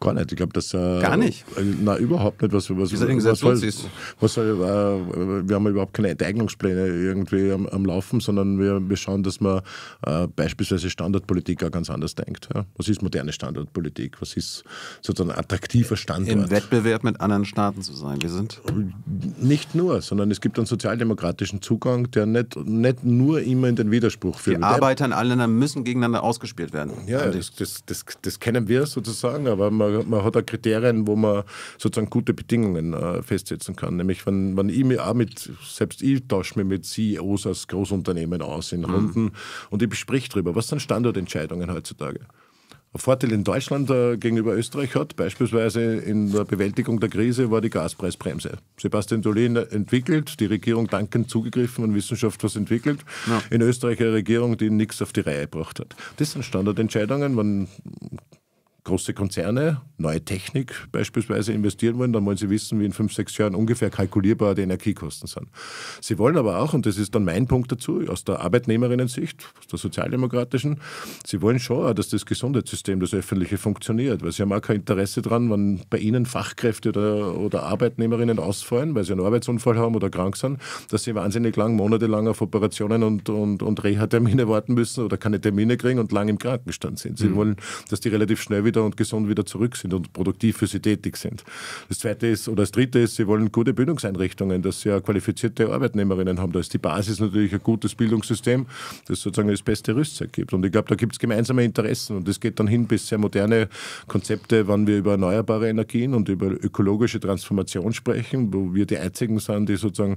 Gar nicht. Ich glaube, dass äh, Gar nicht? Äh, nein, überhaupt nicht. Was, was, Wie was, was, was, was äh, wir haben überhaupt keine Enteignungspläne irgendwie am, am Laufen, sondern wir, wir schauen, dass man äh, beispielsweise Standardpolitik auch ganz anders denkt. Ja? Was ist moderne Standardpolitik? Was ist sozusagen attraktiver Standort? Im Wettbewerb mit anderen Staaten zu sein. Wir sind nicht nur, sondern es gibt einen sozialdemokratischen Zugang, der nicht, nicht nur immer in den Widerspruch führt. Die Arbeiter in allen Ländern müssen gegeneinander ausgespielt werden. Ja, das, das, das, das kennen wir sozusagen, aber man man, man hat auch Kriterien, wo man sozusagen gute Bedingungen äh, festsetzen kann. Nämlich, wenn, wenn ich mich auch mit, selbst ich tausche mich mit CEOs aus Großunternehmen aus in mhm. Runden mhm. und ich bespreche darüber, was sind Standortentscheidungen heutzutage? Ein Vorteil in Deutschland äh, gegenüber Österreich hat, beispielsweise in der Bewältigung der Krise, war die Gaspreisbremse. Sebastian Dolin entwickelt, die Regierung dankend zugegriffen und Wissenschaft was entwickelt. Ja. In Österreich eine Regierung, die nichts auf die Reihe gebracht hat. Das sind Standardentscheidungen. Man große Konzerne, neue Technik beispielsweise investieren wollen, dann wollen sie wissen, wie in fünf, sechs Jahren ungefähr kalkulierbar die Energiekosten sind. Sie wollen aber auch, und das ist dann mein Punkt dazu, aus der Arbeitnehmerinnen-Sicht, aus der sozialdemokratischen, sie wollen schon auch, dass das Gesundheitssystem, das öffentliche, funktioniert, weil sie haben auch kein Interesse daran, wenn bei ihnen Fachkräfte oder, oder Arbeitnehmerinnen ausfallen, weil sie einen Arbeitsunfall haben oder krank sind, dass sie wahnsinnig lang, monatelang auf Operationen und, und, und Reha-Termine warten müssen oder keine Termine kriegen und lang im Krankenstand sind. Sie mhm. wollen, dass die relativ schnell wieder wieder und gesund wieder zurück sind und produktiv für sie tätig sind. Das zweite ist, oder das dritte ist, sie wollen gute Bildungseinrichtungen, dass sie ja qualifizierte Arbeitnehmerinnen haben. Da ist die Basis natürlich ein gutes Bildungssystem, das sozusagen das beste Rüstzeug gibt. Und ich glaube, da gibt es gemeinsame Interessen und es geht dann hin bis sehr moderne Konzepte, wann wir über erneuerbare Energien und über ökologische Transformation sprechen, wo wir die einzigen sind, die sozusagen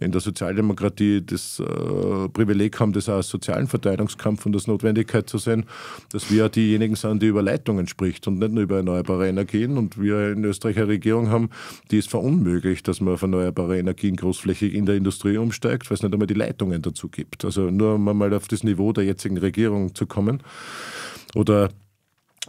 in der Sozialdemokratie das äh, Privileg haben, das auch als sozialen Verteilungskampf und als Notwendigkeit zu sehen, dass wir diejenigen sind, die über Leitungen sprechen spricht und nicht nur über erneuerbare Energien. Und wir in Österreich eine Regierung haben, die es verunmöglicht, dass man auf erneuerbare Energien großflächig in der Industrie umsteigt, weil es nicht einmal die Leitungen dazu gibt. Also nur um mal auf das Niveau der jetzigen Regierung zu kommen. Oder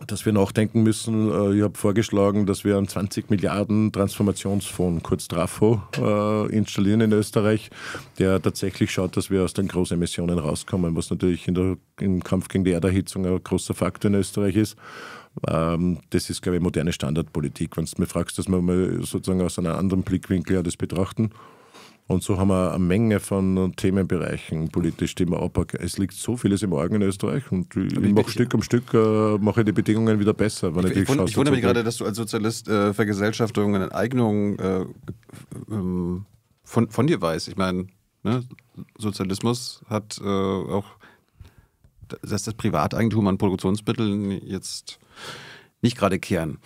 dass wir nachdenken müssen. Äh, ich habe vorgeschlagen, dass wir einen 20 Milliarden Transformationsfonds, kurz Trafo, äh, installieren in Österreich, der tatsächlich schaut, dass wir aus den Großemissionen rauskommen, was natürlich der, im Kampf gegen die Erderhitzung ein großer Faktor in Österreich ist. Ähm, das ist, glaube ich, moderne Standardpolitik. Wenn du mich fragst, dass wir mal sozusagen aus einem anderen Blickwinkel das betrachten. Und so haben wir eine Menge von Themenbereichen politisch, die wir abhaken. Es liegt so vieles im Argen in Österreich und ich, mache Stück um Stück äh, mache die Bedingungen wieder besser. Wenn ich, ich, ich, wund, ich wundere mich gerade, dass du als Sozialist äh, Vergesellschaftung und Enteignung äh, ähm, von, von dir weißt. Ich meine, ne, Sozialismus hat äh, auch, dass das Privateigentum an Produktionsmitteln jetzt nicht gerade kehren.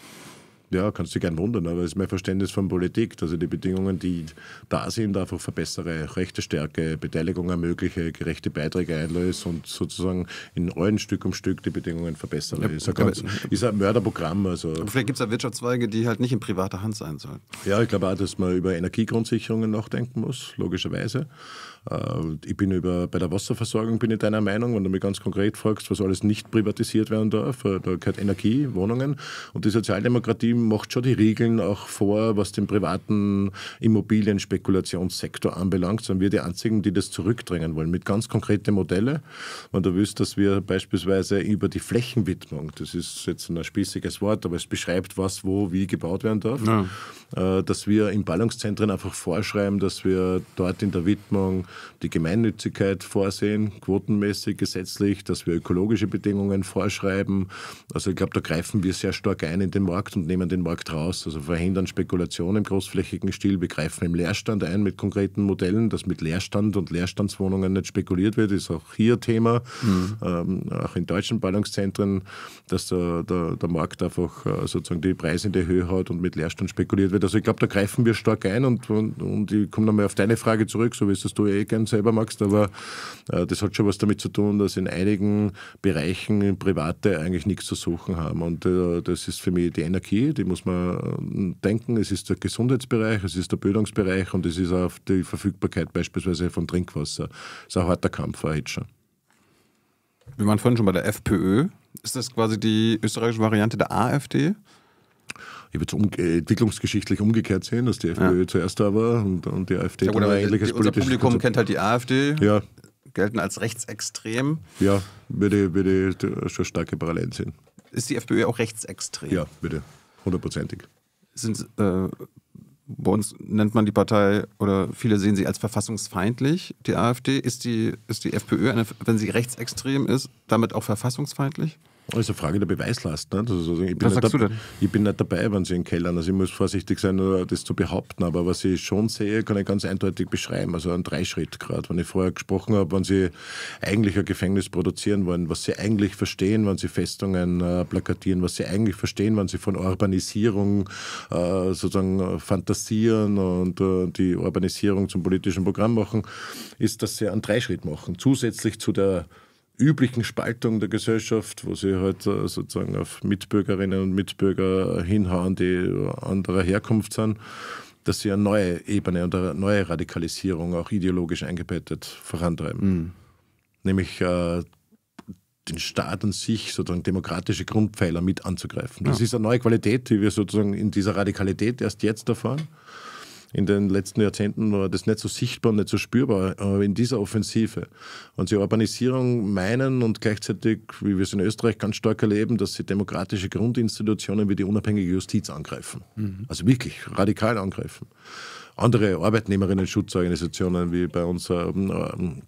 Ja, kannst du gern wundern, aber es ist mein Verständnis von Politik, dass ich die Bedingungen, die da sind, einfach verbessere, Rechte stärke, Beteiligung ermögliche, gerechte Beiträge einlöse und sozusagen in allen Stück um Stück die Bedingungen verbessere. Ja, ist, ein ganz, ist ein Mörderprogramm. Also. vielleicht gibt es ja Wirtschaftszweige, die halt nicht in privater Hand sein sollen. Ja, ich glaube auch, dass man über Energiegrundsicherungen nachdenken muss, logischerweise. Äh, ich bin über, bei der Wasserversorgung bin ich deiner Meinung, wenn du mich ganz konkret fragst, was alles nicht privatisiert werden darf. Äh, da gehört Energie, Wohnungen. Und die Sozialdemokratie macht schon die Regeln auch vor, was den privaten Immobilienspekulationssektor anbelangt. Sind wir die Einzigen, die das zurückdrängen wollen, mit ganz konkreten Modellen. Wenn du willst, dass wir beispielsweise über die Flächenwidmung, das ist jetzt ein spießiges Wort, aber es beschreibt, was, wo, wie gebaut werden darf, ja. Äh, dass wir in Ballungszentren einfach vorschreiben, dass wir dort in der Widmung die Gemeinnützigkeit vorsehen, quotenmäßig, gesetzlich, dass wir ökologische Bedingungen vorschreiben. Also ich glaube, da greifen wir sehr stark ein in den Markt und nehmen den Markt raus. Also verhindern Spekulationen im großflächigen Stil. Wir greifen im Leerstand ein mit konkreten Modellen, dass mit Leerstand und Leerstandswohnungen nicht spekuliert wird, ist auch hier Thema. Mhm. Ähm, auch in deutschen Ballungszentren, dass der, der, der Markt einfach äh, sozusagen die Preise in die Höhe hat und mit Leerstand spekuliert wird. Also ich glaube, da greifen wir stark ein und, und, und ich komme nochmal auf deine Frage zurück, so wie es das du eh eh gern selber magst, aber äh, das hat schon was damit zu tun, dass in einigen Bereichen Private eigentlich nichts zu suchen haben. Und äh, das ist für mich die Energie, die muss man äh, denken. Es ist der Gesundheitsbereich, es ist der Bildungsbereich und es ist auch die Verfügbarkeit beispielsweise von Trinkwasser. Das ist ein harter Kampf, auch jetzt schon. Wir waren vorhin schon bei der FPÖ. Ist das quasi die österreichische Variante der AfD? ich würde um, äh, entwicklungsgeschichtlich umgekehrt sehen, dass die FPÖ ja. zuerst da war und, und die AfD ja, gut, ein ähnliches die, Unser Publikum kennt halt die AfD. Ja. Gelten als rechtsextrem. Ja, würde, würde schon starke Parallelen sehen. Ist die FPÖ auch rechtsextrem? Ja, bitte. Hundertprozentig. Sind, äh, bei uns nennt man die Partei oder viele sehen sie als verfassungsfeindlich, die AfD. Ist die, ist die FPÖ, eine, wenn sie rechtsextrem ist, damit auch verfassungsfeindlich? Das also ist eine Frage der Beweislast. Ne? Also ich, bin was sagst du denn? ich bin nicht dabei, wenn sie in Kellern. Also ich muss vorsichtig sein, das zu behaupten. Aber was ich schon sehe, kann ich ganz eindeutig beschreiben. Also ein Dreischritt gerade. Wenn ich vorher gesprochen habe, wenn sie eigentlich ein Gefängnis produzieren wollen, was sie eigentlich verstehen, wenn sie Festungen äh, plakatieren, was sie eigentlich verstehen, wenn sie von Urbanisierung äh, sozusagen äh, fantasieren und äh, die Urbanisierung zum politischen Programm machen, ist, dass sie einen Dreischritt machen. Zusätzlich zu der üblichen Spaltung der Gesellschaft, wo sie halt äh, sozusagen auf Mitbürgerinnen und Mitbürger hinhauen, die anderer Herkunft sind, dass sie eine neue Ebene und eine neue Radikalisierung auch ideologisch eingebettet vorantreiben. Mhm. Nämlich äh, den Staat an sich, sozusagen demokratische Grundpfeiler mit anzugreifen. Das ja. ist eine neue Qualität, die wir sozusagen in dieser Radikalität erst jetzt erfahren in den letzten Jahrzehnten war das nicht so sichtbar, nicht so spürbar äh, in dieser Offensive. Und sie Urbanisierung meinen und gleichzeitig, wie wir es in Österreich ganz stark erleben, dass sie demokratische Grundinstitutionen wie die unabhängige Justiz angreifen. Mhm. Also wirklich radikal angreifen. Andere Arbeitnehmerinnen-Schutzorganisationen wie bei uns ähm, ähm,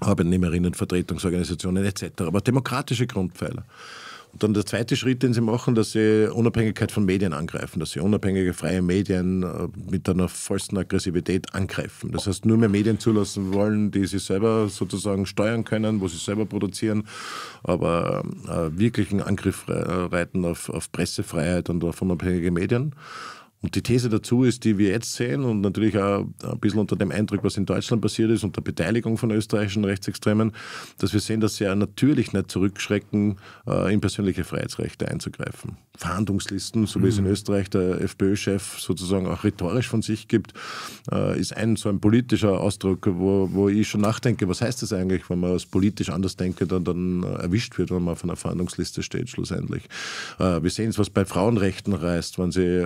Arbeitnehmerinnen-Vertretungsorganisationen etc. Aber demokratische Grundpfeiler. Und Dann der zweite Schritt, den sie machen, dass sie Unabhängigkeit von Medien angreifen, dass sie unabhängige freie Medien äh, mit einer vollsten Aggressivität angreifen. Das heißt, nur mehr Medien zulassen wollen, die sie selber sozusagen steuern können, wo sie selber produzieren, aber äh, wirklichen Angriff äh, reiten auf, auf Pressefreiheit und auf unabhängige Medien. Und die These dazu ist, die wir jetzt sehen und natürlich auch ein bisschen unter dem Eindruck, was in Deutschland passiert ist unter Beteiligung von österreichischen Rechtsextremen, dass wir sehen, dass sie ja natürlich nicht zurückschrecken, äh, in persönliche Freiheitsrechte einzugreifen. Verhandlungslisten, so wie es in mhm. Österreich der FPÖ-Chef sozusagen auch rhetorisch von sich gibt, äh, ist ein so ein politischer Ausdruck, wo, wo ich schon nachdenke, was heißt das eigentlich, wenn man es politisch anders denkt, dann, dann äh, erwischt wird, wenn man auf einer Verhandlungsliste steht schlussendlich. Wir sehen es, was bei Frauenrechten reißt, wenn sie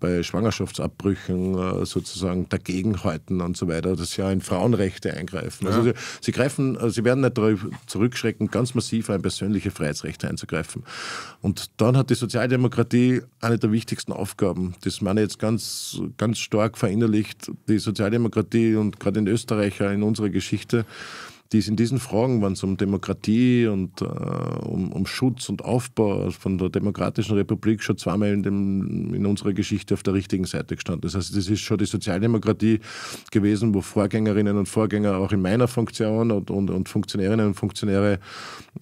bei bei Schwangerschaftsabbrüchen äh, sozusagen dagegenhalten und so weiter. dass sie ja in Frauenrechte eingreifen. Also ja. Also sie, sie, greifen, äh, sie werden nicht zurückschrecken, ganz massiv ein persönliche Freiheitsrechte einzugreifen. Und dann hat die Sozialdemokratie eine der wichtigsten Aufgaben. Das meine ich jetzt ganz, ganz stark verinnerlicht. Die Sozialdemokratie und gerade in Österreich in unserer Geschichte die es in diesen Fragen, wenn es um Demokratie und äh, um, um, Schutz und Aufbau von der Demokratischen Republik schon zweimal in, dem, in unserer Geschichte auf der richtigen Seite gestanden. Das heißt, das ist schon die Sozialdemokratie gewesen, wo Vorgängerinnen und Vorgänger auch in meiner Funktion und, und, und Funktionärinnen und Funktionäre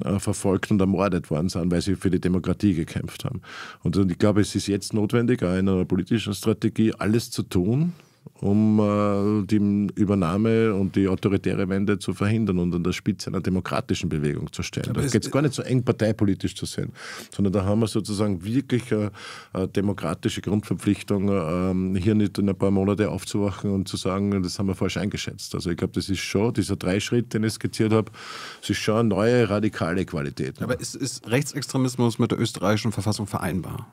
äh, verfolgt und ermordet worden sind, weil sie für die Demokratie gekämpft haben. Und, und ich glaube, es ist jetzt notwendig, auch in einer politischen Strategie alles zu tun, um äh, die Übernahme und die autoritäre Wende zu verhindern und an der Spitze einer demokratischen Bewegung zu stellen. Aber da geht es gar nicht so eng parteipolitisch zu sehen, sondern da haben wir sozusagen wirklich eine, äh, eine äh, demokratische Grundverpflichtung, ähm, hier nicht in ein paar Monate aufzuwachen und zu sagen, das haben wir falsch eingeschätzt. Also ich glaube, das ist schon, dieser Dreischritt, den ich skizziert habe, das ist schon eine neue radikale Qualität. Aber ist, ist Rechtsextremismus mit der österreichischen Verfassung vereinbar?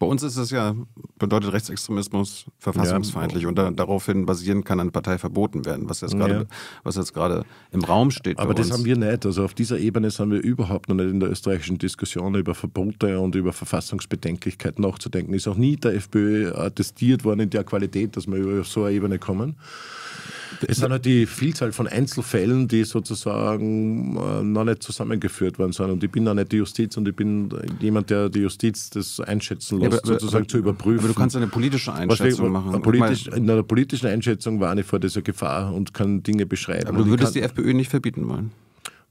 Bei uns ist es ja, bedeutet Rechtsextremismus verfassungsfeindlich ja. und da, daraufhin basierend kann eine Partei verboten werden, was jetzt gerade, ja. was jetzt gerade im Raum steht. Aber das uns. haben wir nicht. Also auf dieser Ebene sind wir überhaupt noch nicht in der österreichischen Diskussion über Verbote und über Verfassungsbedenklichkeit nachzudenken. Ist auch nie der FPÖ attestiert worden in der Qualität, dass wir über so eine Ebene kommen. Es sind halt die Vielzahl von Einzelfällen, die sozusagen äh, noch nicht zusammengeführt worden sind. Und ich bin auch nicht die Justiz und ich bin jemand, der die Justiz das einschätzen lässt, ja, aber, sozusagen aber, zu überprüfen. Aber du kannst eine politische Einschätzung ich, machen. Politisch, in einer politischen Einschätzung warne ich vor dieser Gefahr und kann Dinge beschreiben. Aber du würdest die FPÖ nicht verbieten wollen?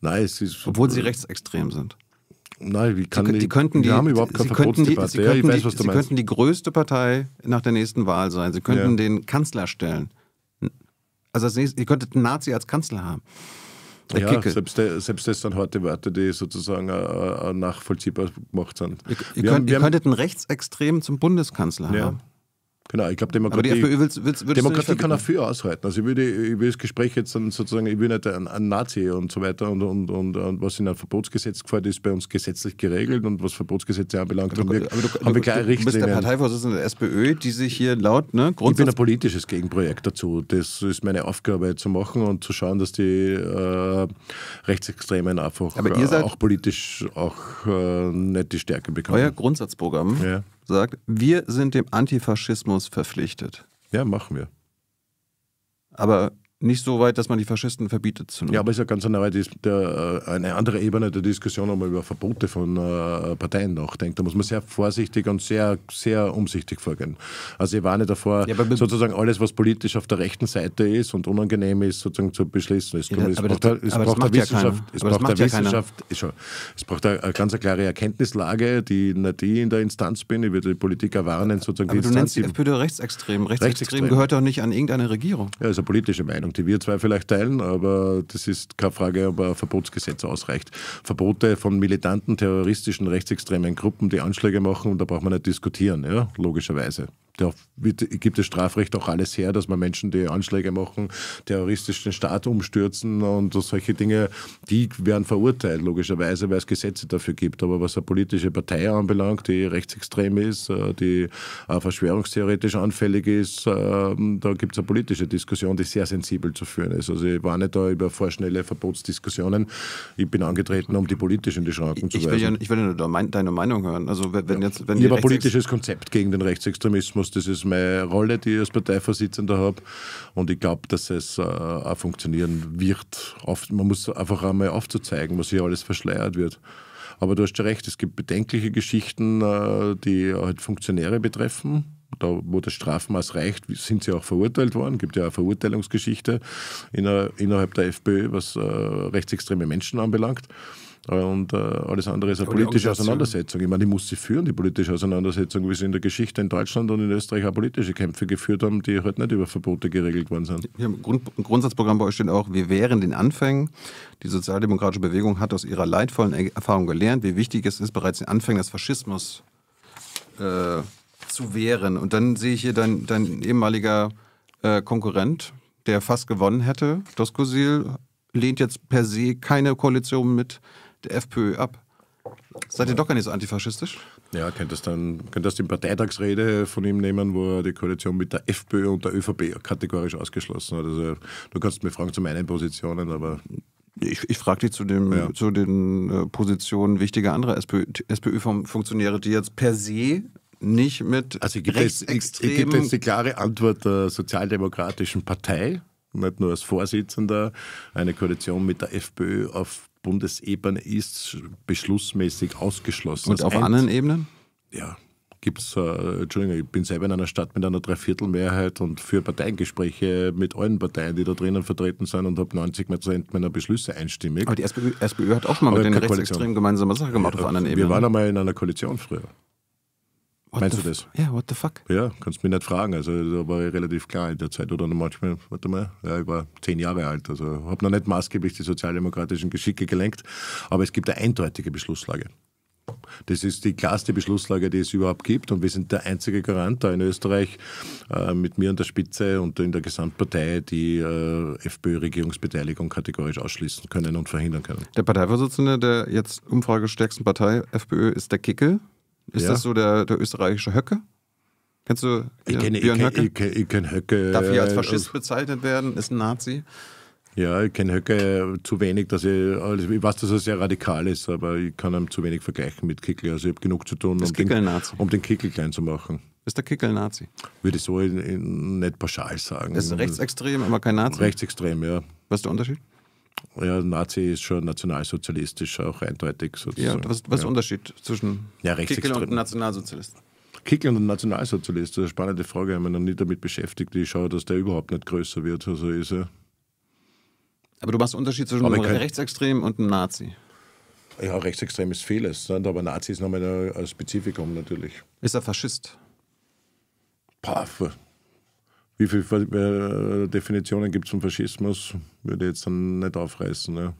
Nein, es ist. Obwohl sie rechtsextrem sind. Nein, wie kann die, die könnten die, haben überhaupt keine sie könnten die, sie, könnten, ja, weiß, die, sie könnten die größte Partei nach der nächsten Wahl sein. Sie könnten ja. den Kanzler stellen. Also als nächstes, ihr könntet einen Nazi als Kanzler haben. Der ja, selbst, der, selbst das sind harte Worte, die sozusagen uh, nachvollziehbar gemacht sind. Ihr, ihr, könnt, haben, ihr könntet einen Rechtsextremen zum Bundeskanzler ja. haben. Genau, ich glaube, Demokratie, willst, willst, Demokratie kann auch viel aushalten. Also ich will, die, ich will das Gespräch jetzt dann sozusagen, ich will nicht ein, ein Nazi und so weiter und, und, und, und was in ein Verbotsgesetz gefällt, ist bei uns gesetzlich geregelt und was Verbotsgesetze anbelangt, haben wir, haben wir du, Richtlinien. Du bist der Parteivorsitzende der SPÖ, die sich hier laut ne, Grundsatz... Ich bin ein politisches Gegenprojekt dazu. Das ist meine Aufgabe zu machen und zu schauen, dass die äh, Rechtsextremen einfach Aber ihr seid auch politisch auch äh, nicht die Stärke bekommen. Euer Grundsatzprogramm... Ja sagt, wir sind dem Antifaschismus verpflichtet. Ja, machen wir. Aber nicht so weit, dass man die Faschisten verbietet. Zu ja, aber es ist ja ganz eine, äh, eine andere Ebene der Diskussion, wenn man über Verbote von äh, Parteien nachdenkt. Da muss man sehr vorsichtig und sehr, sehr umsichtig vorgehen. Also ich warne davor, ja, sozusagen alles, was politisch auf der rechten Seite ist und unangenehm ist, sozusagen zu beschließen. Es, braucht halt, eine Wissenschaft, es braucht der Wissenschaft, es braucht eine ganz klare Erkenntnislage, die nicht ich in der Instanz bin. Ich würde die Politiker warnen, sozusagen aber die du Instanz. Nennst die FPÖ rechtsextrem. rechtsextrem. Rechtsextrem gehört doch nicht an irgendeine Regierung. Ja, ist eine politische Meinung. Meinung, die wir zwei vielleicht teilen, aber das ist keine Frage, ob ein Verbotsgesetz ausreicht. Verbote von militanten, terroristischen, rechtsextremen Gruppen, die Anschläge machen, da braucht man nicht diskutieren, ja, logischerweise da gibt das Strafrecht auch alles her, dass man Menschen, die Anschläge machen, terroristisch den Staat umstürzen und solche Dinge, die werden verurteilt, logischerweise, weil es Gesetze dafür gibt. Aber was eine politische Partei anbelangt, die rechtsextrem ist, äh, die verschwörungstheoretisch anfällig ist, äh, da gibt es eine politische Diskussion, die sehr sensibel zu führen ist. Also ich war nicht da über vorschnelle Verbotsdiskussionen. Ich bin angetreten, um die politisch in die Schranken ich, zu weisen. Ja, ich will ja nur deine Meinung hören. Also wenn jetzt, wenn ich habe ein politisches Konzept gegen den Rechtsextremismus muss. Das ist meine Rolle, die ich als Parteivorsitzender habe. Und ich glaube, dass es äh, auch funktionieren wird. Auf, man muss einfach einmal aufzuzeigen, was hier alles verschleiert wird. Aber du hast recht, es gibt bedenkliche Geschichten, äh, die halt Funktionäre betreffen da, wo das Strafmaß reicht, sind sie auch verurteilt worden. Es gibt ja eine Verurteilungsgeschichte äh, innerhalb der FPÖ, was äh, rechtsextreme Menschen anbelangt. Äh, und äh, alles andere ist eine politische Auseinandersetzung. Ich meine, die muss sie führen, die politische Auseinandersetzung, wie sie in der Geschichte in Deutschland und in Österreich auch politische Kämpfe geführt haben, die halt nicht über Verbote geregelt worden sind. Hier im Grund Grundsatzprogramm bei euch steht auch, wir wären den Anfängen. Die sozialdemokratische Bewegung hat aus ihrer leidvollen Erfahrung gelernt, wie wichtig es ist, bereits den Anfängen des Faschismus äh, zu wehren. Und dann sehe ich hier dein, dein ehemaliger äh, Konkurrent, der fast gewonnen hätte, Doskosil, lehnt jetzt per se keine Koalition mit der FPÖ ab. Seid ihr doch gar nicht so antifaschistisch? Ja, könntest dann könntest die Parteitagsrede von ihm nehmen, wo er die Koalition mit der FPÖ und der ÖVP kategorisch ausgeschlossen hat. Also, du kannst mich fragen zu meinen Positionen, aber ich, ich frage dich zu, dem, ja. zu den äh, Positionen wichtiger anderer SPÖ-Funktionäre, die jetzt per se nicht mit also ich gebe Es gibt jetzt die klare Antwort der Sozialdemokratischen Partei, nicht nur als Vorsitzender, eine Koalition mit der FPÖ auf Bundesebene ist beschlussmäßig ausgeschlossen. Und auf End, anderen Ebenen? Ja, gibt es, äh, Entschuldigung, ich bin selber in einer Stadt mit einer Dreiviertelmehrheit und für Parteiengespräche mit allen Parteien, die da drinnen vertreten sind und habe 90 Prozent meiner Beschlüsse einstimmig. Aber die SPÖ, SPÖ hat auch mal mit den Rechtsextremen gemeinsame Sache gemacht ja, auf äh, anderen Ebenen. Wir waren einmal in einer Koalition früher. What Meinst du das? Ja, what the fuck? Ja, kannst mich nicht fragen. Also da war ich relativ klar in der Zeit. Oder manchmal, warte mal, ja, ich war zehn Jahre alt. Also habe noch nicht maßgeblich die sozialdemokratischen Geschicke gelenkt. Aber es gibt eine eindeutige Beschlusslage. Das ist die klarste Beschlusslage, die es überhaupt gibt. Und wir sind der einzige Garant da in Österreich äh, mit mir an der Spitze und in der Gesamtpartei, die äh, FPÖ-Regierungsbeteiligung kategorisch ausschließen können und verhindern können. Der Parteivorsitzende der jetzt umfragestärksten Partei FPÖ ist der Kickel. Ist ja. das so der, der österreichische Höcke? Kennst du ich ja, kenne, Björn ich Höcke? Kenn, ich, kenne Höcke. Darf ich als äh, Faschist bezeichnet werden? Ist ein Nazi? Ja, ich kenne Höcke zu wenig, dass ich, also ich weiß, dass er sehr radikal ist, aber ich kann ihn zu wenig vergleichen mit Kickel. Also ich habe genug zu tun, um den, um den Kickel klein zu machen. Ist der Kickel Nazi? Würde ich so in, in, nicht pauschal sagen. ist rechtsextrem, aber kein Nazi? Rechtsextrem, ja. Was ist der Unterschied? Ja, Nazi ist schon nationalsozialistisch, auch eindeutig sozusagen. Ja, was, was ist der Unterschied zwischen ja, Kickel und Nationalsozialisten? Kickel und Nationalsozialist, das ist eine spannende Frage, ich habe mich noch nie damit beschäftigt. Ich schaue, dass der überhaupt nicht größer wird, also ist er. Aber du machst einen Unterschied zwischen einem Rechtsextrem und einem Nazi. Ja, rechtsextrem ist vieles, aber Nazi ist nochmal ein Spezifikum natürlich. Ist er Faschist? Paff. Wie viele äh, Definitionen gibt es zum Faschismus? Würde ich jetzt dann nicht aufreißen. Ne?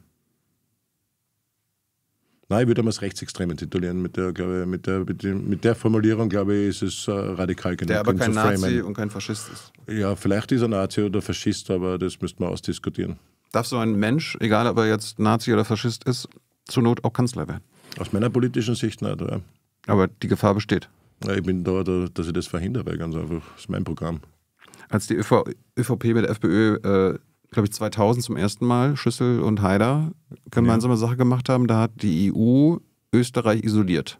Nein, ich würde mal als Rechtsextremen titulieren. Mit der, glaube ich, mit der, mit der Formulierung, glaube ich, ist es äh, radikal genug. Der aber kein Nazi framen. und kein Faschist ist. Ja, vielleicht ist er Nazi oder Faschist, aber das müsste man ausdiskutieren. Darf so ein Mensch, egal ob er jetzt Nazi oder Faschist ist, zur Not auch Kanzler werden? Aus meiner politischen Sicht nicht, ja. Aber die Gefahr besteht. Ja, ich bin da, da, dass ich das verhindere, ganz einfach. Das ist mein Programm als die ÖV, ÖVP mit der FPÖ, äh, glaube ich, 2000 zum ersten Mal, Schüssel und Haider, gemeinsame ja. Sache gemacht haben, da hat die EU Österreich isoliert.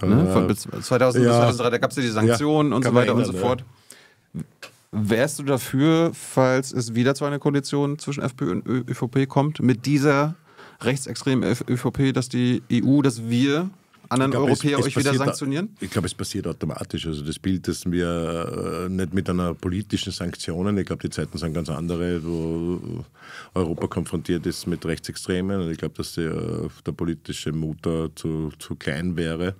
Äh, ne? Von 2000 ja. 2003, da gab es ja die Sanktionen ja, und so weiter ändern, und so fort. Wärst du dafür, falls es wieder zu einer Koalition zwischen FPÖ und ÖVP kommt, mit dieser rechtsextremen ÖVP, dass die EU, dass wir anderen glaub, Europäer es, es euch wieder sanktionieren? Ich glaube, es passiert automatisch. Also das Bild, dass wir äh, nicht mit einer politischen Sanktion, ich glaube, die Zeiten sind ganz andere, wo Europa konfrontiert ist mit Rechtsextremen. Und ich glaube, dass die, äh, der politische Mut da zu, zu klein wäre.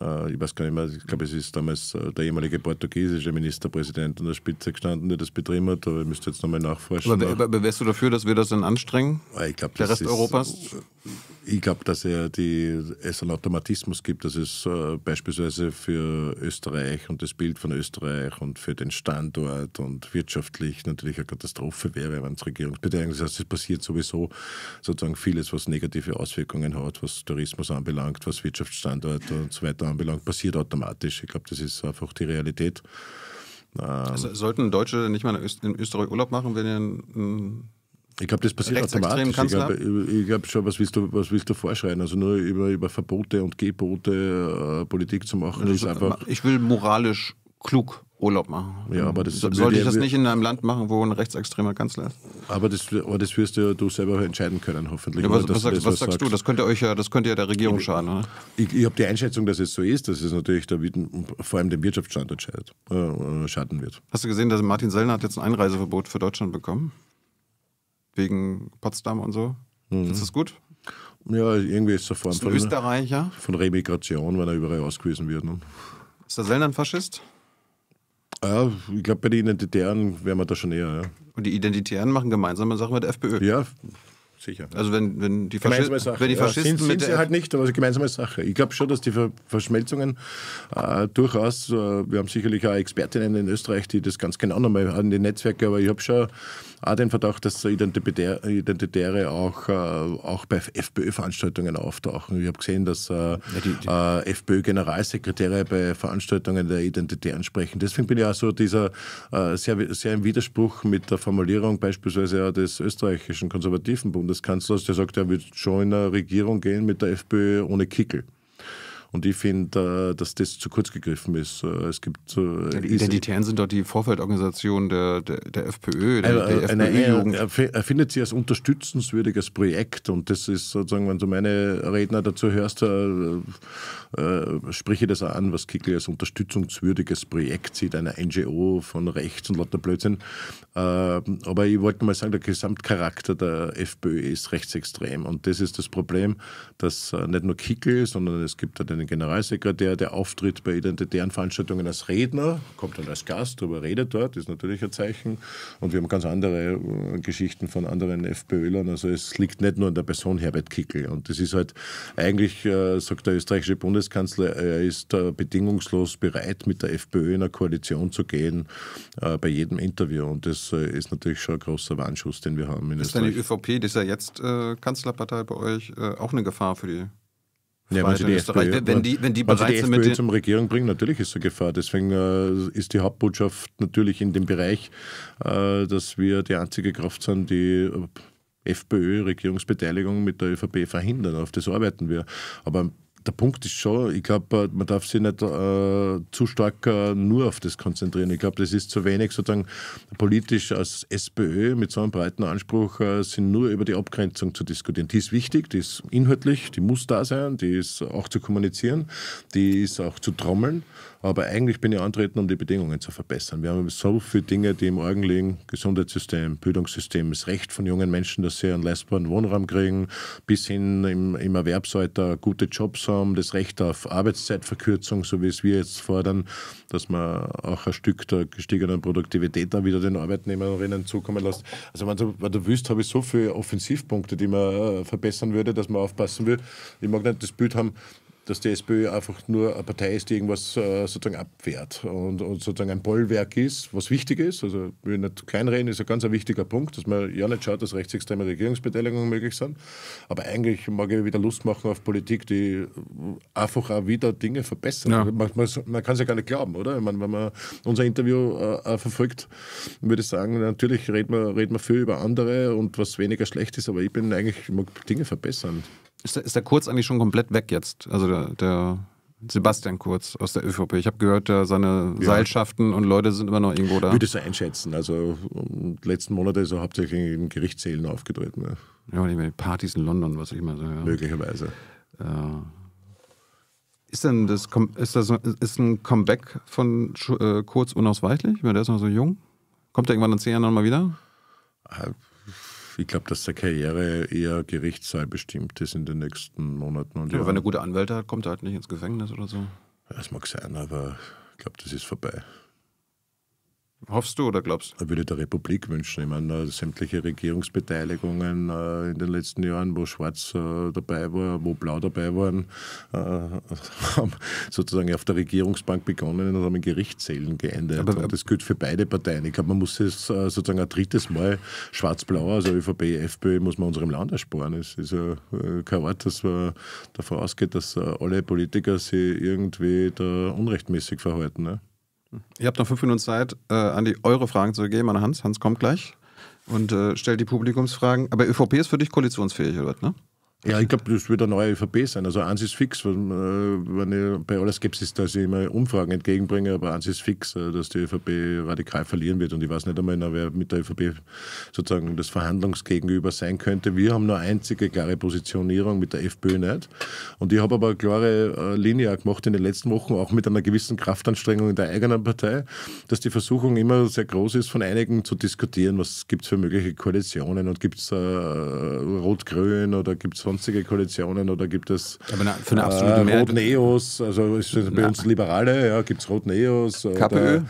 Äh, ich weiß gar nicht mehr, ich glaube, es ist damals äh, der ehemalige portugiesische Ministerpräsident an der Spitze gestanden, der das betrieben hat, aber ich müsste jetzt nochmal nachforschen. Aber, aber wärst du dafür, dass wir das dann anstrengen? Ah, ich glaube, der Rest ist, Europas? Ich glaube, dass er die, es einen Automatismus gibt, dass es äh, beispielsweise für Österreich und das Bild von Österreich und für den Standort und wirtschaftlich natürlich eine Katastrophe wäre, wenn es Regierungsbeteiligung ist. Das heißt, es passiert sowieso sozusagen vieles, was negative Auswirkungen hat, was Tourismus anbelangt, was Wirtschaftsstandort und so weiter anbelangt, passiert automatisch. Ich glaube, das ist einfach die Realität. Ähm, also sollten Deutsche nicht mal in Österreich Urlaub machen, wenn ihr ich glaube, das passiert automatisch. Kanzler. Ich glaube glaub schon, was willst, du, was willst du vorschreien? Also nur über, über Verbote und Gebote äh, Politik zu machen, das also ist einfach. Ich will moralisch klug Urlaub machen. Ja, aber das so, sollte ich das nicht in einem Land machen, wo ein rechtsextremer Kanzler ist. Aber das, aber das wirst du, ja du selber entscheiden können, hoffentlich. Ja, was, das, was, sagst, das, was, sagst, du? Das könnte euch ja, das könnte ja der Regierung ich, schaden. Oder? Ich, ich habe die Einschätzung, dass es so ist, dass es natürlich der, vor allem dem Wirtschaftsstandort äh, äh, schaden wird. Hast du gesehen, dass Martin Sellner hat jetzt ein Einreiseverbot für Deutschland bekommen? wegen Potsdam und so. Mhm. Ist das gut? Ja, irgendwie ist er vor allem von, Österreicher. von Remigration, wenn er überall ausgewiesen wird. Ne? Ist der Sellner ein Faschist? Ja, ah, ich glaube, bei den Identitären wären wir da schon eher. Ja. Und die Identitären machen gemeinsame Sachen mit der FPÖ? Ja, sicher. Also wenn, wenn, die, Faschist wenn die Faschisten... Ja, sind, sind sie halt nicht, aber gemeinsame Sache. Ich glaube schon, dass die Verschmelzungen äh, durchaus, äh, wir haben sicherlich auch Expertinnen in Österreich, die das ganz genau nochmal an die Netzwerke, aber ich habe schon auch den Verdacht, dass Identitär, Identitäre auch, äh, auch bei FPÖ-Veranstaltungen auftauchen. Ich habe gesehen, dass äh, ja, äh, FPÖ-Generalsekretäre bei Veranstaltungen der Identitären sprechen. Deswegen bin ich auch so dieser äh, sehr, sehr im Widerspruch mit der Formulierung beispielsweise des österreichischen konservativen Bundeskanzlers, der sagt, er wird schon in eine Regierung gehen mit der FPÖ ohne Kickel. Und ich finde, äh, dass das zu kurz gegriffen ist. Äh, es gibt äh, die Identitären sind doch die Vorfeldorganisation der, der, der FPÖ, der, der FPÖ-Jugend. Er findet sie als unterstützenswürdiges Projekt und das ist sozusagen, wenn du meine Redner dazu hörst, äh, äh, spreche das auch an, was Kickl als unterstützungswürdiges Projekt sieht, einer NGO von rechts und lauter Blödsinn. Äh, aber ich wollte mal sagen, der Gesamtcharakter der FPÖ ist rechtsextrem und das ist das Problem, dass nicht nur Kickl, sondern es gibt da den einen Generalsekretär, der auftritt bei identitären Veranstaltungen als Redner, kommt dann als Gast, darüber redet dort, ist natürlich ein Zeichen. Und wir haben ganz andere äh, Geschichten von anderen FPÖlern. Also es liegt nicht nur an der Person Herbert Kickel. Und das ist halt eigentlich, äh, sagt der österreichische Bundeskanzler, er ist äh, bedingungslos bereit, mit der FPÖ in eine Koalition zu gehen, äh, bei jedem Interview. Und das äh, ist natürlich schon ein großer Warnschuss, den wir haben. In ist denn die ÖVP, dieser jetzt äh, Kanzlerpartei bei euch, auch eine Gefahr für die ja, wenn, die Österreich, SPÖ, wenn, die, wenn die bereit die sind, mit zum Regierung bringen, natürlich ist es eine Gefahr. Deswegen äh, ist die Hauptbotschaft natürlich in dem Bereich, äh, dass wir die einzige Kraft sind, die äh, FPÖ-Regierungsbeteiligung mit der ÖVP verhindern. Auf das arbeiten wir. Aber der Punkt ist schon, ich glaube, äh, man darf sich nicht äh, zu stark äh, nur auf das konzentrieren. Ich glaube, das ist zu wenig sozusagen politisch als SPÖ mit so einem breiten Anspruch äh, sind nur über die Abgrenzung zu diskutieren. Die ist wichtig, die ist inhaltlich, die muss da sein, die ist auch zu kommunizieren, die ist auch zu trommeln. Aber eigentlich bin ich antreten, um die Bedingungen zu verbessern. Wir haben so viele Dinge, die im Augen liegen. Gesundheitssystem, Bildungssystem, das Recht von jungen Menschen, dass sie einen leistbaren Wohnraum kriegen, bis hin im, im Erwerbsalter gute Jobs haben, das Recht auf Arbeitszeitverkürzung, so wie es wir jetzt fordern, dass man auch ein Stück der gestiegenen Produktivität dann wieder den Arbeitnehmerinnen zukommen lässt. Also wenn du, wenn du willst, habe ich so viele Offensivpunkte, die man äh, verbessern würde, dass man aufpassen will. Ich mag nicht das Bild haben, dass die SPÖ einfach nur eine Partei ist, die irgendwas äh, sozusagen abwehrt und, und, sozusagen ein Bollwerk ist, was wichtig ist. Also, ich will nicht kleinreden, ist ein ganz ein wichtiger Punkt, dass man ja nicht schaut, dass rechtsextreme Regierungsbeteiligungen möglich sind. Aber eigentlich mag ich wieder Lust machen auf Politik, die einfach auch wieder Dinge verbessert. Ja. Man, man, man kann es ja gar nicht glauben, oder? Ich meine, wenn man unser Interview äh, verfolgt, würde ich sagen, natürlich reden wir, reden wir viel über andere und was weniger schlecht ist, aber ich bin eigentlich, ich mag Dinge verbessern. Ist der, ist der Kurz eigentlich schon komplett weg jetzt? Also der, der Sebastian Kurz aus der ÖVP. Ich habe gehört, seine ja. Seilschaften und Leute sind immer noch irgendwo da. Würde es einschätzen. Also die ähm, letzten Monate ist er hauptsächlich in Gerichtssälen aufgetreten. Ja, die Partys in London, was ich immer so höre. Möglicherweise. Ja. Äh, ist denn das, ist das ist ein Comeback von äh, Kurz unausweichlich? Weil der ist noch so jung. Kommt er irgendwann in zehn Jahren nochmal wieder? Äh, ich glaube, dass der Karriere eher Gerichtssaal bestimmt ist in den nächsten Monaten. Und ja, Jahren. Wenn er gute Anwälte hat, kommt er halt nicht ins Gefängnis oder so. Das mag sein, aber ich glaube, das ist vorbei. Hoffst du oder glaubst du? Würde der Republik wünschen. Ich meine, äh, sämtliche Regierungsbeteiligungen äh, in den letzten Jahren, wo Schwarz äh, dabei war, wo Blau dabei waren, <laughs> haben sozusagen auf der Regierungsbank begonnen und haben in Gerichtssälen geendet. Aber, und das gilt für beide Parteien. Ich glaube, man muss es sozusagen ein drittes Mal Schwarz-Blau, also ÖVP, FPÖ, muss man unserem Land ersparen. Es ist ja kein Wort, dass man davon ausgeht, dass alle Politiker sich irgendwie da unrechtmäßig verhalten. Ne? Ihr habt noch fünf Minuten Zeit, äh, Andi, eure Fragen zu geben an Hans. Hans kommt gleich und äh, stellt die Publikumsfragen. Aber ÖVP ist für dich koalitionsfähig, oder? Ne? Ja, ich glaube, das wird eine neue ÖVP sein. Also eins ist fix, äh, wenn ich bei aller Skepsis, dass ich immer Umfragen entgegenbringe, aber eins ist fix, äh, dass die ÖVP radikal verlieren wird. Und ich weiß nicht einmal, genau, wer mit der ÖVP sozusagen das Verhandlungsgegenüber sein könnte. Wir haben nur einzige klare Positionierung mit der FPÖ nicht. Und ich habe aber eine klare äh, Linie auch gemacht in den letzten Wochen, auch mit einer gewissen Kraftanstrengung in der eigenen Partei, dass die Versuchung immer sehr groß ist, von einigen zu diskutieren, was gibt es für mögliche Koalitionen und gibt es äh, Rot-Grün oder gibt es sonstige Koalitionen oder gibt es äh, Rot-Neos, also bei ja. uns Liberale, ja, gibt es Rot-Neos. KPÖ?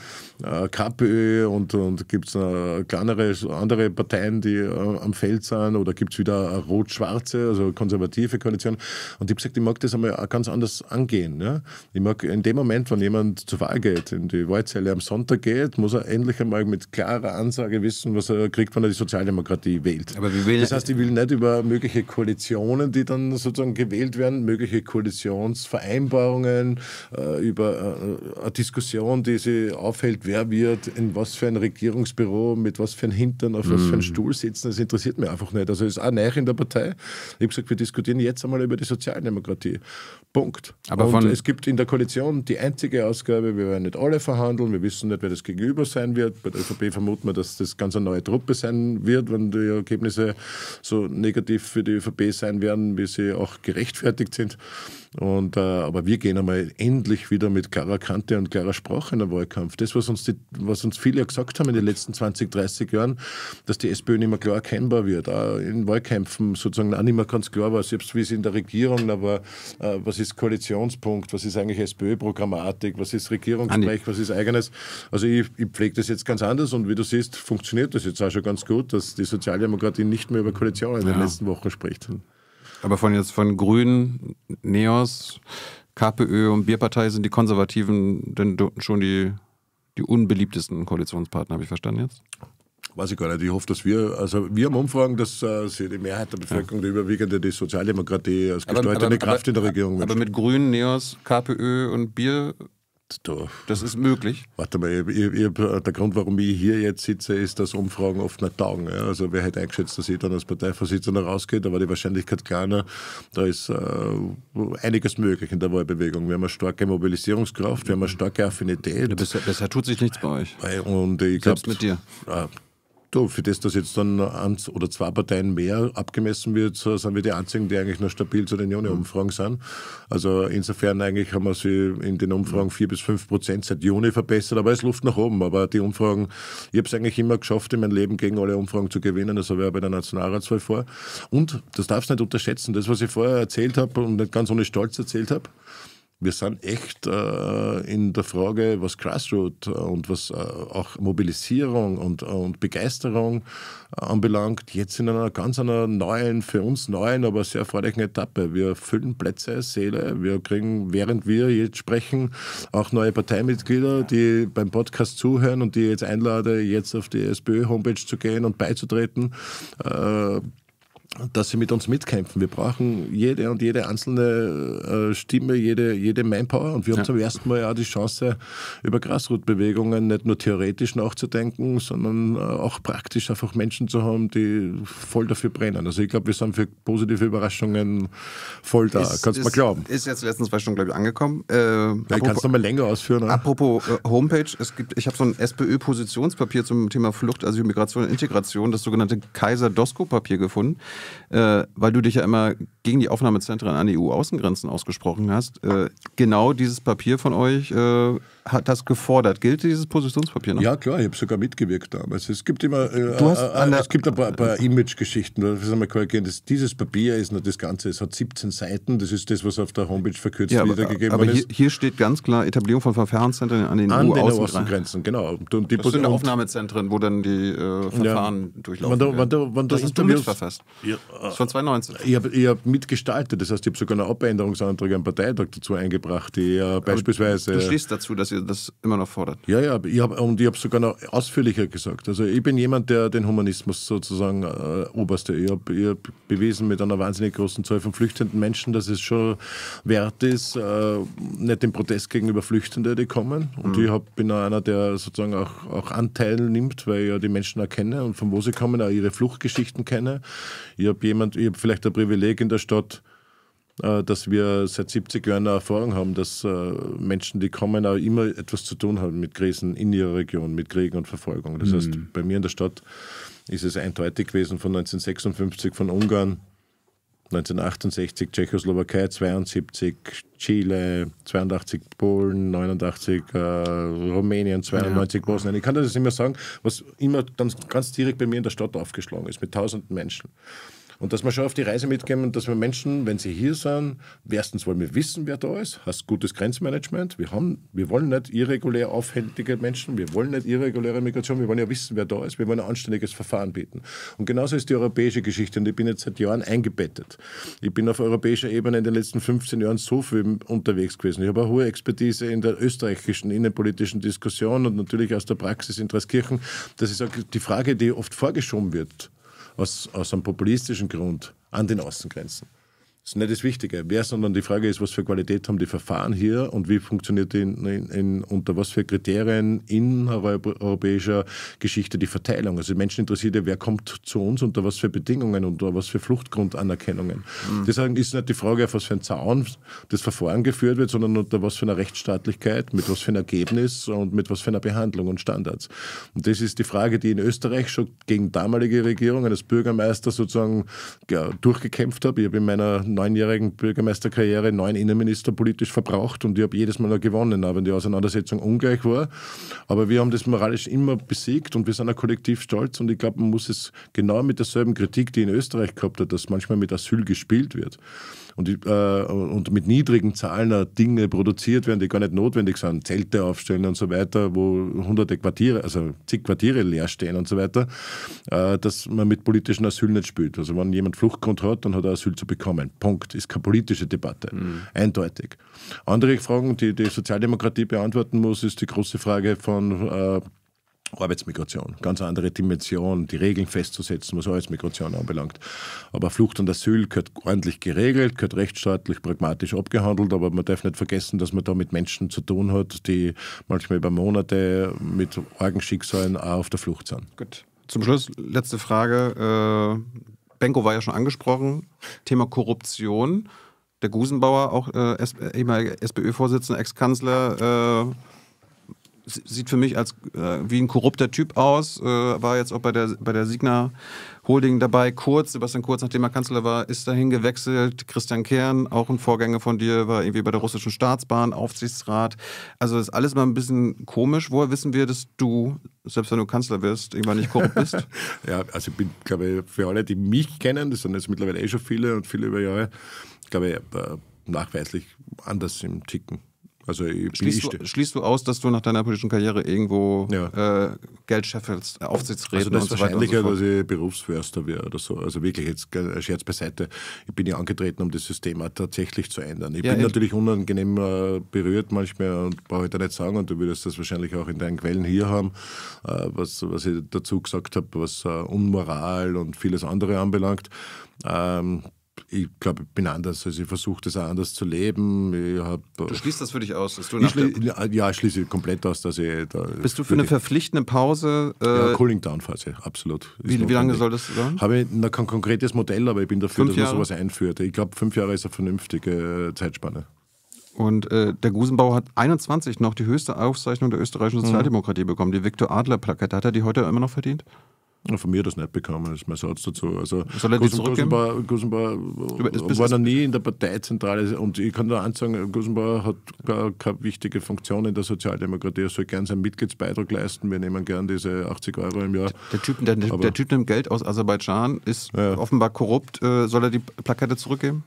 äh, KPÖ und, und gibt es äh, kleinere, andere Parteien, die äh, am Feld sind oder gibt es wieder rot-schwarze, also konservative Koalitionen. Und ich habe gesagt, ich mag das einmal ganz anders angehen. Ja? Ne? Ich mag in dem Moment, wenn jemand zur Wahl geht, in die Wahlzelle am Sonntag geht, muss er endlich einmal mit klarer Ansage wissen, was er kriegt, wenn er die Sozialdemokratie wählt. das heißt, ich will nicht über mögliche Koalitionen, die dann sozusagen gewählt werden, mögliche Koalitionsvereinbarungen, äh, über äh, eine Diskussion, die sie aufhält, wer wird in was für ein Regierungsbüro, mit was für ein Hintern, auf was für einen mhm. Stuhl sitzen, das interessiert mich einfach nicht. Also ist auch neu in der Partei. Ich habe gesagt, wir diskutieren jetzt einmal über die Sozialdemokratie. Punkt. Aber Und es gibt in der Koalition die einzige Ausgabe, wir werden nicht alle verhandeln, wir wissen nicht, wer das Gegenüber sein wird. Bei der ÖVP vermuten wir, dass das ganz eine neue Truppe sein wird, wenn die Ergebnisse so negativ für die ÖVP sein werden, wie sie auch gerechtfertigt sind. Und, äh, aber wir gehen einmal endlich wieder mit klarer Kante und klarer Sprache in den Wahlkampf. Das, was uns uns, die, was uns viele gesagt haben in den letzten 20, 30 Jahren, dass die SPÖ nicht mehr klar erkennbar wird. Auch in Wahlkämpfen sozusagen auch nicht mehr ganz klar war, selbst wie es in der Regierung, aber äh, was ist Koalitionspunkt, was ist eigentlich SPÖ-Programmatik, was ist Regierungsgespräch, was ist eigenes. Also ich, ich pflege das jetzt ganz anders und wie du siehst, funktioniert das jetzt auch schon ganz gut, dass die Sozialdemokratie nicht mehr über Koalition in den letzten Wochen spricht. Aber von jetzt von Grünen, Neos, KPÖ und Bierpartei sind die Konservativen denn schon die die unbeliebtesten Koalitionspartner, habe ich verstanden jetzt? Weiß ich gar nicht. Ich hoffe, dass wir, also wir haben Umfragen, dass äh, die Mehrheit der Bevölkerung, ja. die überwiegende, die Sozialdemokratie als gestaltende aber, aber, Kraft aber, in der Regierung wünscht. Aber mit Grünen, Neos, KPÖ und Bier Du, das ist möglich. Warte mal, ich, ich, äh, der Grund, warum ich hier jetzt sitze, ist, dass Umfragen oft nicht taugen. Ja? Also wer hätte eingeschätzt, dass ich dann als Parteivorsitzender rausgehe, da war die Wahrscheinlichkeit kleiner. Da ist äh, einiges möglich in der Wahlbewegung. Wir haben eine starke Mobilisierungskraft, wir haben eine starke Affinität. Ja, besser, besser tut sich nichts bei euch. Äh, und ich glaub, mit dir. Äh, Du, für das, dass jetzt dann eins oder zwei Parteien mehr abgemessen wird, sind wir die einzigen, die eigentlich noch stabil zu den Juni-Umfragen sind. Also insofern eigentlich haben wir sie in den Umfragen vier bis fünf Prozent seit Juni verbessert, aber es Luft nach oben. Aber die Umfragen, ich habe es eigentlich immer geschafft, in meinem Leben gegen alle Umfragen zu gewinnen. Das also habe ich auch bei der Nationalratswahl vor. Und das darfst du nicht unterschätzen, das, was ich vorher erzählt habe und nicht ganz ohne Stolz erzählt habe, wir sind echt äh, in der Frage, was Grassroot äh, und was äh, auch Mobilisierung und, äh, und Begeisterung äh, anbelangt, jetzt in einer ganz einer neuen, für uns neuen, aber sehr erfreulichen Etappe. Wir füllen Plätze, Seele, wir kriegen, während wir jetzt sprechen, auch neue Parteimitglieder, die beim Podcast zuhören und die jetzt einlade, jetzt auf die SPÖ-Homepage zu gehen und beizutreten dass sie mit uns mitkämpfen. Wir brauchen jede und jede einzelne äh, Stimme, jede, jede Manpower. Und wir haben ja. zum ersten Mal ja die Chance, über Grassroot-Bewegungen nicht nur theoretisch nachzudenken, sondern äh, auch praktisch einfach Menschen zu haben, die voll dafür brennen. Also ich glaube, wir sind für positive Überraschungen voll da. Ist, Kannst du mal glauben. Ist jetzt letztens zwei Stunden, glaube ich, angekommen. Äh, ja, apropos, kannst du nochmal länger ausführen. Ne? Apropos äh, Homepage, es gibt, ich habe so ein SPÖ-Positionspapier zum Thema Flucht, Asyl, also Migration und Integration, das sogenannte Kaiser-Dosko-Papier gefunden äh, weil du dich ja immer gegen die Aufnahmezentren an die EU-Außengrenzen ausgesprochen hast, äh, genau dieses Papier von euch äh, hat das gefordert. Gilt dieses Positionspapier noch? Ja, klar, ich habe sogar mitgewirkt damals. Es gibt immer äh, äh, äh es gibt ein paar, paar Image-Geschichten. Dieses Papier ist nur das Ganze. Es hat 17 Seiten. Das ist das, was auf der Homepage verkürzt ja, aber, wiedergegeben aber, aber hier, hier, steht ganz klar Etablierung von Verfahrenszentren an den an EU-Außengrenzen. genau. Und, und das sind Aufnahmezentren, wo dann die äh, Verfahren ja. durchlaufen. Wann, wann, wann, wann das hast du mitverfasst. Ja, das ist von 2019. Ich habe hab mitgestaltet. Das heißt, ich habe sogar einen Abänderungsantrag am Parteitag dazu eingebracht, die äh, beispielsweise... Du stehst dazu, dass ihr das immer noch fordert. Ja, ja, ich hab, und ich habe sogar noch ausführlicher gesagt. Also ich bin jemand, der den Humanismus sozusagen äh, oberste. Ich habe hab bewiesen mit einer wahnsinnig großen Zahl von flüchtenden Menschen, dass es schon wert ist, äh, nicht den Protest gegenüber Flüchtenden, die kommen. Und mhm. ich hab, bin auch einer, der sozusagen auch, auch Anteil nimmt, weil ich ja die Menschen auch kenne und von wo sie kommen, auch ihre Fluchtgeschichten kenne. Ich habe jemand, ich habe vielleicht ein Privileg in der Stadt, äh, dass wir seit 70 Jahren eine Erfahrung haben, dass äh, Menschen, die kommen, auch immer etwas zu tun haben mit Krisen in ihrer Region, mit Kriegen und Verfolgung. Das mhm. heißt, bei mir in der Stadt ist es eindeutig gewesen von 1956 von Ungarn 1968 Tschechoslowakei, 72 Chile, 82 Polen, 89 äh, Rumänien, 92 ja. Bosnien. Ich kann das nicht mehr sagen, was immer dann ganz direkt bei mir in der Stadt aufgeschlagen ist, mit tausenden Menschen. Und dass wir schon auf die Reise mitkommen, dass wir Menschen, wenn sie hier sind, erstens wollen wir wissen, wer da ist, hast gutes Grenzmanagement. Wir, haben, wir wollen nicht irregulär aufhältige Menschen, wir wollen nicht irreguläre Migration, wir wollen ja wissen, wer da ist, wir wollen ein anständiges Verfahren bieten. Und genauso ist die europäische Geschichte und ich bin jetzt seit Jahren eingebettet. Ich bin auf europäischer Ebene in den letzten 15 Jahren so viel unterwegs gewesen. Ich habe eine hohe Expertise in der österreichischen innenpolitischen Diskussion und natürlich aus der Praxis in Traskirchen, dass ich sage, die Frage, die oft vorgeschoben wird, aus, aus einem populistischen Grund an den Außengrenzen. Das ist nicht das Wichtige. Wer, sondern die Frage ist, was für Qualität haben die Verfahren hier und wie funktioniert in, in, in, unter was für Kriterien in europäischer Geschichte die Verteilung. Also die Menschen interessiert ja, wer kommt zu uns, unter was für Bedingungen, unter was für Fluchtgrundanerkennungen. Mhm. Deswegen ist nicht die Frage, auf was für einen Zaun das Verfahren geführt wird, sondern unter was für einer Rechtsstaatlichkeit, mit was für einem Ergebnis und mit was für einer Behandlung und Standards. Und das ist die Frage, die in Österreich schon gegen damalige Regierungen als Bürgermeister sozusagen ja, durchgekämpft habe. Ich habe in meiner neunjährigen Bürgermeisterkarriere neun Innenminister politisch verbraucht und ich habe jedes Mal noch gewonnen, auch wenn die Auseinandersetzung ungleich war. Aber wir haben das moralisch immer besiegt und wir sind auch kollektiv stolz und ich glaube, man muss es genau mit derselben Kritik, die in Österreich gehabt hat, dass manchmal mit Asyl gespielt wird und, äh, und mit niedrigen Zahlen Dinge produziert werden, die gar nicht notwendig sind. Zelte aufstellen und so weiter, wo hunderte Quartiere, also zig Quartiere leer stehen und so weiter, äh, dass man mit politischem Asyl nicht spielt. Also wenn jemand Fluchtgrund hat, dann hat er Asyl zu bekommen. Punkt. Ist keine politische Debatte. Mhm. Eindeutig. Andere Fragen, die die Sozialdemokratie beantworten muss, ist die große Frage von äh, Arbeitsmigration, ganz andere Dimension, die Regeln festzusetzen, was Arbeitsmigration anbelangt. Aber Flucht und Asyl gehört ordentlich geregelt, gehört rechtsstaatlich pragmatisch abgehandelt, aber man darf nicht vergessen, dass man da mit Menschen zu tun hat, die manchmal über Monate mit Orgenschicksalen auch auf der Flucht sind. Gut. Zum Schluss, letzte Frage. Äh, Benko war ja schon angesprochen, Thema Korruption. Der Gusenbauer, auch äh, ehemaliger SPÖ-Vorsitzender, Ex-Kanzler, äh sieht für mich als äh, wie ein korrupter Typ aus. Äh, war jetzt auch bei der, bei der Signa Holding dabei. Kurz, Sebastian Kurz, nachdem er Kanzler war, ist dahin gewechselt. Christian Kern, auch ein Vorgänger von dir, war irgendwie bei der russischen Staatsbahn, Aufsichtsrat. Also ist alles mal ein bisschen komisch. Woher wissen wir, dass du, selbst wenn du Kanzler wirst, irgendwann nicht korrupt bist? <laughs> ja, also ich bin, glaube ich, für alle, die mich kennen, das sind jetzt mittlerweile eh schon viele und viele über Jahre, glaube ich, äh, nachweislich anders im Ticken. Also schließt du, schließt, du, aus, dass du nach deiner politischen Karriere irgendwo ja. äh, Geld scheffelst, Aufsichtsräte also und so wahrscheinlicher, und so dass ich Berufsförster wäre oder so. Also wirklich jetzt Scherz beiseite. Ich bin ja angetreten, um das System auch tatsächlich zu ändern. Ich ja, bin echt. natürlich unangenehm äh, berührt manchmal und brauche ich da nicht sagen. Und du würdest das wahrscheinlich auch in deinen Quellen hier haben, äh, was, was ich dazu gesagt habe, was äh, Unmoral und vieles andere anbelangt. Ähm, ich glaube, ich bin anders. Also ich versuche das auch anders zu leben. Hab, äh, du schließt das für dich aus? Dass du ich schli ja, ich schließe komplett aus, dass ich da Bist du für eine verpflichtende Pause? Äh ja, Cooling-Down-Phase, absolut. Wie, wie, lange soll das sein? Habe ich na, kein konkretes Modell, aber ich bin dafür, fünf dass man sowas einführt. Ich glaube, fünf Jahre ist eine vernünftige äh, Zeitspanne. Und äh, der Gusenbauer hat 21 noch die höchste Aufzeichnung der österreichischen mhm. Sozialdemokratie mhm. bekommen, die Viktor Adler-Plakette. Hat er die heute immer noch verdient? Von mir hat das nicht bekommen, ist mein Satz dazu. Also, Soll er Gusen, Gusenbauer, Gusenbauer war noch nie in der Parteizentrale und ich kann nur eins sagen, Gusenbauer hat gar keine wichtige Funktion in der Sozialdemokratie. Er soll gerne seinen Mitgliedsbeitrag leisten. Wir nehmen gerne diese 80 Euro im Jahr. Der Typ, der, der, der typ nimmt Geld aus Aserbaidschan, ist ja. offenbar korrupt. Äh, soll er die Plakette zurückgeben?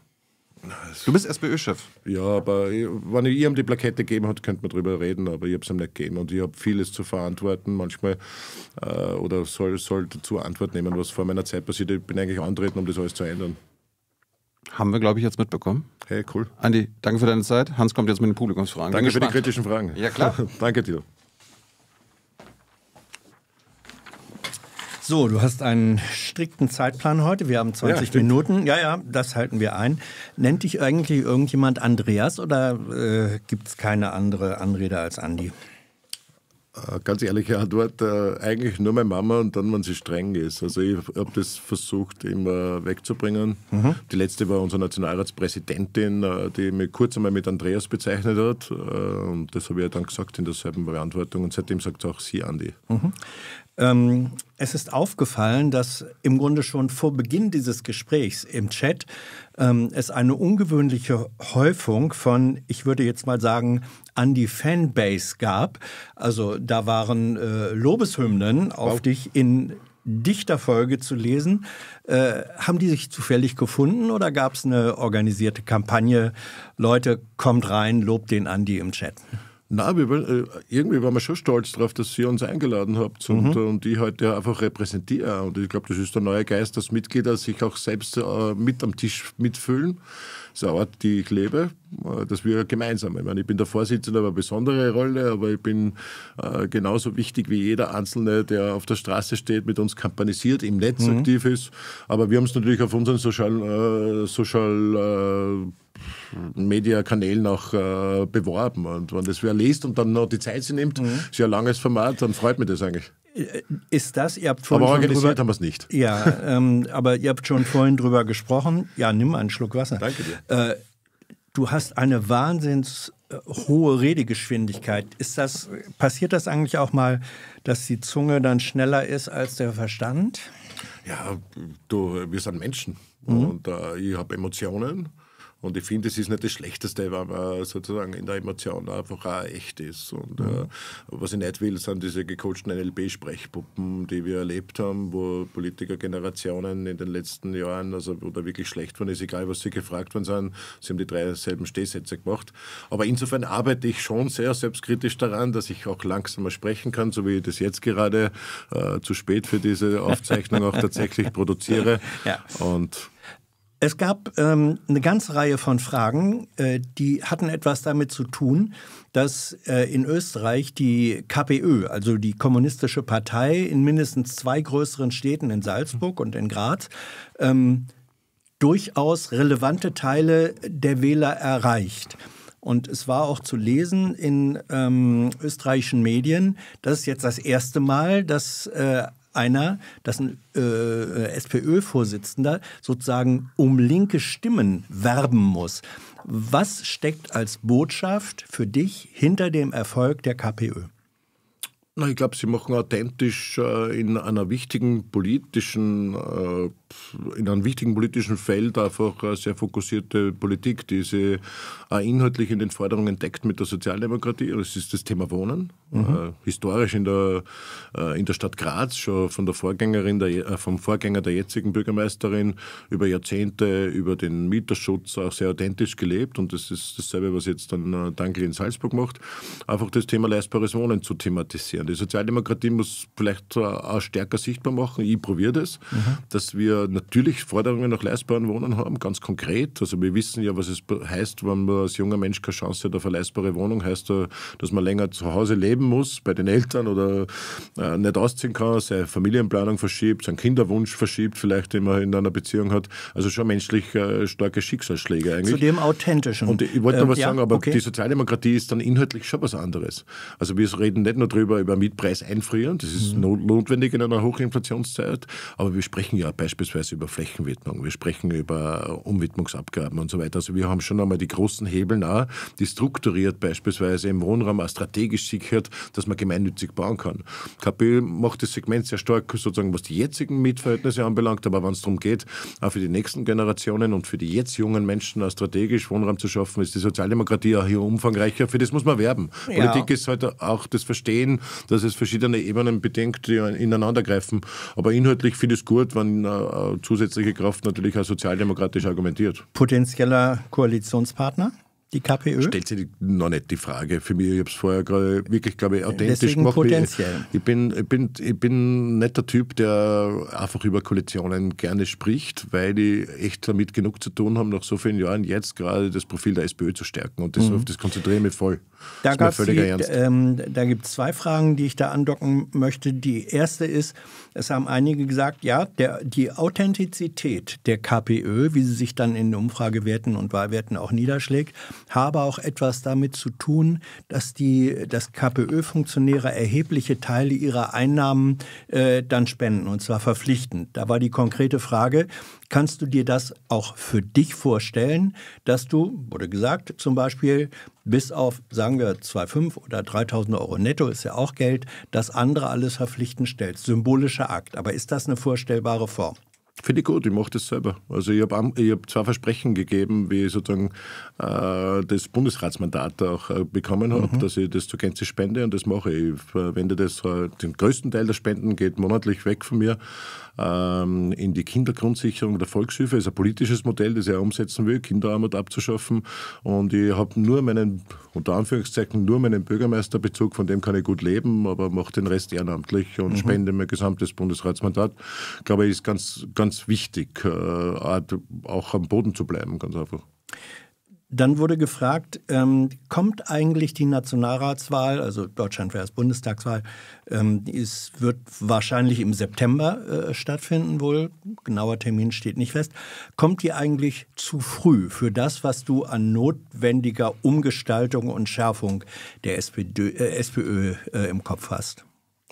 Du bist SPÖ-Chef. Ja, aber wenn ich ihm die Plakette gegeben hat, könnte man darüber reden, aber ich habe es ihm nicht gegeben. Und ich habe vieles zu verantworten, manchmal, äh, oder soll, soll dazu Antwort nehmen, was vor meiner Zeit passiert. Ich bin eigentlich antreten, um das alles zu ändern. Haben wir, glaube ich, jetzt mitbekommen. Hey, cool. Andi, danke für deine Zeit. Hans kommt jetzt mit den Publikumsfragen. Danke für die kritischen Fragen. Ja, klar. <laughs> danke dir. So, du hast einen strikten Zeitplan heute. Wir haben 20 ja, Minuten. Ja, ja, das halten wir ein. Nennt dich eigentlich irgendjemand Andreas oder äh, gibt es keine andere Anrede als Andi? Äh, ganz ehrliche Antwort, äh, eigentlich nur meine Mama und dann, wenn sie streng ist. Also ich habe das versucht, immer wegzubringen. Mhm. Die letzte war unsere Nationalratspräsidentin, äh, die mich kurz einmal mit Andreas bezeichnet hat. Äh, und das habe ich dann gesagt in derselben Beantwortung. Und seitdem sagt auch sie Andi. Mhm. Ähm, es ist aufgefallen, dass im Grunde schon vor Beginn dieses Gesprächs im Chat ähm, es eine ungewöhnliche Häufung von, ich würde jetzt mal sagen, an die Fanbase gab. Also da waren äh, Lobeshymnen auf wow. dich in dichter Folge zu lesen. Äh, haben die sich zufällig gefunden oder gab es eine organisierte Kampagne? Leute, kommt rein, lobt den Andi im Chat. Na, äh, irgendwie waren wir schon stolz darauf, dass ihr uns eingeladen habt mhm. und, halt und, ich heute halt einfach repräsentiere. Und ich glaube, das ist der neue Geist, dass Mitglieder sich auch selbst äh, mit am Tisch mitfühlen. Das ist eine Art, die ich lebe, äh, dass wir gemeinsam, ich meine, ich bin der Vorsitzende, aber eine besondere Rolle, aber ich bin äh, genauso wichtig wie jeder Einzelne, der auf der Straße steht, mit uns kampanisiert, im Netz mhm. aktiv ist. Aber wir haben es natürlich auf unseren Social, äh, Social äh, Mediakanälen auch äh, beworben. Und wenn das wer liest und dann noch die Zeit sie nimmt, mhm. ist ja ein langes Format, dann freut mich das eigentlich. Äh, ist das, ihr habt vorhin. Aber organisiert drüber, haben wir es nicht. Ja, ähm, aber ihr habt schon vorhin drüber gesprochen. Ja, nimm einen Schluck Wasser. Danke dir. Äh, du hast eine wahnsinns äh, hohe Redegeschwindigkeit. Ist das, passiert das eigentlich auch mal, dass die Zunge dann schneller ist als der Verstand? Ja, du, wir sind Menschen. Mhm. Und äh, ich habe Emotionen und ich finde, es ist nicht das Schlechteste, wenn man sozusagen in der Emotion einfach auch echt ist. Und mhm. äh, was ich nicht will, sind diese gecoachten NLP-Sprechpuppen, die wir erlebt haben, wo Politikergenerationen in den letzten Jahren, also wo da wirklich schlecht waren, ist egal, was sie gefragt worden sind, sie haben die drei selben Stehsätze gemacht. Aber insofern arbeite ich schon sehr selbstkritisch daran, dass ich auch langsamer sprechen kann, so wie ich das jetzt gerade äh, zu spät für diese Aufzeichnung auch tatsächlich produziere. <laughs> Ja. Und es gab ähm, eine ganze Reihe von Fragen, äh, die hatten etwas damit zu tun, dass äh, in Österreich die KPÖ, also die Kommunistische Partei, in mindestens zwei größeren Städten, in Salzburg und in Graz, ähm, durchaus relevante Teile der Wähler erreicht. Und es war auch zu lesen in ähm, österreichischen Medien, dass jetzt das erste Mal, dass äh, einer, dass ein äh, SPÖ-Vorsitzender sozusagen um linke Stimmen werben muss. Was steckt als Botschaft für dich hinter dem Erfolg der KPÖ? Na, ich glaube, sie machen authentisch äh, in einer wichtigen politischen äh, in einem wichtigen politischen Feld einfach eine sehr fokussierte Politik, die sie inhaltlich in den Forderungen deckt mit der Sozialdemokratie. Das ist das Thema Wohnen. Mhm. Äh, historisch in der, äh, in der Stadt Graz schon von der Vorgängerin, der, äh, vom Vorgänger der jetzigen Bürgermeisterin über Jahrzehnte über den Mieterschutz auch sehr authentisch gelebt. Und das ist dasselbe, was jetzt dann Dankl in Salzburg macht. Einfach das Thema leistbares Wohnen zu thematisieren. Die Sozialdemokratie muss vielleicht auch stärker sichtbar machen. Ich probiere das, mhm. dass wir natürlich Forderungen nach leistbaren Wohnen haben, ganz konkret. Also wir wissen ja, was es heißt, wenn man als junger Mensch keine Chance hat auf eine leistbare Wohnung, heißt, dass man länger zu Hause leben muss, bei den Eltern oder äh, nicht ausziehen kann, seine Familienplanung verschiebt, seinen Kinderwunsch verschiebt, vielleicht den man in einer Beziehung hat. Also schon menschlich äh, starke Schicksalsschläge eigentlich. Zu dem authentischen. Und ich wollte noch ähm, was ähm, sagen, ja, aber okay. die Sozialdemokratie ist dann inhaltlich schon was anderes. Also wir reden nicht nur darüber, über Mietpreis einfrieren, das ist mhm. notwendig in einer Hochinflationszeit, aber wir sprechen ja beispielsweise beispielsweise über Flächenwidmung, wir sprechen über Umwidmungsabgaben und so weiter. Also wir haben schon einmal die großen Hebel nahe, die strukturiert beispielsweise im Wohnraum auch strategisch sichert, dass man gemeinnützig bauen kann. KPÖ macht das Segment sehr stark, sozusagen was die jetzigen Mietverhältnisse anbelangt, aber wenn es darum geht, auch für die nächsten Generationen und für die jetzt jungen Menschen auch strategisch Wohnraum zu schaffen, ist die Sozialdemokratie auch hier umfangreicher. Für das muss man werben. Ja. Politik ist halt auch das Verstehen, dass es verschiedene Ebenen bedenkt, die ineinandergreifen. Aber inhaltlich finde ich es gut, wenn äh, äh, zusätzliche Kraft natürlich auch sozialdemokratisch argumentiert. Potenzieller Koalitionspartner? Die KPÖ? Stellt sich noch nicht die Frage für mich. Ich habe es vorher gerade wirklich, glaube ich, authentisch Deswegen gemacht. Potenziell. Ich, bin, ich, bin, ich bin nicht der Typ, der einfach über Koalitionen gerne spricht, weil die echt damit genug zu tun haben, nach so vielen Jahren jetzt gerade das Profil der SPÖ zu stärken. Und das, mhm. das konzentriere ich mich voll. Da, ähm, da gibt es zwei Fragen, die ich da andocken möchte. Die erste ist, es haben einige gesagt, ja, der, die Authentizität der KPÖ, wie sie sich dann in Umfragewerten und Wahlwerten auch niederschlägt, habe auch etwas damit zu tun, dass die dass KPÖ-Funktionäre erhebliche Teile ihrer Einnahmen äh, dann spenden und zwar verpflichtend. Da war die konkrete Frage, kannst du dir das auch für dich vorstellen, dass du, wurde gesagt, zum Beispiel bis auf, sagen wir, 2,5 oder 3.000 Euro netto ist ja auch Geld, das andere alles verpflichtend stellst. Symbolischer Akt. Aber ist das eine vorstellbare Form? Finde ich gut, ich mache das selber. Also ich habe ich hab zwei Versprechen gegeben, wie ich sozusagen äh, das Bundesratsmandat auch äh, bekommen habe, mhm. dass ich das zur Gänze spende und das mache ich. Ich verwende das, äh, den größten Teil der Spenden geht monatlich weg von mir ähm, in die Kindergrundsicherung der Volkshilfe. Das ist ein politisches Modell, das er umsetzen will, Kinderarmut abzuschaffen. Und ich habe nur meinen, unter Anführungszeichen, nur meinen Bürgermeisterbezug, von dem kann ich gut leben, aber mache den Rest ehrenamtlich und mhm. spende mein gesamtes Bundesratsmandat. Ich glaube es ist ganz, ganz wichtig, äh, auch am Boden zu bleiben, ganz einfach. Dann wurde gefragt, ähm, kommt eigentlich die Nationalratswahl, also Deutschland wäre es Bundestagswahl, ähm, es wird wahrscheinlich im September äh, stattfinden wohl, genauer Termin steht nicht fest, kommt die eigentlich zu früh für das, was du an notwendiger Umgestaltung und Schärfung der SPD, äh, SPÖ äh, im Kopf hast?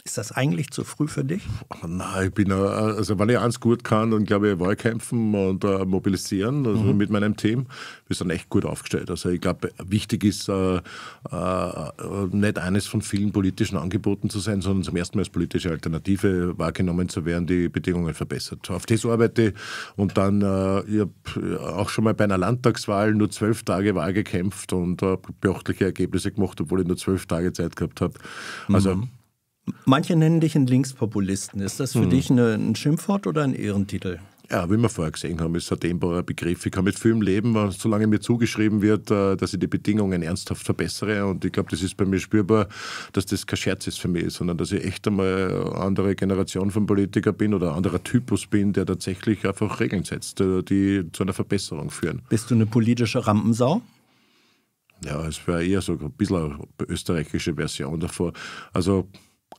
Ist das eigentlich zu früh für dich? Ach nein, ich bin, äh, also wenn ich eins gut kann, dann glaube ich Wahlkämpfen und uh, mobilisieren also mhm. mit meinem Team, wir sind echt gut aufgestellt. Also ich glaube, wichtig ist, uh, uh, nicht eines von vielen politischen Angeboten zu sein, sondern zum ersten Mal als politische Alternative wahrgenommen zu werden, die Bedingungen verbessert. Auf das arbeite ich und dann, ich habe auch schon mal bei einer Landtagswahl nur zwölf Tage Wahl gekämpft und beachtliche Ergebnisse gemacht, obwohl ich nur zwölf Tage Zeit gehabt habe. Also mhm. Manche nennen dich einen Linkspopulisten. Ist das für hm. dich eine, ein Schimpfwort oder ein Ehrentitel? Ja, wie wir vorher gesehen haben, ist ein dehnbarer Begriff. Ich kann mit vielem leben, solange mir zugeschrieben wird, äh, dass ich die Bedingungen ernsthaft verbessere. Und ich glaube, das ist bei mir spürbar, dass das kein Scherz ist für mich, sondern dass ich echt einmal eine andere Generation von Politiker bin oder ein anderer Typus bin, der tatsächlich einfach Regeln setzt, äh, die zu einer Verbesserung führen. Bist du eine politische Rampensau? Ja, es wäre eher so ein bisschen eine österreichische Version davor. Also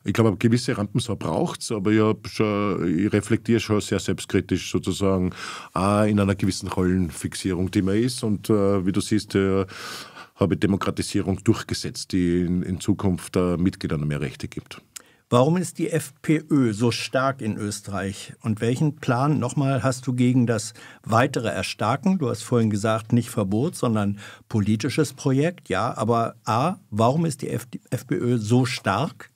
ich glaube, gewisse Rampensau braucht es, aber ich, ich reflektiere schon sehr selbstkritisch sozusagen auch in einer gewissen Rollenfixierung, die man ist. Und äh, wie du siehst, äh, habe ich Demokratisierung durchgesetzt, die in, in Zukunft äh, Mitgliedern mehr Rechte gibt. Warum ist die FPÖ so stark in Österreich? Und welchen Plan nochmal hast du gegen das weitere Erstarken? Du hast vorhin gesagt, nicht Verbot, sondern politisches Projekt, ja. Aber A, warum ist die FPÖ so stark?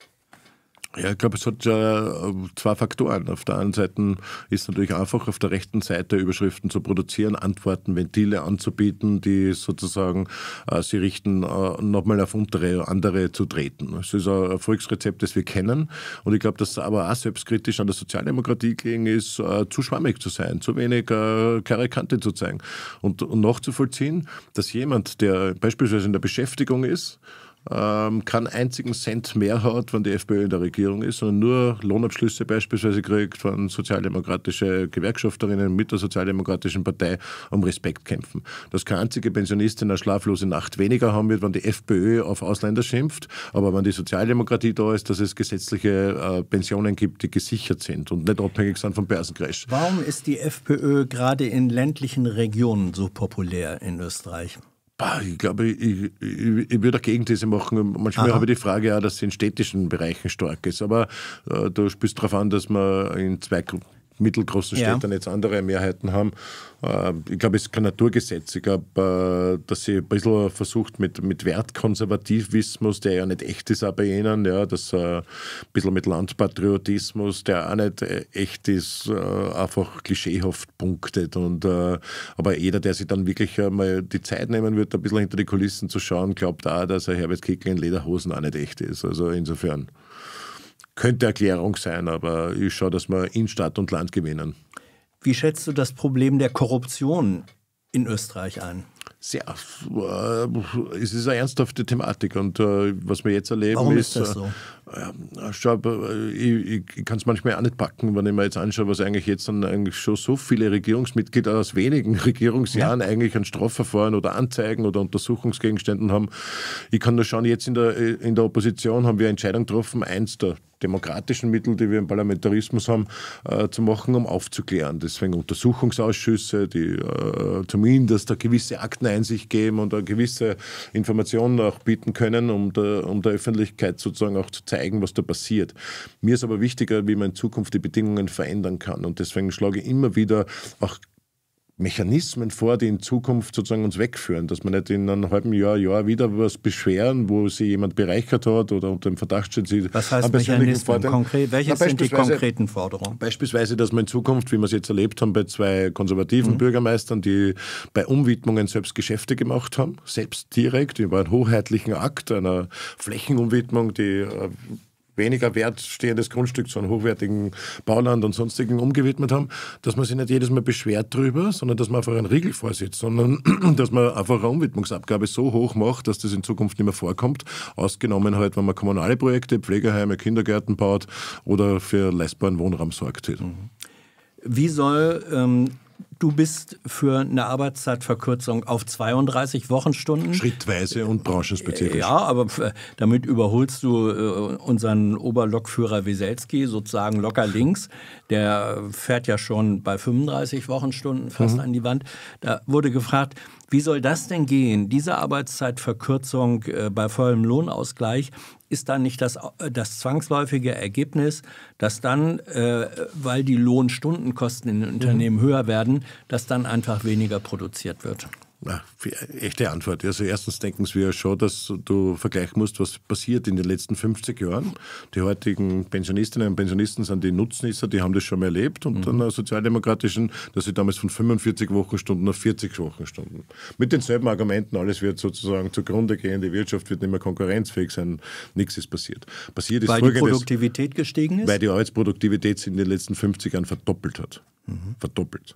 Ja, ich glaube, es hat ja äh, zwei Faktoren. Auf der einen Seite ist natürlich einfach, auf der rechten Seite Überschriften zu produzieren, Antworten, Ventile anzubieten, die sozusagen äh, sie richten, äh, nochmal auf untere, andere zu treten. Es ist ein Erfolgsrezept, das wir kennen. Und ich glaube, dass aber auch selbstkritisch an der Sozialdemokratie ging, ist, äh, zu schwammig zu sein, zu wenig äh, klare Kante zu zeigen. Und, und nachzuvollziehen, dass jemand, der beispielsweise in der Beschäftigung ist, ähm, keinen einzigen Cent mehr hat, wenn die FPÖ in der Regierung ist, sondern nur Lohnabschlüsse beispielsweise kriegt, wenn sozialdemokratische Gewerkschafterinnen mit der Sozialdemokratischen Partei um Respekt kämpfen. Dass keine einzige in einer schlaflosen Nacht weniger haben wird, wenn die FPÖ auf Ausländer schimpft, aber wenn die Sozialdemokratie da ist, dass es gesetzliche äh, Pensionen gibt, die gesichert sind und nicht abhängig sind vom Börsencrash. Warum ist die FPÖ gerade in ländlichen Regionen so populär in Österreich? ich glaube, ich, ich, ich würde auch Gegenthese machen. Manchmal Aha. habe ich die Frage ja, dass sie in städtischen Bereichen stark ist. Aber äh, du spielst darauf an, dass man in zwei Gruppen mittelgroßen ja. Städten jetzt andere Mehrheiten haben. Äh, ich glaube, es ist kein Naturgesetz. Ich glaube, äh, dass sie ein bisschen versucht mit, mit Wertkonservativismus, der ja nicht echt ist, aber ihnen, ja, das äh, ein bisschen mit Landpatriotismus, der auch nicht echt ist, einfach klischeehaft punktet. Und, aber jeder, der sich dann wirklich mal die Zeit nehmen wird, ein bisschen hinter die Kulissen zu schauen, glaubt auch, dass ein Herbert Kickl in Lederhosen auch nicht echt ist. Also insofern. Könnte Erklärung sein, aber ich schaue, dass wir in Stadt und Land gewinnen. Wie schätzt du das Problem der Korruption in Österreich ein? Sehr, äh, es ist eine ernsthafte Thematik und äh, was wir jetzt erleben Warum ist, ist äh, so? Äh, ich, ich kann es manchmal auch nicht packen, wenn ich mir jetzt anschaue, was eigentlich jetzt dann eigentlich schon so viele Regierungsmitglieder aus wenigen <laughs> Regierungsjahren ja. eigentlich an Strafverfahren oder Anzeigen oder Untersuchungsgegenständen haben. Ich kann nur schauen, jetzt in der, äh, in der Opposition haben wir eine Entscheidung getroffen, eins der demokratischen Mittel, die wir im Parlamentarismus haben, äh, zu machen, um aufzuklären. Deswegen Untersuchungsausschüsse, die äh, zumindest eine gewisse Akteneinsicht geben und eine gewisse Informationen auch bieten können, um der, um der Öffentlichkeit sozusagen auch zu zeigen, zeigen, was da passiert. Mir ist aber wichtiger, wie man in Zukunft die Bedingungen verändern kann. Und deswegen schlage ich immer wieder auch Mechanismen vor, die in Zukunft sozusagen uns wegführen, dass wir nicht in einem halben Jahr, Jahr wieder was beschweren, wo sich jemand bereichert hat oder unter dem Verdacht steht, sie Was heißt Mechanismen? Konkret, welche sind die konkreten Forderungen? Beispielsweise, dass wir in Zukunft, wie wir es jetzt erlebt haben, bei zwei konservativen mhm. Bürgermeistern, die bei Umwidmungen selbst Geschäfte gemacht haben, selbst direkt über einen hoheitlichen Akt einer Flächenumwidmung, die äh, weniger wertstehendes Grundstück zu einem hochwertigen Bauland und sonstigen umgewidmet haben, dass man sich nicht jedes Mal beschwert drüber, sondern dass man einfach einen Riegel vorsetzt, sondern <clears throat> dass man einfach eine Umwidmungsabgabe so hoch macht, dass das in Zukunft nicht mehr vorkommt. Ausgenommen halt, wenn man kommunale Projekte, Pflegeheime, Kindergärten baut oder für leistbaren Wohnraum sorgt. Mhm. Wie soll ähm, Du bist für eine Arbeitszeitverkürzung auf 32 Wochenstunden. Schrittweise und branchenspezifisch. Ja, aber äh, damit überholst du äh, unseren Oberlokführer Weselski sozusagen locker links. Der fährt ja schon bei 35 Wochenstunden fast mhm. an die Wand. Da wurde gefragt, wie soll das denn gehen? Diese Arbeitszeitverkürzung äh, bei vollem Lohnausgleich ist dann nicht das, äh, das zwangsläufige Ergebnis, dass dann, äh, weil die Lohnstundenkosten in den mhm. Unternehmen höher werden, dass dann einfach weniger produziert wird echte Antwort. Also erstens denken wir schon, dass du vergleichen musst, was passiert in den letzten 50 Jahren. Die heutigen Pensionistinnen und Pensionisten sind die Nutznießer, die haben das schon mal erlebt und mhm. einer sozialdemokratischen, dass sie damals von 45 Wochenstunden auf 40 Wochenstunden. Mit denselben Argumenten, alles wird sozusagen zugrunde gehen, die Wirtschaft wird nicht mehr konkurrenzfähig sein, nichts ist passiert. Passiert ist weil die Produktivität gestiegen ist? Weil die Arbeitsproduktivität sich in den letzten 50 Jahren verdoppelt hat. Mhm. Verdoppelt.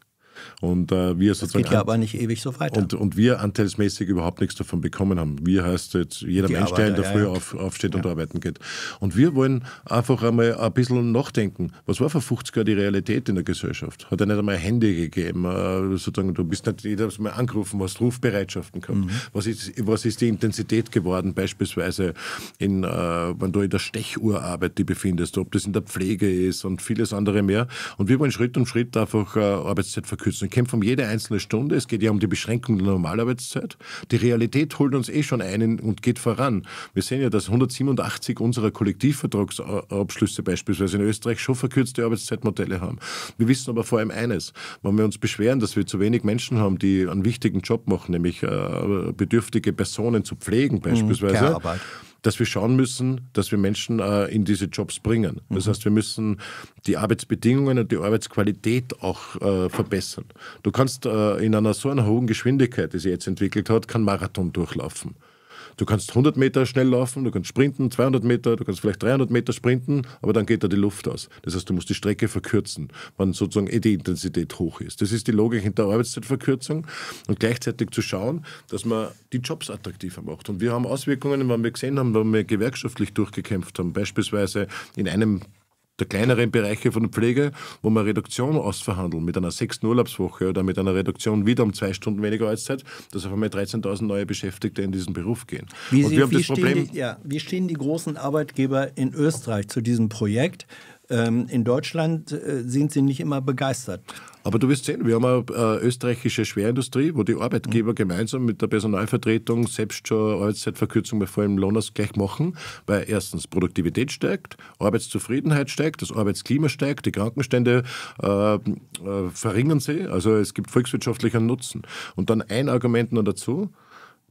Und äh, wir sozusagen. Das geht ja aber nicht ewig so weiter. Und, und wir anteilsmäßig überhaupt nichts davon bekommen haben. Wir heißt jetzt jeder die Mensch, Arbeiter, der in der Früh ja. Auf, aufsteht ja. und arbeiten geht. Und wir wollen einfach einmal ein bisschen nachdenken. Was war vor 50 Jahren die Realität in der Gesellschaft? Hat er nicht einmal Handy gegeben. Äh, sozusagen, du bist nicht jedes mal angerufen, hast Rufbereitschaften gehabt. Mhm. Was, ist, was ist die Intensität geworden, beispielsweise, in, äh, wenn du in der Stechuhrarbeit die befindest, ob das in der Pflege ist und vieles andere mehr. Und wir wollen Schritt um Schritt einfach äh, Arbeitszeit verkürzen abzukürzen. Ich kämpfe um jede einzelne Stunde. Es geht ja um die Beschränkung der Normalarbeitszeit. Die Realität holt uns eh schon ein und geht voran. Wir sehen ja, dass 187 unserer Kollektivvertragsabschlüsse beispielsweise in Österreich schon verkürzte Arbeitszeitmodelle haben. Wir wissen aber vor allem eines. Wenn wir uns beschweren, dass wir zu wenig Menschen haben, die einen wichtigen Job machen, nämlich äh, bedürftige Personen zu pflegen mhm, beispielsweise. Mhm, dass wir schauen müssen, dass wir Menschen äh, in diese Jobs bringen. Das mhm. heißt, wir müssen die Arbeitsbedingungen und die Arbeitsqualität auch äh, verbessern. Du kannst äh, in einer so einer hohen Geschwindigkeit, die sie jetzt entwickelt hat, keinen Marathon durchlaufen. Du kannst 100 Meter schnell laufen, du kannst sprinten, 200 Meter, du kannst vielleicht 300 Meter sprinten, aber dann geht da die Luft aus. Das heißt, du musst die Strecke verkürzen, wann sozusagen eh die Intensität hoch ist. Das ist die Logik hinter Arbeitszeitverkürzung und gleichzeitig zu schauen, dass man die Jobs attraktiver macht. Und wir haben Auswirkungen, wenn wir gesehen haben, wenn wir gewerkschaftlich durchgekämpft haben, beispielsweise in einem der kleineren Bereiche von der Pflege, wo man Reduktion ausverhandeln mit einer sechsten Urlaubswoche oder mit einer Reduktion wieder um zwei Stunden weniger Arbeitszeit, dass auf einmal 13.000 neue Beschäftigte in diesen Beruf gehen. Wie, Und wir haben das Problem, die, ja, wie stehen die großen Arbeitgeber in Österreich zu diesem Projekt? Ähm, in Deutschland äh, sind sie nicht immer begeistert. Aber du wirst sehen, wir haben eine äh, österreichische Schwerindustrie, wo die Arbeitgeber mhm. gemeinsam mit der Personalvertretung selbst schon Arbeitszeitverkürzung bei vollem Lohnausgleich machen, weil erstens Produktivität steigt, Arbeitszufriedenheit steigt, das Arbeitsklima steigt, die Krankenstände äh, äh, verringern sie. Also es gibt volkswirtschaftlichen Nutzen. Und dann ein Argument noch dazu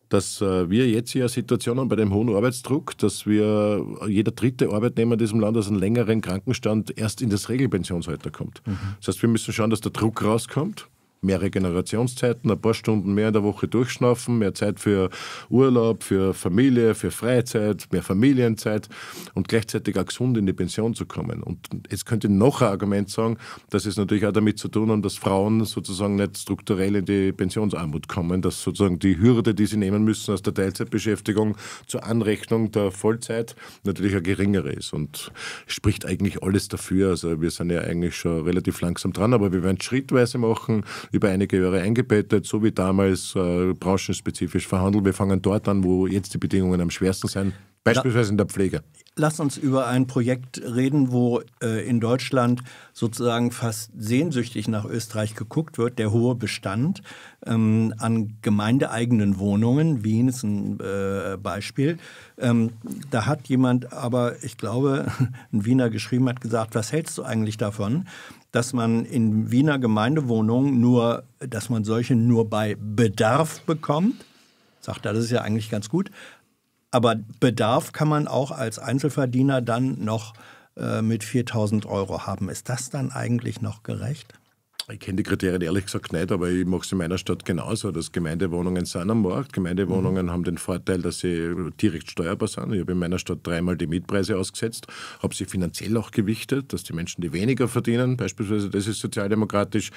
dass äh, wir jetzt hier eine Situation haben bei dem hohen Arbeitsdruck, dass wir äh, jeder dritte Arbeitnehmer in diesem Land aus einem längeren Krankenstand erst in das Regelpensionsalter kommt. Mhm. Das heißt, wir müssen schauen, dass der Druck rauskommt mehr Regenerationszeiten, ein paar Stunden mehr in der Woche durchschnaufen, mehr Zeit für Urlaub, für Familie, für Freizeit, mehr Familienzeit und gleichzeitig auch gesund in die Pension zu kommen. Und jetzt könnte noch ein Argument sagen, dass es natürlich auch damit zu tun hat, dass Frauen sozusagen nicht strukturell in die Pensionsarmut kommen, dass sozusagen die Hürde, die sie nehmen müssen aus der Teilzeitbeschäftigung zur Anrechnung der Vollzeit natürlich auch geringere ist. Und spricht eigentlich alles dafür. Also wir sind ja eigentlich schon relativ langsam dran, aber wir werden schrittweise machen über einige Jahre eingebettet, so wie damals äh, branchenspezifisch verhandelt. Wir fangen dort an, wo jetzt die Bedingungen am schwersten sind, beispielsweise in der Pflege. Lass uns über ein Projekt reden, wo äh, in Deutschland sozusagen fast sehnsüchtig nach Österreich geguckt wird. Der hohe Bestand ähm, an gemeindeeigenen Wohnungen, Wien ist ein äh, Beispiel. Ähm, da hat jemand aber, ich glaube, <laughs> ein Wiener geschrieben hat gesagt, was hältst du eigentlich davon, dass man in Wiener Gemeindewohnungen nur, dass man solche nur bei Bedarf bekommt. Sagt er, das ist ja eigentlich ganz gut. Aber Bedarf kann man auch als Einzelverdiener dann noch äh, mit 4000 Euro haben. Ist das dann eigentlich noch gerecht? Ich kenne die Kriterien ehrlich gesagt nicht, aber ich mache es in meiner Stadt genauso, dass Gemeindewohnungen sind am Markt. Gemeindewohnungen mhm. haben den Vorteil, dass sie direkt steuerbar sind. Ich habe in meiner Stadt dreimal die Mietpreise ausgesetzt, habe sie finanziell auch gewichtet, dass die Menschen, die weniger verdienen, beispielsweise, das ist sozialdemokratisch,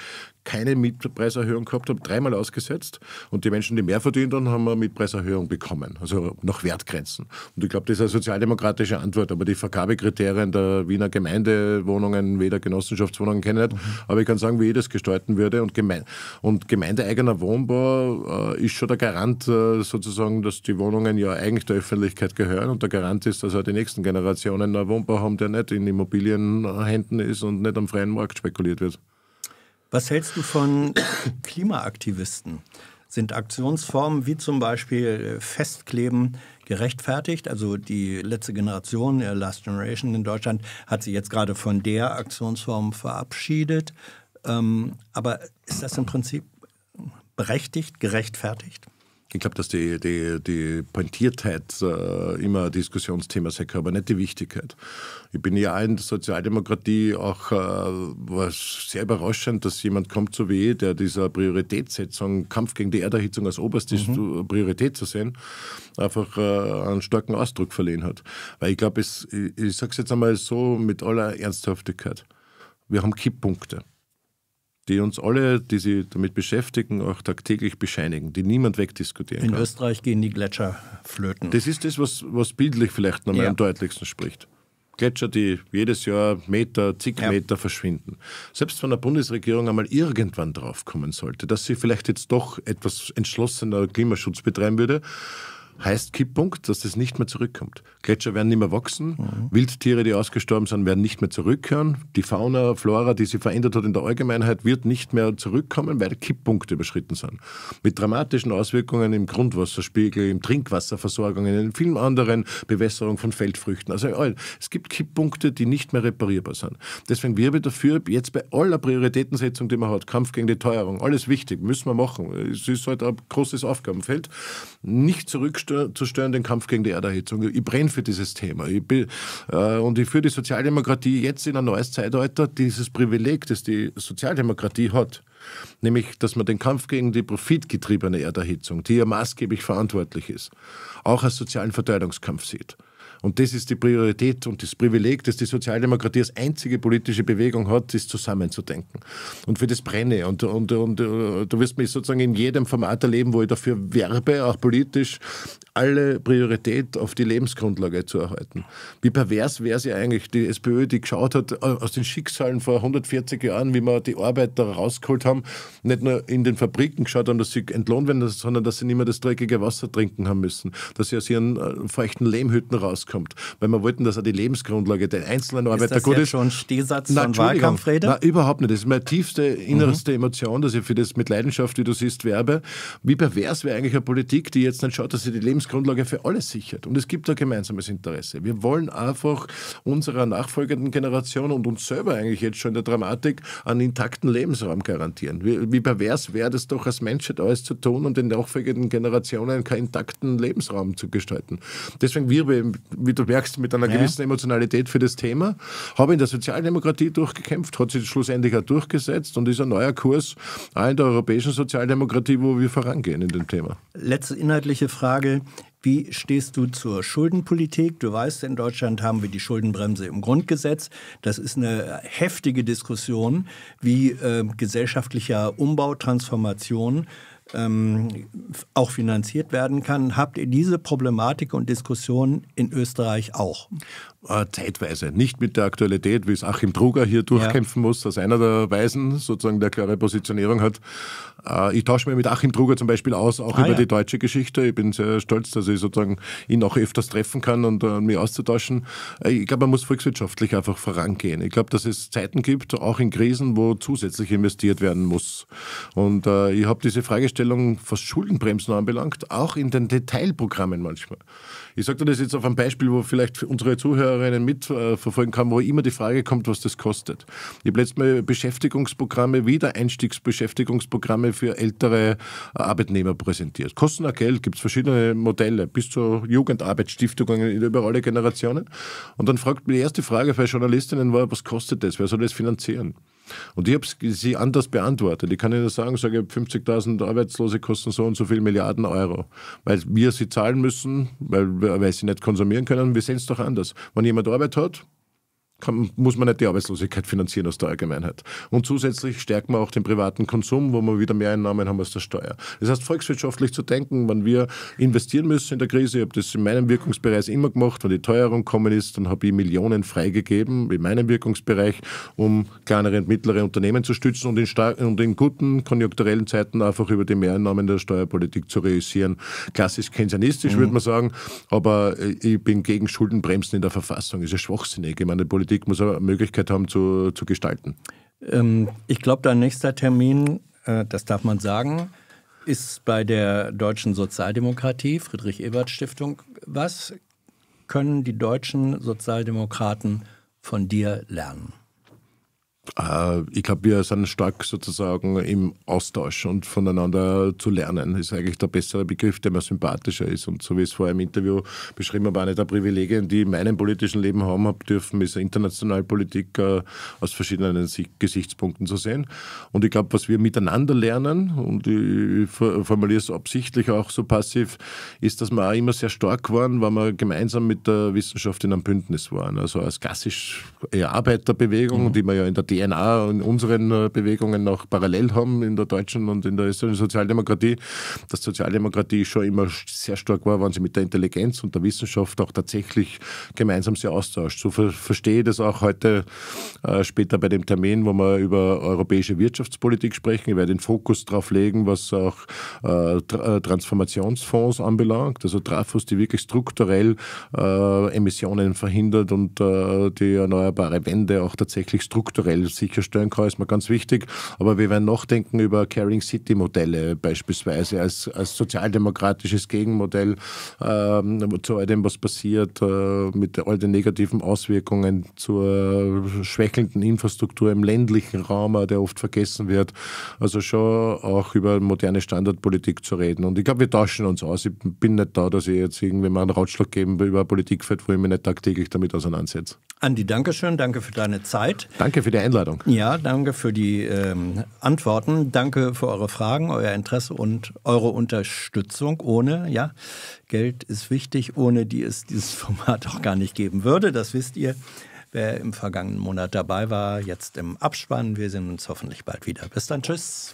keine Mietpreiserhöhung gehabt haben, dreimal ausgesetzt. Und die Menschen, die mehr verdienen, dann haben eine Mietpreiserhöhung bekommen, also nach Wertgrenzen. Und ich glaube, das ist eine sozialdemokratische Antwort, aber die Vergabekriterien der Wiener Gemeindewohnungen, weder Genossenschaftswohnungen kennen nicht. Mhm. Aber ich kann sagen, wie jedes Landes gestalten würde. Und, Geme und gemeindeeigener Wohnbau äh, ist schon der Garant äh, sozusagen, dass die Wohnungen ja eigentlich der Öffentlichkeit gehören. Und der Garant ist, dass auch die nächsten Generationen einen Wohnbau haben, der nicht in Immobilienhänden ist und nicht am freien Markt spekuliert wird. Was hältst du von <coughs> Klimaaktivisten? Sind Aktionsformen wie zum Beispiel äh, Festkleben gerechtfertigt? Also die letzte Generation, äh, Last Generation in Deutschland, hat sich jetzt gerade von der Aktionsform verabschiedet. Ähm, aber ist das im Prinzip berechtigt, gerechtfertigt? Ich glaube, dass die, die, die Pointiertheit äh, immer ein Diskussionsthema sein kann, aber nicht die Wichtigkeit. Ich bin ja in der Sozialdemokratie auch äh, war sehr überraschend, dass jemand kommt so wie ich, der dieser Prioritätssetzung, Kampf gegen die Erderhitzung als oberste mhm. Äh, Priorität zu sehen, einfach äh, einen starken Ausdruck verliehen hat. Weil ich glaube, ich, ich sage es jetzt einmal so mit aller Ernsthaftigkeit, wir haben Kipppunkte die uns alle, die sich damit beschäftigen, auch tagtäglich bescheinigen, die niemand wegdiskutieren In kann. In Österreich gehen die Gletscher flöten. Das ist das, was, was bildlich vielleicht noch ja. am deutlichsten spricht. Gletscher, die jedes Jahr Meter, zig ja. Meter verschwinden. Selbst wenn der Bundesregierung einmal irgendwann draufkommen sollte, dass sie vielleicht jetzt doch etwas entschlossener Klimaschutz betreiben würde, heißt Kipppunkt, dass das nicht mehr zurückkommt. Gletscher werden nicht mehr wachsen, mhm. Wildtiere, die ausgestorben sind, werden nicht mehr zurückkehren. Die Fauna, Flora, die sich verändert hat in der Allgemeinheit, wird nicht mehr zurückkommen, weil Kipppunkte überschritten sind. Mit dramatischen Auswirkungen im Grundwasserspiegel, im Trinkwasserversorgung, in vielen anderen Bewässerung von Feldfrüchten. Also es gibt Kipppunkte, die nicht mehr reparierbar sind. Deswegen wir dafür, jetzt bei aller Prioritätensetzung, die man hat, Kampf gegen die Teuerung, alles wichtig, müssen wir machen. Es ist halt ein großes Aufgabenfeld. Nicht zurück zu stören, den Kampf gegen die Erderhitzung. Ich brenne für dieses Thema. Ich bin, äh, und ich führe die Sozialdemokratie jetzt in ein neues Zeitalter, dieses Privileg, das die Sozialdemokratie hat, nämlich, dass man den Kampf gegen die profitgetriebene Erderhitzung, die ja maßgeblich verantwortlich ist, auch als sozialen Verteilungskampf sieht. Und das ist die Priorität und das Privileg, das die Sozialdemokratie als einzige politische Bewegung hat, ist zusammenzudenken. Und für das brenne. Und, und, und äh, du wirst mich sozusagen in jedem Format erleben, wo ich dafür werbe, auch politisch, alle Priorität auf die Lebensgrundlage zu erhalten. Wie pervers wäre es ja eigentlich, die SPÖ, die geschaut hat, äh, aus den Schicksalen vor 140 Jahren, wie wir die Arbeiter rausgeholt haben, nicht nur in den Fabriken geschaut haben, dass sie entlohnt werden, sondern dass sie nicht mehr das dreckige Wasser trinken haben müssen, dass sie aus ihren äh, feuchten Lehmhütten rauskommen kommt. Weil wir wollten, dass er die Lebensgrundlage der einzelnen Arbeiter gut ist. Ist schon Stehsatz na, von Wahlkampfrede? Nein, überhaupt nicht. Das ist meine tiefste, innerste mhm. Emotion, dass ich für das mit Leidenschaft, wie du siehst, werbe. Wie pervers wäre eigentlich eine Politik, die jetzt nicht schaut, dass sie die Lebensgrundlage für alle sichert. Und es gibt da gemeinsames Interesse. Wir wollen einfach unserer nachfolgenden Generation und uns selber eigentlich jetzt schon in der Dramatik einen intakten Lebensraum garantieren. Wie, wie pervers wäre das doch als Menschheit alles zu tun, und den nachfolgenden Generationen keinen intakten Lebensraum zu gestalten. Deswegen wir wie du merkst, mit einer ja. gewissen Emotionalität für das Thema. Habe in der Sozialdemokratie durchgekämpft, hat sich schlussendlich auch durchgesetzt und ist ein neuer Kurs auch in der europäischen Sozialdemokratie, wo wir vorangehen in dem Thema. Letzte inhaltliche Frage. Wie stehst du zur Schuldenpolitik? Du weißt, in Deutschland haben wir die Schuldenbremse im Grundgesetz. Das ist eine heftige Diskussion, wie äh, gesellschaftlicher Umbau, Transformation ähm, auch finanziert werden kann. Habt ihr diese Problematik und Diskussion in Österreich auch? Äh, zeitweise, nicht mit der Aktualität, wie es Achim Truger hier durchkämpfen ja. muss, als einer der Weisen sozusagen der klare Positionierung hat. Äh, ich tausche mir mit Achim Truger zum Beispiel aus, auch ah, über ja. die deutsche Geschichte. Ich bin sehr stolz, dass ich sozusagen ihn auch öfters treffen kann und äh, mich auszutauschen. Äh, ich glaube, man muss volkswirtschaftlich einfach vorangehen. Ich glaube, dass es Zeiten gibt, auch in Krisen, wo zusätzlich investiert werden muss. Und ich habe diese Fragestellung, was Schuldenbremsen anbelangt, auch in den Detailprogrammen manchmal. Ich sage dir das jetzt auf ein Beispiel, wo vielleicht unsere Zuhörerinnen mitverfolgen kann, wo immer die Frage kommt, was das kostet. Ich habe letztes Mal Beschäftigungsprogramme, Wiedereinstiegsbeschäftigungsprogramme für ältere äh, Arbeitnehmer präsentiert. Kosten auch Geld, gibt es verschiedene Modelle, bis zur Jugendarbeitsstiftungen über alle Generationen. Und dann fragt mir die erste Frage bei Journalistinnen war, was kostet das? Wer soll das finanzieren? Und ich habe sie anders beantwortet. Ich kann Ihnen sagen, sage 50.000 Arbeitslose kosten so und so viel Milliarden Euro, weil wir sie zahlen müssen, weil, weil sie nicht konsumieren können. Wir sehen es doch anders. Wenn jemand Arbeit hat, kann, muss man nicht die Arbeitslosigkeit finanzieren aus der Allgemeinheit. Und zusätzlich stärken wir auch den privaten Konsum, wo wir wieder mehr Einnahmen haben aus der Steuer. Das heißt, volkswirtschaftlich zu denken, wenn wir investieren müssen in der Krise, ich habe das in meinem Wirkungsbereich immer gemacht, wenn die Teuerung gekommen ist, dann habe ich Millionen freigegeben in meinem Wirkungsbereich, um kleinere und mittlere Unternehmen zu stützen und in, und in guten konjunkturellen Zeiten einfach über die Mehreinnahmen der Steuerpolitik zu realisieren. Klassisch keynesianistisch mhm. würde man sagen, aber äh, ich bin gegen Schuldenbremsen in der Verfassung. Das ist ja schwachsinnig. Ich meine, die Politik Politik muss eine Möglichkeit haben zu, zu gestalten. Ähm, ich glaube, dein nächster Termin, äh, das darf man sagen, ist bei der deutschen Sozialdemokratie, Friedrich-Ebert-Stiftung. Was können die deutschen Sozialdemokraten von dir lernen? Äh, ich glaube, wir sind stark sozusagen im Austausch und voneinander zu lernen, ist eigentlich der bessere Begriff, der mir sympathischer ist. Und so wie es vorher im Interview beschrieben habe, eine der Privilegien, die ich in meinem politischen Leben haben habe dürfen, ist internationale Politik äh, aus verschiedenen Gesichtspunkten zu sehen. Und ich glaube, was wir miteinander lernen, und ich formuliere es absichtlich auch so passiv, ist, dass wir auch immer sehr stark waren, weil wir gemeinsam mit der Wissenschaft in einem Bündnis waren. Also als klassisch Arbeiterbewegung, mhm. die wir ja in der DNA und unseren äh, Bewegungen noch parallel haben in der deutschen und in der österreichischen Sozialdemokratie, dass Sozialdemokratie schon immer sehr stark war, wenn sie mit der Intelligenz und der Wissenschaft auch tatsächlich gemeinsam sie austauscht. So ver verstehe ich das auch heute äh, später bei dem Termin, wo wir über europäische Wirtschaftspolitik sprechen. Ich werde den Fokus darauf legen, was auch äh, Tra äh, Transformationsfonds anbelangt, also Trafos, die wirklich strukturell äh, Emissionen verhindert und äh, die erneuerbare Wende auch tatsächlich strukturell Modell sicherstellen kann, ist mir ganz wichtig. Aber wir werden nachdenken über Caring City Modelle beispielsweise als, als sozialdemokratisches Gegenmodell ähm, zu all dem, was passiert, äh, mit all den negativen Auswirkungen zur schwächelnden Infrastruktur im ländlichen Raum, der oft vergessen wird. Also schon auch über moderne Standardpolitik zu reden. Und ich glaube, wir tauschen uns aus. Ich bin nicht da, dass ich jetzt irgendwie mal einen Ratschlag geben über Politik führt, wo ich mich nicht tagtäglich damit auseinandersetze. Andi, danke schön, danke für deine Zeit. Danke für die Einladung. Ja, danke für die ähm, Antworten, danke für eure Fragen, euer Interesse und eure Unterstützung. Ohne, ja, Geld ist wichtig, ohne die es dieses <laughs> Format auch gar nicht geben würde, das wisst ihr. Wer im vergangenen Monat dabei war, jetzt im Abspann. Wir sehen uns hoffentlich bald wieder. Bis dann, tschüss.